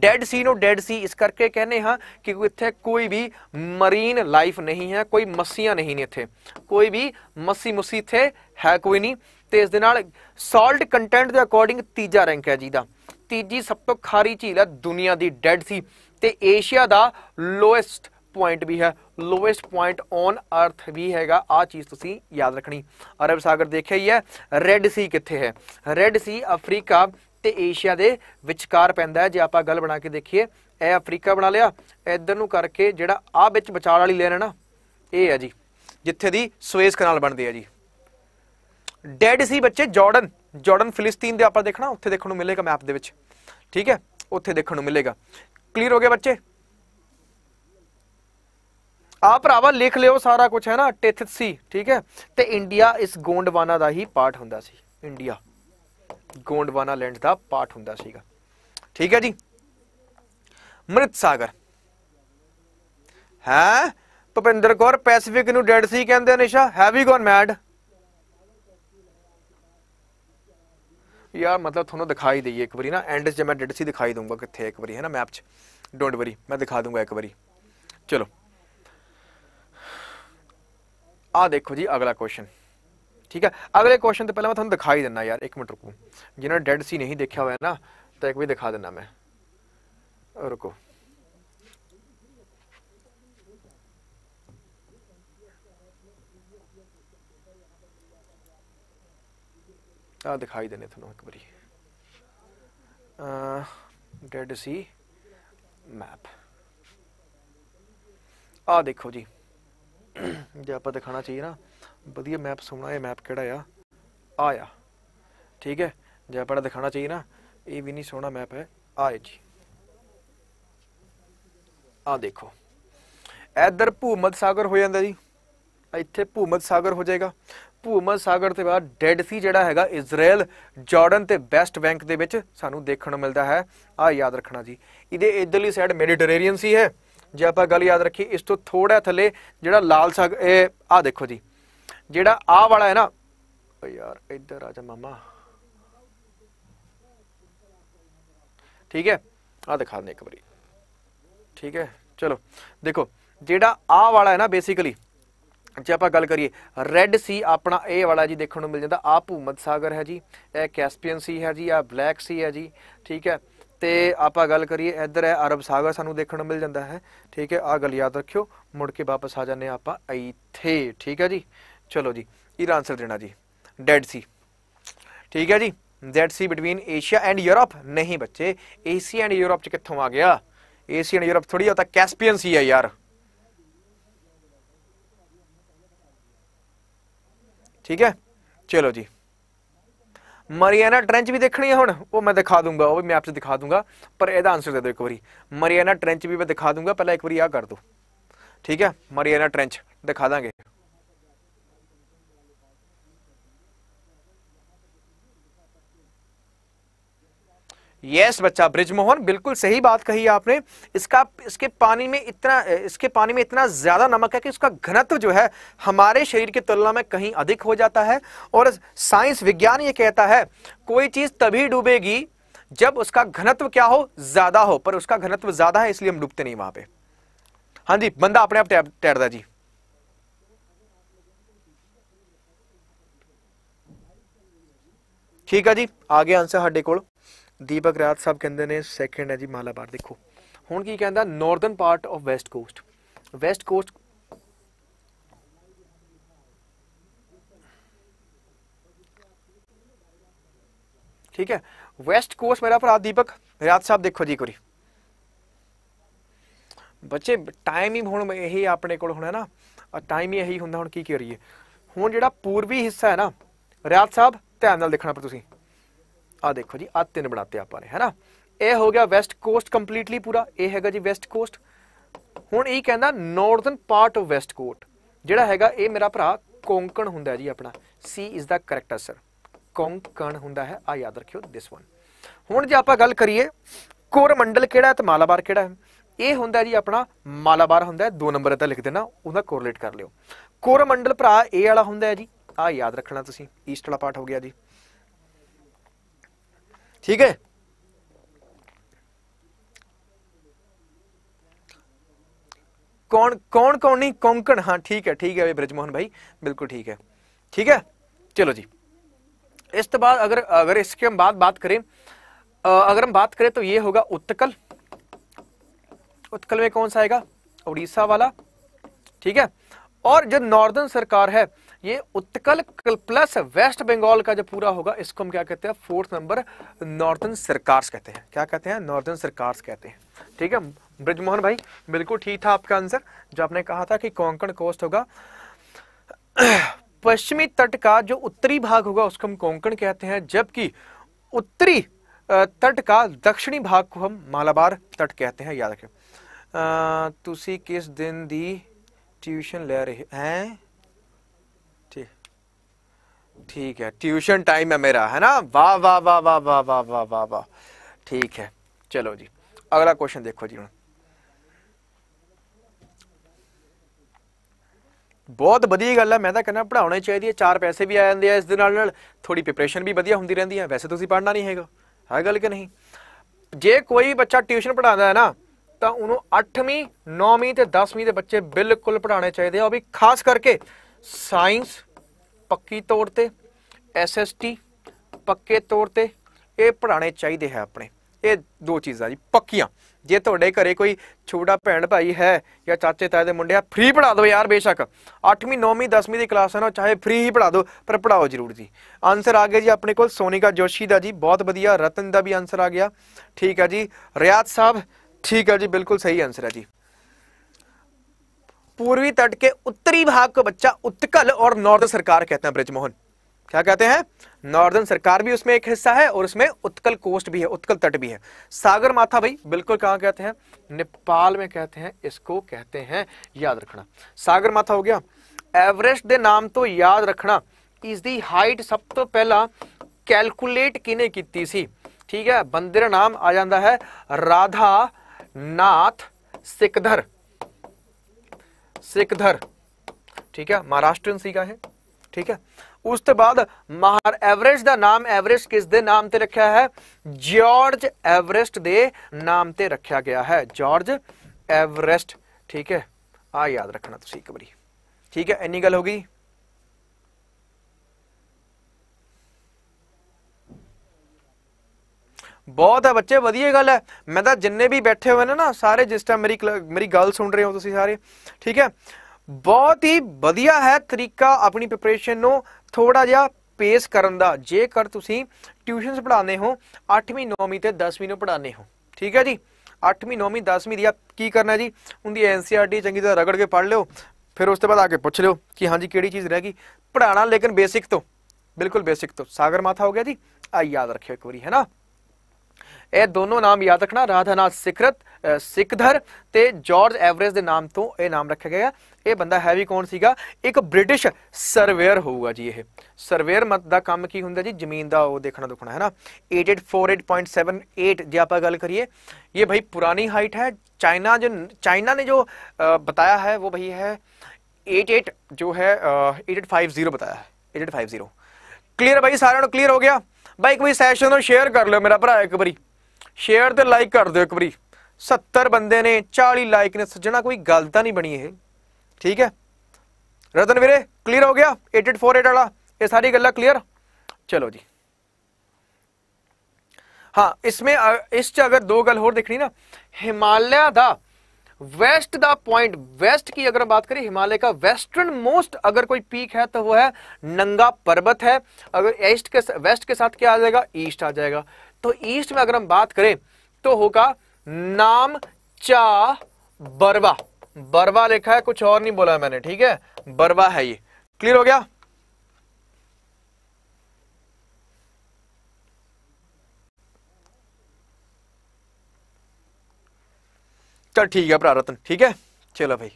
Speaker 3: ਡੈਡ ਸੀ ਨੂੰ ਡੈਡ ਸੀ ਇਸ ਕਰਕੇ ਕਹਿੰਦੇ ਹਾਂ ਕਿ ਇੱਥੇ ਕੋਈ ਵੀ ਮਰੀਨ ਲਾਈਫ ਨਹੀਂ ਹੈ ਕੋਈ ਮੱਸੀਆਂ ਨਹੀਂ ਨੇ ਇੱਥੇ ਕੋਈ ਵੀ ਮੱਸੀ ਮੁਸੀ ਇੱਥੇ ਹੈ ਕੋਈ ਨਹੀਂ ਤੇ ਇਸ ਦੇ ਨਾਲ ਸਾਲਟ ਕੰਟੈਂਟ ਦੇ ਅਕੋਰਡਿੰਗ ਤੀਜਾ ਰੈਂਕ ਹੈ ਜੀ ਦਾ ਤੀਜੀ ਸਭ ਤੋਂ ਖਾਰੀ ਝੀਲ ਹੈ ਦੁਨੀਆ ਦੀ ਡੈਡ ਸੀ ਤੇ ਏਸ਼ੀਆ ਦਾ ਲੋਐਸਟ ਪੁਆਇੰਟ ਵੀ ਹੈ ਲੋਐਸਟ ਪੁਆਇੰਟ ਔਨ ਅਰਥ ਵੀ ਹੈਗਾ ਆ ਚੀਜ਼ ਤੁਸੀਂ ਯਾਦ ਰੱਖਣੀ ਅਰਬ ਸਾਗਰ ਦੇਖਿਆ ਹੀ ਹੈ ਰੈੱਡ ਸੀ ਕਿੱਥੇ ਹੈ ਰੈੱਡ ਸੀ ਅਫਰੀਕਾ ਤੇ ਏਸ਼ੀਆ ਦੇ ਵਿਚਕਾਰ ਪੈਂਦਾ ਹੈ ਜੇ ਆਪਾਂ ਗੱਲ ਬਣਾ ਕੇ ਦੇਖੀਏ ਇਹ ਅਫਰੀਕਾ ਬਣਾ ਲਿਆ ਇਧਰ ਨੂੰ ਕਰਕੇ ਜਿਹੜਾ ਆ ਵਿੱਚ ਵਿਚਾਲ ਵਾਲੀ ਲੈਣਾ ਨਾ ਇਹ ਹੈ ਜੀ ਜਿੱਥੇ ਦੀ ਸਵੇਜ਼ ਕਨਾਲ ਬਣਦੀ ਹੈ ਜੀ ਡੈਡ ਸੀ ਬੱਚੇ ਜਾਰਡਨ ਜਾਰਡਨ ਫਿਲਿਸਤੀਨ ਦੇ ਆਪਾਂ ਦੇਖਣਾ ਉੱਥੇ ਦੇਖਣ ਨੂੰ ਮਿਲੇਗਾ ਮੈਪ ਦੇ ਵਿੱਚ ਠੀਕ ਹੈ ਉੱਥੇ ਦੇਖਣ ਨੂੰ ਮਿਲੇਗਾ ਕਲੀਅਰ ਹੋ ਗਿਆ ਬੱਚੇ ਆ ਭਰਾਵਾ ਲਿਖ ਲਿਓ ਸਾਰਾ ਕੁਝ ਹੈ ਨਾ ਟਿਥ ਸੀ ਠੀਕ ਹੈ ਤੇ ਇੰਡੀਆ ਇਸ ਗੋਂਡਵਾਨਾ ਦਾ ਹੀ ਪਾਰਟ ਹੁੰਦਾ ਸੀ ਇੰਡੀਆ ਗੋਂਡਵਾਨਾ ਲੈਂਡ ਦਾ ਪਾਰਟ ਹੁੰਦਾ ਸੀਗਾ ਠੀਕ ਹੈ ਜੀ ਮ੍ਰਿਤ ਸਾਗਰ ਹੈ ਭਪਿੰਦਰ ਕੌਰ ਪੈਸੀਫਿਕ ਨੂੰ ਡੈਡ ਸੀ ਕਹਿੰਦੇ ਨਿਸ਼ਾ ਹੈਵੀ ਗੋਨ ਮੈਡ यार मतलब थोड़ा दिखाई दई एक बार ना एंड च मैं डेट सी दिखाई दूंगा कितने एक बार है ना मैप डोंट वरी मैं दिखा दूंगा एक बार चलो आ देखो जी अगला क्वेश्चन ठीक है अगले क्वेश्चन तो पहले मैं थोड़ा दिखाई दिना यार एक मिनट रुको जिन्हें डेड सी नहीं देखा हुआ है ना तो एक बार दिखा दिना मैं रुको आ दिखाई देने थो एक बारी डेड सी मैप आ देखो जी जो आप दिखाना चाहिए ना वजिए मैप सोना मैप कि आया ठीक है जो आप दिखाना चाहिए ना ये भी नहीं सोना मैप है आए जी आ देखो इधर भूमत सागर हो जाता जी इतने भूमत सागर हो जाएगा ਭੂਮਤ ਸਾਗਰ ਤੇ ਬਾਅਦ ਡੈਡ ਸੀ ਜਿਹੜਾ ਹੈਗਾ ਇਜ਼ਰਾਈਲ ਜਾਰਡਨ ਤੇ ਵੈਸਟ ਬੈਂਕ ਦੇ ਵਿੱਚ ਸਾਨੂੰ ਦੇਖਣ ਨੂੰ ਮਿਲਦਾ ਹੈ ਆ ਯਾਦ ਰੱਖਣਾ ਜੀ ਇਹਦੇ ਇਧਰਲੀ ਸਾਈਡ ਮੈਡੀਟੇਰੀਅਨ ਸੀ ਹੈ ਜੇ ਆਪਾਂ ਗੱਲ ਯਾਦ ਰੱਖੀ ਇਸ ਤੋਂ ਥੋੜਾ ਥੱਲੇ ਜਿਹੜਾ ਲਾਲ ਸਾਗ ਇਹ ਆ ਦੇਖੋ ਜੀ ਜਿਹੜਾ ਆ ਵਾਲਾ ਹੈ ਨਾ ਓ ਯਾਰ ਇੱਧਰ ਆ ਜਾ ਮਾਮਾ ਠੀਕ ਹੈ ਆ ਦਿਖਾ ਦਿੰਦੇ ਇੱਕ ਵਾਰੀ ਠੀਕ ਹੈ ਚਲੋ ਦੇਖੋ ਜਿਹੜਾ ਆ ਵਾਲਾ ਹੈ ਨਾ ਬੇਸਿਕਲੀ ਜੇ ਆਪਾਂ ਗੱਲ ਕਰੀਏ ਰੈੱਡ ਸੀ ਆਪਣਾ ਇਹ ਵਾਲਾ ਜੀ ਦੇਖਣ ਨੂੰ ਮਿਲ ਜਾਂਦਾ ਆ ਭੂਮਤ ਸਾਗਰ ਹੈ ਜੀ ਇਹ ਕੈਸਪੀਅਨ ਸੀ ਹੈ ਜੀ ਆ ਬਲੈਕ ਸੀ ਹੈ ਜੀ ਠੀਕ ਹੈ ਤੇ ਆਪਾਂ ਗੱਲ ਕਰੀਏ ਇੱਧਰ ਹੈ ਅਰਬ ਸਾਗਰ ਸਾਨੂੰ ਦੇਖਣ ਨੂੰ ਮਿਲ ਜਾਂਦਾ ਹੈ ਠੀਕ ਹੈ ਆ ਗੱਲ ਯਾਦ ਰੱਖਿਓ ਮੁੜ ਕੇ ਵਾਪਸ ਆ ਜਾਂਦੇ ਆਪਾਂ ਇੱਥੇ ਠੀਕ ਹੈ ਜੀ ਚਲੋ ਜੀ ਇਹਦਾ ਆਨਸਰ ਦੇਣਾ ਜੀ ਡੈਡ ਸੀ ਠੀਕ ਹੈ ਜੀ dead sea between Asia and Europe ਨਹੀਂ ਬੱਚੇ ਏਸ਼ੀਆ ਐਂਡ ਯੂਰਪ ਚ ਕਿੱਥੋਂ ਆ ਗਿਆ ਏਸ਼ੀਆ ਐਂਡ ਯੂਰਪ ਥੋੜੀ ਉਹ ਤਾਂ ਕੈਸਪੀਅਨ ਸੀ ਹੈ ਯਾਰ ਠੀਕ ਹੈ ਚਲੋ ਜੀ ਮਰੀਆਨਾ ਟ੍ਰੈਂਚ ਵੀ ਦੇਖਣੀ ਹੈ ਹੁਣ ਉਹ ਮੈਂ ਦਿਖਾ ਦੂੰਗਾ ਉਹ ਵੀ ਮੈਪ 'ਚ ਦਿਖਾ ਦੂੰਗਾ ਪਰ ਇਹਦਾ ਆਨਸਰ ਦੇ ਦਿਓ ਇੱਕ ਵਾਰੀ ਮਰੀਆਨਾ ਟ੍ਰੈਂਚ ਵੀ ਮੈਂ ਦਿਖਾ ਦੂੰਗਾ ਪਹਿਲਾਂ ਇੱਕ ਵਾਰੀ ਆਹ ਕਰ ਦਿਓ ਠੀਕ ਹੈ ਮਰੀਆਨਾ ਟ੍ਰੈਂਚ ਦਿਖਾ ਦਾਂਗੇ यस बच्चा ब्रिजमोहन बिल्कुल सही बात कही आपने इसका इसके पानी में इतना इसके पानी में इतना ज़्यादा नमक है कि उसका घनत्व जो है हमारे शरीर की तुलना में कहीं अधिक हो जाता है और साइंस विज्ञान ये कहता है कोई चीज़ तभी डूबेगी जब उसका घनत्व क्या हो ज़्यादा हो पर उसका घनत्व ज़्यादा है इसलिए हम डूबते नहीं वहां पे हाँ जी बंदा अपने आप तैरता जी ठीक है जी आगे आंसर हड्डे कोल ਦੀਪਕ ਰਾਜ ਸਾਹਿਬ ਕਹਿੰਦੇ ਨੇ ਸੈਕੰਡ ਹੈ ਜੀ ਮਾਲਾਬਾਰ ਦੇਖੋ ਹੁਣ ਕੀ ਕਹਿੰਦਾ northern part of west coast west coast ਠੀਕ ਹੈ ਵੈਸਟ ਕੋਸਟ ਮੇਰਾ ਭਰਾ ਦੀਪਕ ਰਾਜ ਸਾਹਿਬ ਦੇਖੋ ਜੀ ਕੋਰੀ ਬੱਚੇ ਟਾਈਮ ਹੀ ਹੁਣ ਇਹ ਆਪਣੇ ਕੋਲ ਹੁਣ ਹੈ ਨਾ ਟਾਈਮ ਹੀ ਇਹੀ ਹੁੰਦਾ ਹੁਣ ਕੀ ਕਰੀਏ ਹੁਣ ਜਿਹੜਾ ਪੂਰਬੀ ਹਿੱਸਾ ਹੈ ਨਾ ਰਾਜ ਸਾਹਿਬ ਧਿਆਨ ਨਾਲ ਦੇਖਣਾ ਪਰ ਤੁਸੀਂ ਆ ਦੇਖੋ ਜੀ ਆ ਤਿੰਨ ਬਣਾਤੇ ਆਪਾਂ ਨੇ ਹੈਨਾ ਇਹ ਹੋ ਗਿਆ ਵੈਸਟ ਕੋਸਟ ਕੰਪਲੀਟਲੀ ਪੂਰਾ ਇਹ ਹੈਗਾ ਜੀ ਵੈਸਟ ਕੋਸਟ ਹੁਣ ਇਹ ਕਹਿੰਦਾ northern part of west coast ਜਿਹੜਾ ਹੈਗਾ ਇਹ ਮੇਰਾ ਭਰਾ ਕੋਂਕਣ ਹੁੰਦਾ ਜੀ ਆਪਣਾ ਸੀ ਇਜ਼ ਦਾ ਕਰੈਕਟ ਅਸਰ ਕੋਂਕਣ ਹੁੰਦਾ ਹੈ ਆ ਯਾਦ ਰੱਖਿਓ ਦਿਸ ਵਨ ਹੁਣ ਜੇ ਆਪਾਂ ਗੱਲ ਕਰੀਏ ਕੋਰ ਮੰਡਲ ਕਿਹੜਾ ਹੈ ਤੇ ਮਾਲਾਬਾਰ ਕਿਹੜਾ ਹੈ ਇਹ ਹੁੰਦਾ ਜੀ ਆਪਣਾ ਮਾਲਾਬਾਰ ਹੁੰਦਾ ਹੈ ਦੋ ਨੰਬਰ ਤੇ ਲਿਖ ਦੇਣਾ ਉਹਦਾ ਕੋਰਲੇਟ ਕਰ ਲਿਓ ਕੋਰ ਮੰਡਲ ਭਰਾ ਇਹ ਵਾਲਾ ਹੁੰਦਾ ਹੈ ਜੀ ਆ ਯਾਦ ਰੱਖਣਾ ਤੁਸੀਂ ਈਸਟ ਵਾਲਾ ਪਾਰਟ ਹੋ ਗਿਆ ਜੀ ठीक है कौन कौन कौन नहीं कोंकण हाँ ठीक है ठीक है ब्रजमोहन भाई बिल्कुल ठीक है ठीक है चलो जी इस तो बाद अगर अगर इसके हम बात बात करें अगर हम बात करें तो ये होगा उत्कल उत्कल में कौन सा आएगा उड़ीसा वाला ठीक है और जो नॉर्दर्न सरकार है ये उत्कल प्लस वेस्ट बंगाल का जो पूरा होगा इसको हम क्या कहते हैं फोर्थ नंबर नॉर्थन सरकार कहते हैं क्या कहते हैं नॉर्थन सरकार कहते हैं ठीक है ब्रजमोहन भाई बिल्कुल ठीक था आपका आंसर जो आपने कहा था कि कोंकण कोस्ट होगा पश्चिमी तट का जो उत्तरी भाग होगा उसको हम कोंकण कहते हैं जबकि उत्तरी तट का दक्षिणी भाग को हम मालाबार तट कहते हैं याद रखें तुसी किस दिन दी ट्यूशन ले रहे हैं ठीक है ट्यूशन टाइम है मेरा है ना वाह वाह वाह वाह वाह वाह वाह वाह वाह ठीक है चलो जी अगला क्वेश्चन देखो जी ਬਹੁਤ ਵਧੀਆ ਗੱਲ ਹੈ ਮੈਂ ਤਾਂ ਕਹਿੰਦਾ ਪੜਾਉਣਾ ਚਾਹੀਦੀ ਹੈ ਚਾਰ ਪੈਸੇ ਵੀ ਆ ਜਾਂਦੇ ਆ ਇਸ ਦੇ ਨਾਲ ਨਾਲ ਥੋੜੀ ਪ੍ਰਿਪਰੇਸ਼ਨ ਵੀ ਵਧੀਆ ਹੁੰਦੀ ਰਹਿੰਦੀ ਹੈ ਵੈਸੇ ਤੁਸੀਂ ਪੜਨਾ ਨਹੀਂ ਹੈਗਾ ਹੈ ਗੱਲ ਕਿ ਨਹੀਂ ਜੇ ਕੋਈ ਬੱਚਾ ਟਿਊਸ਼ਨ ਪੜਾਉਂਦਾ ਹੈ ਨਾ ਤਾਂ ਉਹਨੂੰ 8ਵੀਂ 9ਵੀਂ ਤੇ 10ਵੀਂ ਦੇ ਬੱਚੇ ਬਿਲਕੁਲ ਪੜਾਉਣੇ ਚਾਹੀਦੇ ਆ ਉਹ ਵੀ ਖਾਸ ਕਰਕੇ ਸਾਇੰਸ ਪੱਕੀ ਤੌਰ ਤੇ ਐਸਐਸਟੀ ਪੱਕੇ ਤੌਰ ਤੇ ਇਹ ਪੜਾਣੇ ਚਾਹੀਦੇ ਹੈ ਆਪਣੇ ਇਹ ਦੋ ਚੀਜ਼ਾਂ ਜੀ ਪੱਕੀਆਂ ਜੇ ਤੁਹਾਡੇ ਘਰੇ ਕੋਈ ਛੋਟਾ ਭੈਣ ਭਾਈ ਹੈ ਜਾਂ ਚਾਚੇ ਤਾਏ ਦੇ ਮੁੰਡੇ ਆ ਫ੍ਰੀ ਪੜਾ ਦਿਓ ਯਾਰ ਬੇਸ਼ੱਕ 8ਵੀਂ 9ਵੀਂ 10ਵੀਂ ਦੀ ਕਲਾਸ ਹੈ ਨਾ ਚਾਹੇ ਫ੍ਰੀ ਹੀ ਪੜਾ ਦਿਓ ਪਰ ਪੜਾਓ ਜ਼ਰੂਰ ਜੀ ਆਨਸਰ ਆ ਗਿਆ ਜੀ ਆਪਣੇ ਕੋਲ ਸੋਨੀਕਾ ਜੋਸ਼ੀ ਦਾ ਜੀ ਬਹੁਤ ਵਧੀਆ ਰਤਨ ਦਾ ਵੀ ਆਨਸਰ ਆ ਗਿਆ ਠੀਕ ਹੈ ਜੀ ਰਿਆਤ ਸਾਹਿਬ ਠੀਕ ਹੈ ਜੀ ਬਿਲਕੁਲ ਸਹੀ ਆਨਸਰ ਹੈ ਜੀ पूर्वी तट के उत्तरी भाग को बच्चा उत्कल और नॉर्दर्न सरकार कहते हैं ब्रजमोहन क्या कहते हैं नॉर्दर्न सरकार भी उसमें एक हिस्सा है और उसमें उत्कल कोस्ट भी है उत्कल तट भी है सागर माथा भाई बिल्कुल कहां कहते हैं नेपाल में कहते हैं इसको कहते हैं याद रखना सागर माथा हो गया एवरेस्ट दे नाम तो याद रखना इस दी हाइट सब तो पहला कैलकुलेट किने की सी ठीक है बंदिर नाम आ जाता है राधा नाथ सिकधर सिकधर ठीक है महाराष्ट्र है ठीक है उस तो बाद महार एवरेस्ट का नाम एवरेस्ट किस दे नाम से रखा है जॉर्ज एवरेस्ट के नाम से रखा गया है जॉर्ज एवरेस्ट ठीक है आ याद रखना तो एक बार ठीक है इन्नी गल होगी ਬਹੁਤ ਹੈ ਬੱਚੇ ਵਧੀਆ ਗੱਲ ਹੈ ਮੈਂ ਤਾਂ ਜਿੰਨੇ ਵੀ ਬੈਠੇ ਹੋਏ ਨੇ ਨਾ ਸਾਰੇ ਜਿਸ ਟਾਈਮ ਮੇਰੀ ਮੇਰੀ ਗੱਲ ਸੁਣ ਰਹੇ ਹੋ ਤੁਸੀਂ ਸਾਰੇ ਠੀਕ ਹੈ ਬਹੁਤ ਹੀ ਵਧੀਆ ਹੈ ਤਰੀਕਾ ਆਪਣੀ ਪ੍ਰੀਪਰੇਸ਼ਨ ਨੂੰ ਥੋੜਾ ਜਿਹਾ ਪੇਸ ਕਰਨ ਦਾ ਜੇਕਰ ਤੁਸੀਂ ਟਿਊਸ਼ਨਸ ਪੜਾਉਂਦੇ ਹੋ 8ਵੀਂ 9ਵੀਂ ਤੇ 10ਵੀਂ ਨੂੰ ਪੜਾਉਂਦੇ ਹੋ ਠੀਕ ਹੈ ਜੀ 8ਵੀਂ 9ਵੀਂ 10ਵੀਂ ਦੀ ਕੀ ਕਰਨਾ ਜੀ ਉਹਦੀ ਐਨਸੀਆਰਟੀ e ਚੰਗੀ ਤਰ੍ਹਾਂ ਰਗੜ ਕੇ ਪੜ ਲਿਓ ਫਿਰ ਉਸ ਤੋਂ ਬਾਅਦ ਆ ਕੇ ਪੁੱਛ ਲਿਓ ਕਿ ਹਾਂਜੀ ਕਿਹੜੀ ਚੀਜ਼ ਰਹਿ ਗਈ ਪੜਾਣਾ ਲੇਕਿਨ ਬੇਸਿਕ ਤੋਂ ਬਿਲਕੁਲ ਬੇਸਿਕ ਤੋਂ ਸਾਗਰ ਮਾਥਾ ਹੋ ਗਿਆ ਜੀ ਆ ਯਾਦ ਰੱਖਿਓ ਇੱਕ ਵਾਰੀ ਹੈ ਨਾ ਇਹ ਦੋਨੋਂ ਨਾਮ ਯਾਦ ਰੱਖਣਾ ਰਾਧਾਨਾਥ ਸਿਕਰਤ ਸਿਕਧਰ ਤੇ ਜਾਰਜ ਐਵਰੇਜ ਦੇ ਨਾਮ ਤੋਂ ਇਹ ਨਾਮ ਰੱਖਿਆ ਗਿਆ ਇਹ ਬੰਦਾ ਹੈ ਵੀ ਕੌਣ ਸੀਗਾ ਇੱਕ ਬ੍ਰਿਟਿਸ਼ ਸਰਵੇਅਰ ਹੋਊਗਾ ਜੀ ਇਹ ਸਰਵੇਅਰ ਮਤ ਦਾ ਕੰਮ ਕੀ ਹੁੰਦਾ ਜੀ ਜ਼ਮੀਨ ਦਾ ਉਹ ਦੇਖਣਾ ਦੁਖਣਾ ਹੈ ਨਾ 8848.78 ਜੇ ਆਪਾਂ ਗੱਲ ਕਰੀਏ ਇਹ ਭਾਈ ਪੁਰਾਣੀ ਹਾਈਟ ਹੈ ਚਾਈਨਾ ਜੋ ਚਾਈਨਾ ਨੇ ਜੋ ਬਤਾਇਆ ਹੈ ਉਹ ਭਈ ਹੈ 88 ਜੋ ਹੈ 8850 बताया ਹੈ 8850 ਸਾਰਿਆਂ ਨੂੰ ਕਲੀਅਰ ਹੋ ਗਿਆ ਭਾਈ ਕੋਈ ਸੈਸ਼ਨ ਨੂੰ ਸ਼ੇਅਰ ਕਰ ਲਿਓ ਮੇਰਾ ਭਰਾ ਇੱਕ ਵਾਰੀ शेयर तो ਸ਼ੇਅਰ ਤੇ ਲਾਈਕ ਕਰ ਦਿਓ ਇੱਕ ਵਾਰੀ 70 ਬੰਦੇ ਨੇ 40 ਲਾਈਕ ਨੇ ਸੱਜਣਾ नहीं बनी ਤਾਂ ठीक है रतन वीरे क्लीयर हो गया एट एट फोर एट वाला ਇਹ सारी गल् क्लीयर चलो जी हाँ इसमें इस अगर दो गल होर देखनी ना हिमालय का वेस्ट का पॉइंट वेस्ट की अगर बात करें हिमालय का वेस्टर्न मोस्ट अगर कोई पीक है तो वो है नंगा पर्वत है अगर ईस्ट के वेस्ट के साथ क्या आ जाएगा ईस्ट आ जाएगा तो ईस्ट में अगर हम बात करें तो होगा नाम चा बरवा बरवा लिखा है कुछ और नहीं बोला मैंने ठीक है बरवा है ये क्लियर हो गया चल ठीक है प्रारतन ठीक है चलो भाई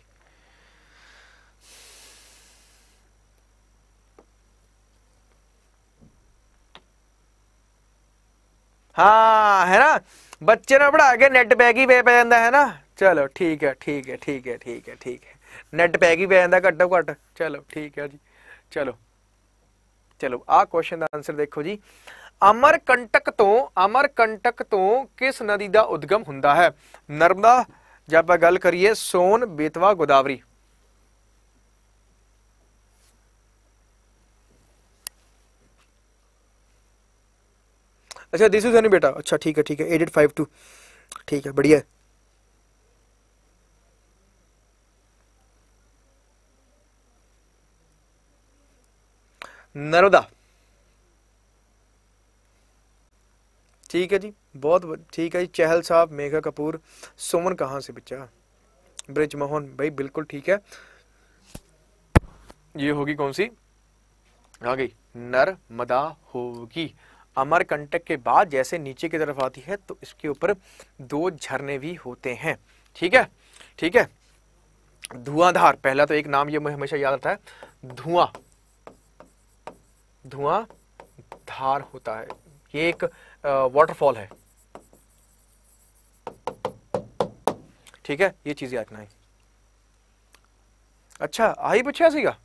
Speaker 3: ਹਾਂ ਹੈ ਨਾ ਬੱਚੇ ਨੂੰ ਪੜਾ ਕੇ ਨੈਟ ਬੈਗ ਹੀ ਪੈ ਪੈ ਜਾਂਦਾ ਹੈ ਨਾ ਚਲੋ ਠੀਕ ਹੈ ਠੀਕ ਹੈ ਠੀਕ ਹੈ ਠੀਕ ਹੈ ਠੀਕ ਹੈ ਨੈਟ ਬੈਗ ਹੀ ਪੈ ਜਾਂਦਾ ਘੱਟੋ ਘੱਟ ਚਲੋ ਠੀਕ ਹੈ ਜੀ ਚਲੋ ਚਲੋ ਆ ਕੁਐਸਚਨ ਦਾ ਆਨਸਰ ਦੇਖੋ ਜੀ ਅਮਰ ਕੰਟਕ ਤੋਂ ਅਮਰ ਕੰਟਕ ਤੋਂ ਕਿਸ ਨਦੀ ਦਾ ਉਦਗਮ ਹੁੰਦਾ ਹੈ ਨਰਮਦਾ ਜੇ ਆਪਾਂ ਗੱਲ ਕਰੀਏ ਸੋਨ ਬੇਤਵਾ ਗੋਦਾਵਰੀ अच्छा दिस इज बेटा अच्छा ठीक है ठीक है एट फाइव टू ठीक है बढ़िया नर्मदा ठीक है जी बहुत ठीक है जी चहल साहब मेघा कपूर सुमन कहाँ से बच्चा ब्रिज मोहन भाई बिल्कुल ठीक है ये होगी कौन सी आ गई नर्मदा होगी अमर कंटक के बाद जैसे नीचे की तरफ आती है तो इसके ऊपर दो झरने भी होते हैं ठीक है ठीक है धुआंधार पहला तो एक नाम ये मुझे हमेशा याद आता है धुआं धुआं धार होता है ये एक वाटरफॉल है ठीक है ये चीज़ याद नहीं अच्छा आई पूछा सीगा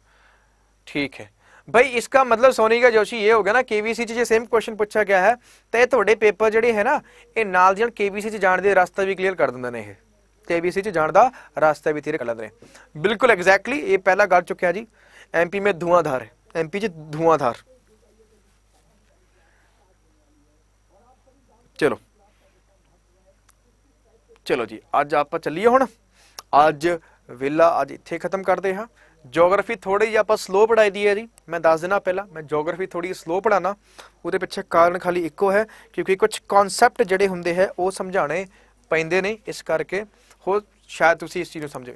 Speaker 3: ठीक है ਭਾਈ ਦਾ ਮਤਲਬ ਦਾ ਜੋਸ਼ੀ ਇਹ ਹੋ ਗਿਆ ਨਾ ਕੇਵੀਸੀ ਚ ਜੇ ਸੇਮ ਕੁਐਸਚਨ ਪੁੱਛਿਆ ਗਿਆ ਹੈ ਤਾਂ ਇਹ ਤੁਹਾਡੇ ਪੇਪਰ ਜਿਹੜੇ ਹੈ ਨਾ ਇਹ ਨਾਲ ਦੀ ਨਾਲ ਕੇਵੀਸੀ ਚ ਜਾਣ ਦੇ ਰਸਤਾ ਵੀ ਕਲੀਅਰ ਕਰ ਦਿੰਦੇ ਨੇ ਇਹ ਕੇਵੀਸੀ ਚ ਜਾਣ ਦਾ ਰਸਤਾ ਵੀ ਤੇਰੇ ਕਰ ਲੈਂਦੇ ਬਿਲਕੁਲ ਐਗਜ਼ੈਕਟਲੀ ਇਹ ਪਹਿਲਾ ਗੱਲ ਚੁੱਕਿਆ ਜੀ ਐਮਪੀ ਮੇ ਧੂਆਂਧਾਰ ਹੈ ਐਮਪੀ ਚ ਧੂਆਂਧਾਰ ਚਲੋ ਚਲੋ ਜੀ ਅੱਜ ਆਪਾਂ ਚੱਲੀਏ ਹੁਣ ਅੱਜ ਵਿਲਾ ਅੱਜ ਇੱਥੇ ਖਤਮ ਕਰਦੇ ਹਾਂ ਜੀਓਗ੍ਰਾਫੀ ਥੋੜੀ ਜਿਹੀ ਆਪਾਂ ਸਲੋ ਪੜਾਈ ਦੀ ਹੈ ਜੀ ਮੈਂ ਦੱਸ ਦੇਣਾ ਪਹਿਲਾਂ ਮੈਂ ਜੀਓਗ੍ਰਾਫੀ ਥੋੜੀ ਸਲੋ ਪੜਾਣਾ ਉਹਦੇ ਪਿੱਛੇ ਕਾਰਨ ਖਾਲੀ ਇੱਕੋ ਹੈ ਕਿਉਂਕਿ ਕੁਝ ਕਨਸੈਪਟ ਜਿਹੜੇ ਹੁੰਦੇ ਹੈ ਉਹ ਸਮਝਾਣੇ ਪੈਂਦੇ ਨੇ ਇਸ ਕਰਕੇ ਹੋ ਸ਼ਾਇਦ ਤੁਸੀਂ ਇਸ ਚੀਜ਼ ਨੂੰ ਸਮਝੋ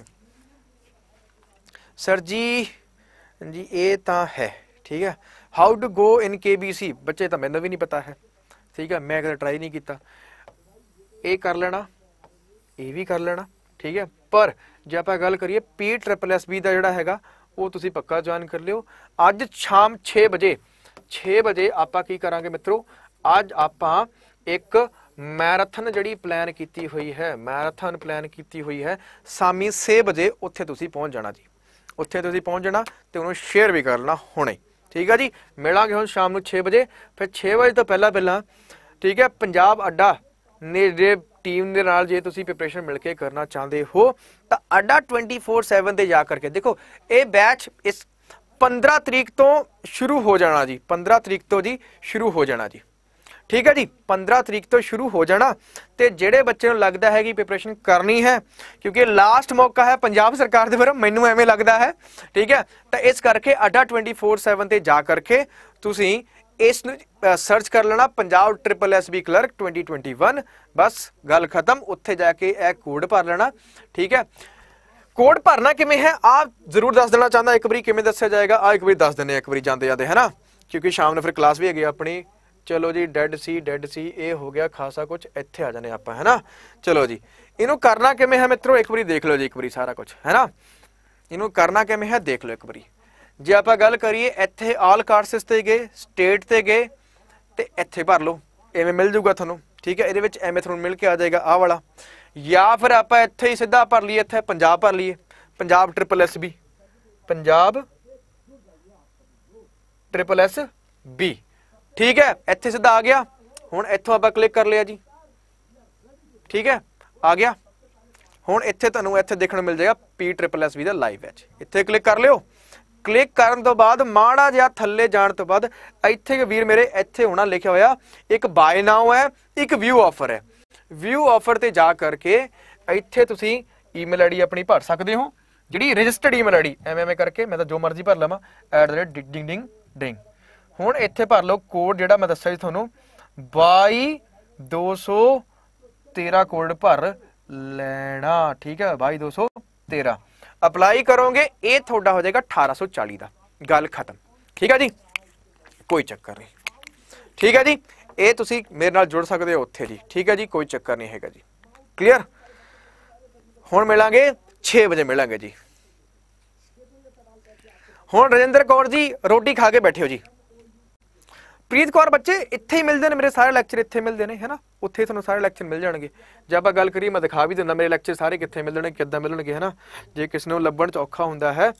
Speaker 3: ਸਰ ਜੀ ਜੀ ਇਹ ਤਾਂ ਹੈ ਠੀਕ ਹੈ how to go in KBC ਬੱਚੇ ਤਾਂ ਮੈਨੂੰ ਵੀ ਨਹੀਂ ਪਤਾ ਹੈ ਠੀਕ ਹੈ ਮੈਂ ਕਦੇ ਟਰਾਈ ਨਹੀਂ ਕੀਤਾ ਇਹ ਕਰ ਲੈਣਾ ਇਹ ਵੀ ਕਰ ਲੈਣਾ ਠੀਕ ਹੈ ਪਰ ਜੇ ਆਪਾਂ ਗੱਲ ਕਰੀਏ ਪੀ ਟ੍ਰਿਪਲ ਐਸ ਬੀ ਦਾ ਜਿਹੜਾ ਹੈਗਾ ਉਹ ਤੁਸੀਂ ਪੱਕਾ ਜੁਆਇਨ ਕਰ ਲਿਓ ਅੱਜ ਸ਼ਾਮ 6 ਵਜੇ 6 ਵਜੇ ਆਪਾਂ ਕੀ ਕਰਾਂਗੇ ਮਿੱਤਰੋ ਅੱਜ ਆਪਾਂ ਇੱਕ ਮੈਰਾਥਨ ਜਿਹੜੀ ਪਲਾਨ ਕੀਤੀ ਹੋਈ ਹੈ ਮੈਰਾਥਨ ਪਲਾਨ ਕੀਤੀ ਹੋਈ ਹੈ ਸਾਮੀ 6 ਵਜੇ ਉੱਥੇ ਤੁਸੀਂ ਪਹੁੰਚ ਜਾਣਾ ਜੀ ਉੱਥੇ ਤੁਸੀਂ ਪਹੁੰਚ ਜਾਣਾ ਤੇ ਉਹਨੂੰ ਸ਼ੇਅਰ ਵੀ ਕਰ ਲੈਣਾ ਹੁਣੇ ਠੀਕ ਹੈ ਜੀ ਮਿਲਾਂਗੇ ਹੁਣ ਸ਼ਾਮ ਨੂੰ 6 ਵਜੇ ਫਿਰ 6 ਵਜੇ ਤੋਂ ਪਹਿਲਾਂ ਪਹਿਲਾਂ ਠੀਕ ਹੈ ਪੰਜਾਬ ਅੱਡਾ ਨੇੜੇ ਟੀਮ ਦੇ ਨਾਲ ਜੇ ਤੁਸੀਂ ਪ੍ਰੀਪਰੇਸ਼ਨ ਮਿਲ ਕੇ ਕਰਨਾ ਚਾਹੁੰਦੇ ਹੋ ਤਾਂ ਅੱਡਾ 24/7 ਤੇ ਜਾ ਕਰਕੇ ਦੇਖੋ ਇਹ ਬੈਚ ਇਸ 15 ਤਰੀਕ ਤੋਂ ਸ਼ੁਰੂ ਹੋ ਜਾਣਾ ਜੀ 15 ਤਰੀਕ ਤੋਂ ਜੀ ਸ਼ੁਰੂ ਹੋ ਜਾਣਾ ਜੀ ਠੀਕ ਹੈ ਜੀ 15 ਤਰੀਕ ਤੋਂ ਸ਼ੁਰੂ ਹੋ ਜਾਣਾ ਤੇ ਜਿਹੜੇ ਬੱਚੇ ਨੂੰ ਲੱਗਦਾ ਹੈ ਕਿ ਪ੍ਰੀਪਰੇਸ਼ਨ ਕਰਨੀ ਹੈ ਕਿਉਂਕਿ ਲਾਸਟ ਮੌਕਾ ਹੈ ਪੰਜਾਬ ਸਰਕਾਰ ਦੇ ਫਿਰ ਮੈਨੂੰ ਐਵੇਂ ਲੱਗਦਾ ਹੈ ਠੀਕ ਹੈ ਤਾਂ ਇਸ ਕਰਕੇ ਅੱਡਾ 24/7 ਤੇ ਜਾ ਕਰਕੇ ਤੁਸੀਂ ਇਸ ਨੂੰ ਸਰਚ ਕਰ ਲੈਣਾ Punjab triple S B clerk 2021 ਬਸ ਗੱਲ ਖਤਮ ਉੱਥੇ ਜਾ ਕੇ ਇਹ ਕੋਡ ਭਰ ਲੈਣਾ ਠੀਕ ਹੈ ਕੋਡ ਭਰਨਾ ਕਿਵੇਂ ਹੈ ਆਪ ਜ਼ਰੂਰ ਦੱਸ ਦੇਣਾ ਚਾਹੁੰਦਾ ਇੱਕ ਵਾਰੀ ਕਿਵੇਂ ਦੱਸਿਆ ਜਾਏਗਾ ਆ ਇੱਕ ਵਾਰੀ ਦੱਸ ਦਿੰਦੇ ਆ ਇੱਕ ਵਾਰੀ ਜਾਂਦੇ ਜਾਂਦੇ ਹੈਨਾ ਕਿਉਂਕਿ ਸ਼ਾਮ ਨੂੰ ਫਿਰ ਕਲਾਸ ਵੀ ਹੈਗੀ ਆਪਣੀ ਚਲੋ ਜੀ ਡੈਡ ਸੀ ਡੈਡ ਸੀ ਇਹ ਹੋ ਗਿਆ ਖਾਸਾ ਕੁਝ ਇੱਥੇ ਆ ਜਾਣੇ ਆਪਾਂ ਹੈਨਾ ਚਲੋ ਜੀ ਇਹਨੂੰ ਕਰਨਾ ਕਿਵੇਂ ਹੈ ਮਿੱਤਰੋ ਇੱਕ ਵਾਰੀ ਦੇਖ ਲਓ ਜੀ ਇੱਕ ਵਾਰੀ ਸਾਰਾ ਕੁਝ ਹੈਨਾ ਇਹਨੂੰ ਕਰਨਾ ਕਿਵੇਂ ਹੈ ਦੇਖ ਲਓ ਇੱਕ ਵਾਰੀ ਜੇ ਆਪਾਂ ਗੱਲ ਕਰੀਏ ਇੱਥੇ ਆਲ ਕਾਰਡਸ ਤੇ ਗਏ ਸਟੇਟ ਤੇ ਗਏ ਤੇ ਇੱਥੇ ਭਰ ਲਓ ਐਵੇਂ ਮਿਲ ਜਾਊਗਾ ਤੁਹਾਨੂੰ ਠੀਕ ਹੈ ਇਹਦੇ ਵਿੱਚ ਐਵੇਂ ਤੁਹਾਨੂੰ ਮਿਲ ਕੇ ਆ ਜਾਏਗਾ ਆਹ ਵਾਲਾ ਜਾਂ ਫਿਰ ਆਪਾਂ ਇੱਥੇ ਹੀ ਸਿੱਧਾ ਭਰ ਲਈਏ ਇੱਥੇ ਪੰਜਾਬ ਭਰ ਲਈਏ Punjab triple S B Punjab triple S B ਠੀਕ ਹੈ ਇੱਥੇ ਸਿੱਧਾ ਆ ਗਿਆ ਹੁਣ ਇੱਥੋਂ ਆਪਾਂ ਕਲਿੱਕ ਕਰ ਲਿਆ ਜੀ ਠੀਕ ਹੈ ਆ ਗਿਆ ਹੁਣ ਇੱਥੇ ਤੁਹਾਨੂੰ ਇੱਥੇ ਦੇਖਣ ਨੂੰ ਮਿਲ ਜਾਏਗਾ ਪੀ ਟ੍ਰਿਪਲ ਐਸ ਬੀ ਦਾ ਲਾਈਵ ਐਚ ਇੱਥੇ ਕਲਿੱਕ ਕਰ ਲਿਓ ਕਲਿੱਕ ਕਰਨ ਤੋਂ ਬਾਅਦ ਮਾੜਾ ਜਿਹਾ ਥੱਲੇ ਜਾਣ ਤੋਂ ਬਾਅਦ ਇੱਥੇ ਵੀਰ ਮੇਰੇ ਇੱਥੇ ਹੋਣਾ ਲਿਖਿਆ ਹੋਇਆ ਇੱਕ ਬਾਏ ਨਾਓ ਹੈ ਇੱਕ ਵਿਊ ਆਫਰ ਹੈ ਵਿਊ ਆਫਰ ਤੇ ਜਾ ਕਰਕੇ ਇੱਥੇ ਤੁਸੀਂ ਈਮੇਲ ਆਈਡੀ ਆਪਣੀ ਭਰ ਸਕਦੇ ਹੋ ਜਿਹੜੀ ਰਜਿਸਟਰਡ ਈਮੇਲ ਆਈਡੀ ਐਵੇਂ ਐਵੇਂ ਕਰਕੇ ਮੈਂ ਤਾਂ ਜੋ ਮਰਜ਼ੀ ਭਰ ਲਵਾਂ @ding ding ding ਹੁਣ ਇੱਥੇ ਭਰ ਲਓ ਕੋਡ ਜਿਹੜਾ ਮੈਂ ਦੱਸਿਆ ਸੀ ਤੁਹਾਨੂੰ 22213 ਕੋਡ ਭਰ ਲੈਣਾ ਠੀਕ ਹੈ 22213 ਅਪਲਾਈ ਕਰੋਗੇ ਇਹ ਤੁਹਾਡਾ ਹੋ ਜਾਏਗਾ 1840 ਦਾ ਗੱਲ ਖਤਮ ਠੀਕ ਹੈ ਜੀ ਕੋਈ ਚੱਕਰ ਨਹੀਂ ਠੀਕ ਹੈ ਜੀ ਇਹ ਤੁਸੀਂ ਮੇਰੇ ਨਾਲ ਜੁੜ ਸਕਦੇ ਹੋ ਉੱਥੇ ਜੀ ਠੀਕ ਹੈ ਜੀ ਕੋਈ ਚੱਕਰ ਨਹੀਂ ਹੈਗਾ ਜੀ ਕਲੀਅਰ ਹੁਣ ਮਿਲਾਂਗੇ 6 ਵਜੇ ਮਿਲਾਂਗੇ ਜੀ ਹੁਣ ਰਜਿੰਦਰ ਕੌਰ ਜੀ ਰੋਟੀ ਖਾ ਕੇ ਬੈਠਿਓ ਜੀ ਪ੍ਰੀਤ ਕੌਰ ਬੱਚੇ ਇੱਥੇ ਹੀ ਮਿਲਦੇ ਨੇ ਮੇਰੇ ਸਾਰੇ ਲੈਕਚਰ ਇੱਥੇ ਮਿਲਦੇ ਨੇ ਹੈਨਾ ਉੱਥੇ ਤੁਹਾਨੂੰ ਸਾਰੇ ਲੈਕਚਰ ਮਿਲ ਜਾਣਗੇ ਜੇ ਆਪਾਂ ਗੱਲ ਕਰੀਏ ਮੈਂ ਦਿਖਾ ਵੀ ਦਿੰਦਾ ਮੇਰੇ ਲੈਕਚਰ ਸਾਰੇ ਕਿੱਥੇ ਮਿਲਣਗੇ ਕਿੱਦਾਂ ਮਿਲਣਗੇ ਹੈਨਾ ਜੇ ਕਿਸੇ ਨੂੰ ਲੱਭਣ ਚ ਔਖਾ ਹੁੰਦਾ ਹੈ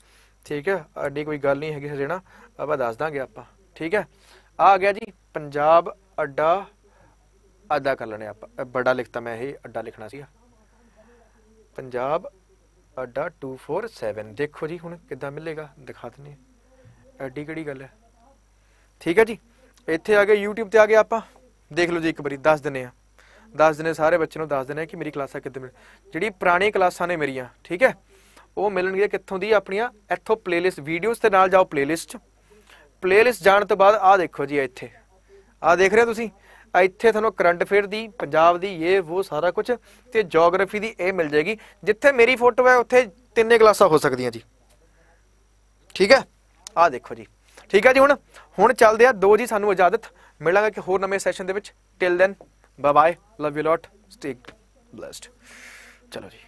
Speaker 3: ਠੀਕ ਹੈ ਅੱਡੀ ਕੋਈ ਗੱਲ ਨਹੀਂ ਹੈਗੀ ਹਜੇ ਨਾ ਆਪਾਂ ਦੱਸ ਦਾਂਗੇ ਆਪਾਂ ਠੀਕ ਹੈ ਆ ਆ ਗਿਆ ਜੀ ਪੰਜਾਬ ਅੱਡਾ ਅੱਡਾ ਕਰ ਲੈਣੇ ਆਪਾਂ ਬੜਾ ਲਿਖਤਾ ਮੈਂ ਇਹ ਅੱਡਾ ਲਿਖਣਾ ਸੀ ਪੰਜਾਬ ਅੱਡਾ 247 ਦੇਖੋ ਜੀ ਹੁਣ ਕਿੱਦਾਂ ਮਿਲੇਗਾ ਦਿਖਾ ਦਿੰਨੇ ਐਡੀ ਕਿਹੜੀ ਗੱਲ ਹੈ ਠੀਕ ਹੈ ਜੀ ਇੱਥੇ ਆ ਕੇ YouTube ਤੇ ਆ ਕੇ ਆਪਾਂ ਦੇਖ ਲਓ ਜੀ ਇੱਕ ਵਾਰੀ ਦੱਸ ਦਿੰਨੇ ਆ ਦੱਸ ਦਿੰਨੇ ਸਾਰੇ ਬੱਚੇ ਨੂੰ ਦੱਸ ਦਿੰਨੇ ਆ ਕਿ ਮੇਰੀ ਕਲਾਸਾਂ ਕਿੱਦਾਂ ਮਿਲ ਜਿਹੜੀ ਪੁਰਾਣੀ ਕਲਾਸਾਂ ਨੇ ਮੇਰੀਆਂ ਠੀਕ ਹੈ ਉਹ ਮਿਲਣਗੇ ਕਿੱਥੋਂ ਦੀ ਆਪਣੀਆਂ ਇੱਥੋਂ ਪਲੇਲਿਸਟ ਵੀਡੀਓਜ਼ ਤੇ ਨਾਲ ਜਾਓ ਪਲੇਲਿਸਟ ਪਲੇਲਿਸਟ ਜਾਣ ਤੋਂ ਬਾਅਦ ਆ ਦੇਖੋ ਜੀ ਇੱਥੇ ਆ ਦੇਖ ਰਹੇ ਤੁਸੀਂ ਇੱਥੇ ਤੁਹਾਨੂੰ ਕਰੰਟ ਅਫੇਅਰ ਦੀ ਪੰਜਾਬ ਦੀ ਇਹ ਉਹ ਸਾਰਾ ਕੁਝ ਤੇ ਜੀਓਗ੍ਰਾਫੀ ਦੀ ਇਹ ਮਿਲ ਜਾਏਗੀ ਜਿੱਥੇ ਮੇਰੀ ਫੋਟੋ ਹੈ ਉੱਥੇ ਤਿੰਨੇ ਕਲਾਸਾਂ ਹੋ ਸਕਦੀਆਂ ਜੀ ਠੀਕ ਹੈ ਆ ਦੇਖੋ ਜੀ ਠੀਕ ਆ ਜੀ ਹੁਣ ਹੁਣ ਚੱਲਦੇ ਆ ਦੋ ਜੀ ਸਾਨੂੰ ਇਜਾਜ਼ਤ ਮਿਲਾਂਗਾ ਕਿ ਹੋਰ ਨਵੇਂ ਸੈਸ਼ਨ ਦੇ ਵਿੱਚ till then bye bye love you lot stay blessed
Speaker 2: ਚਲੋ ਜੀ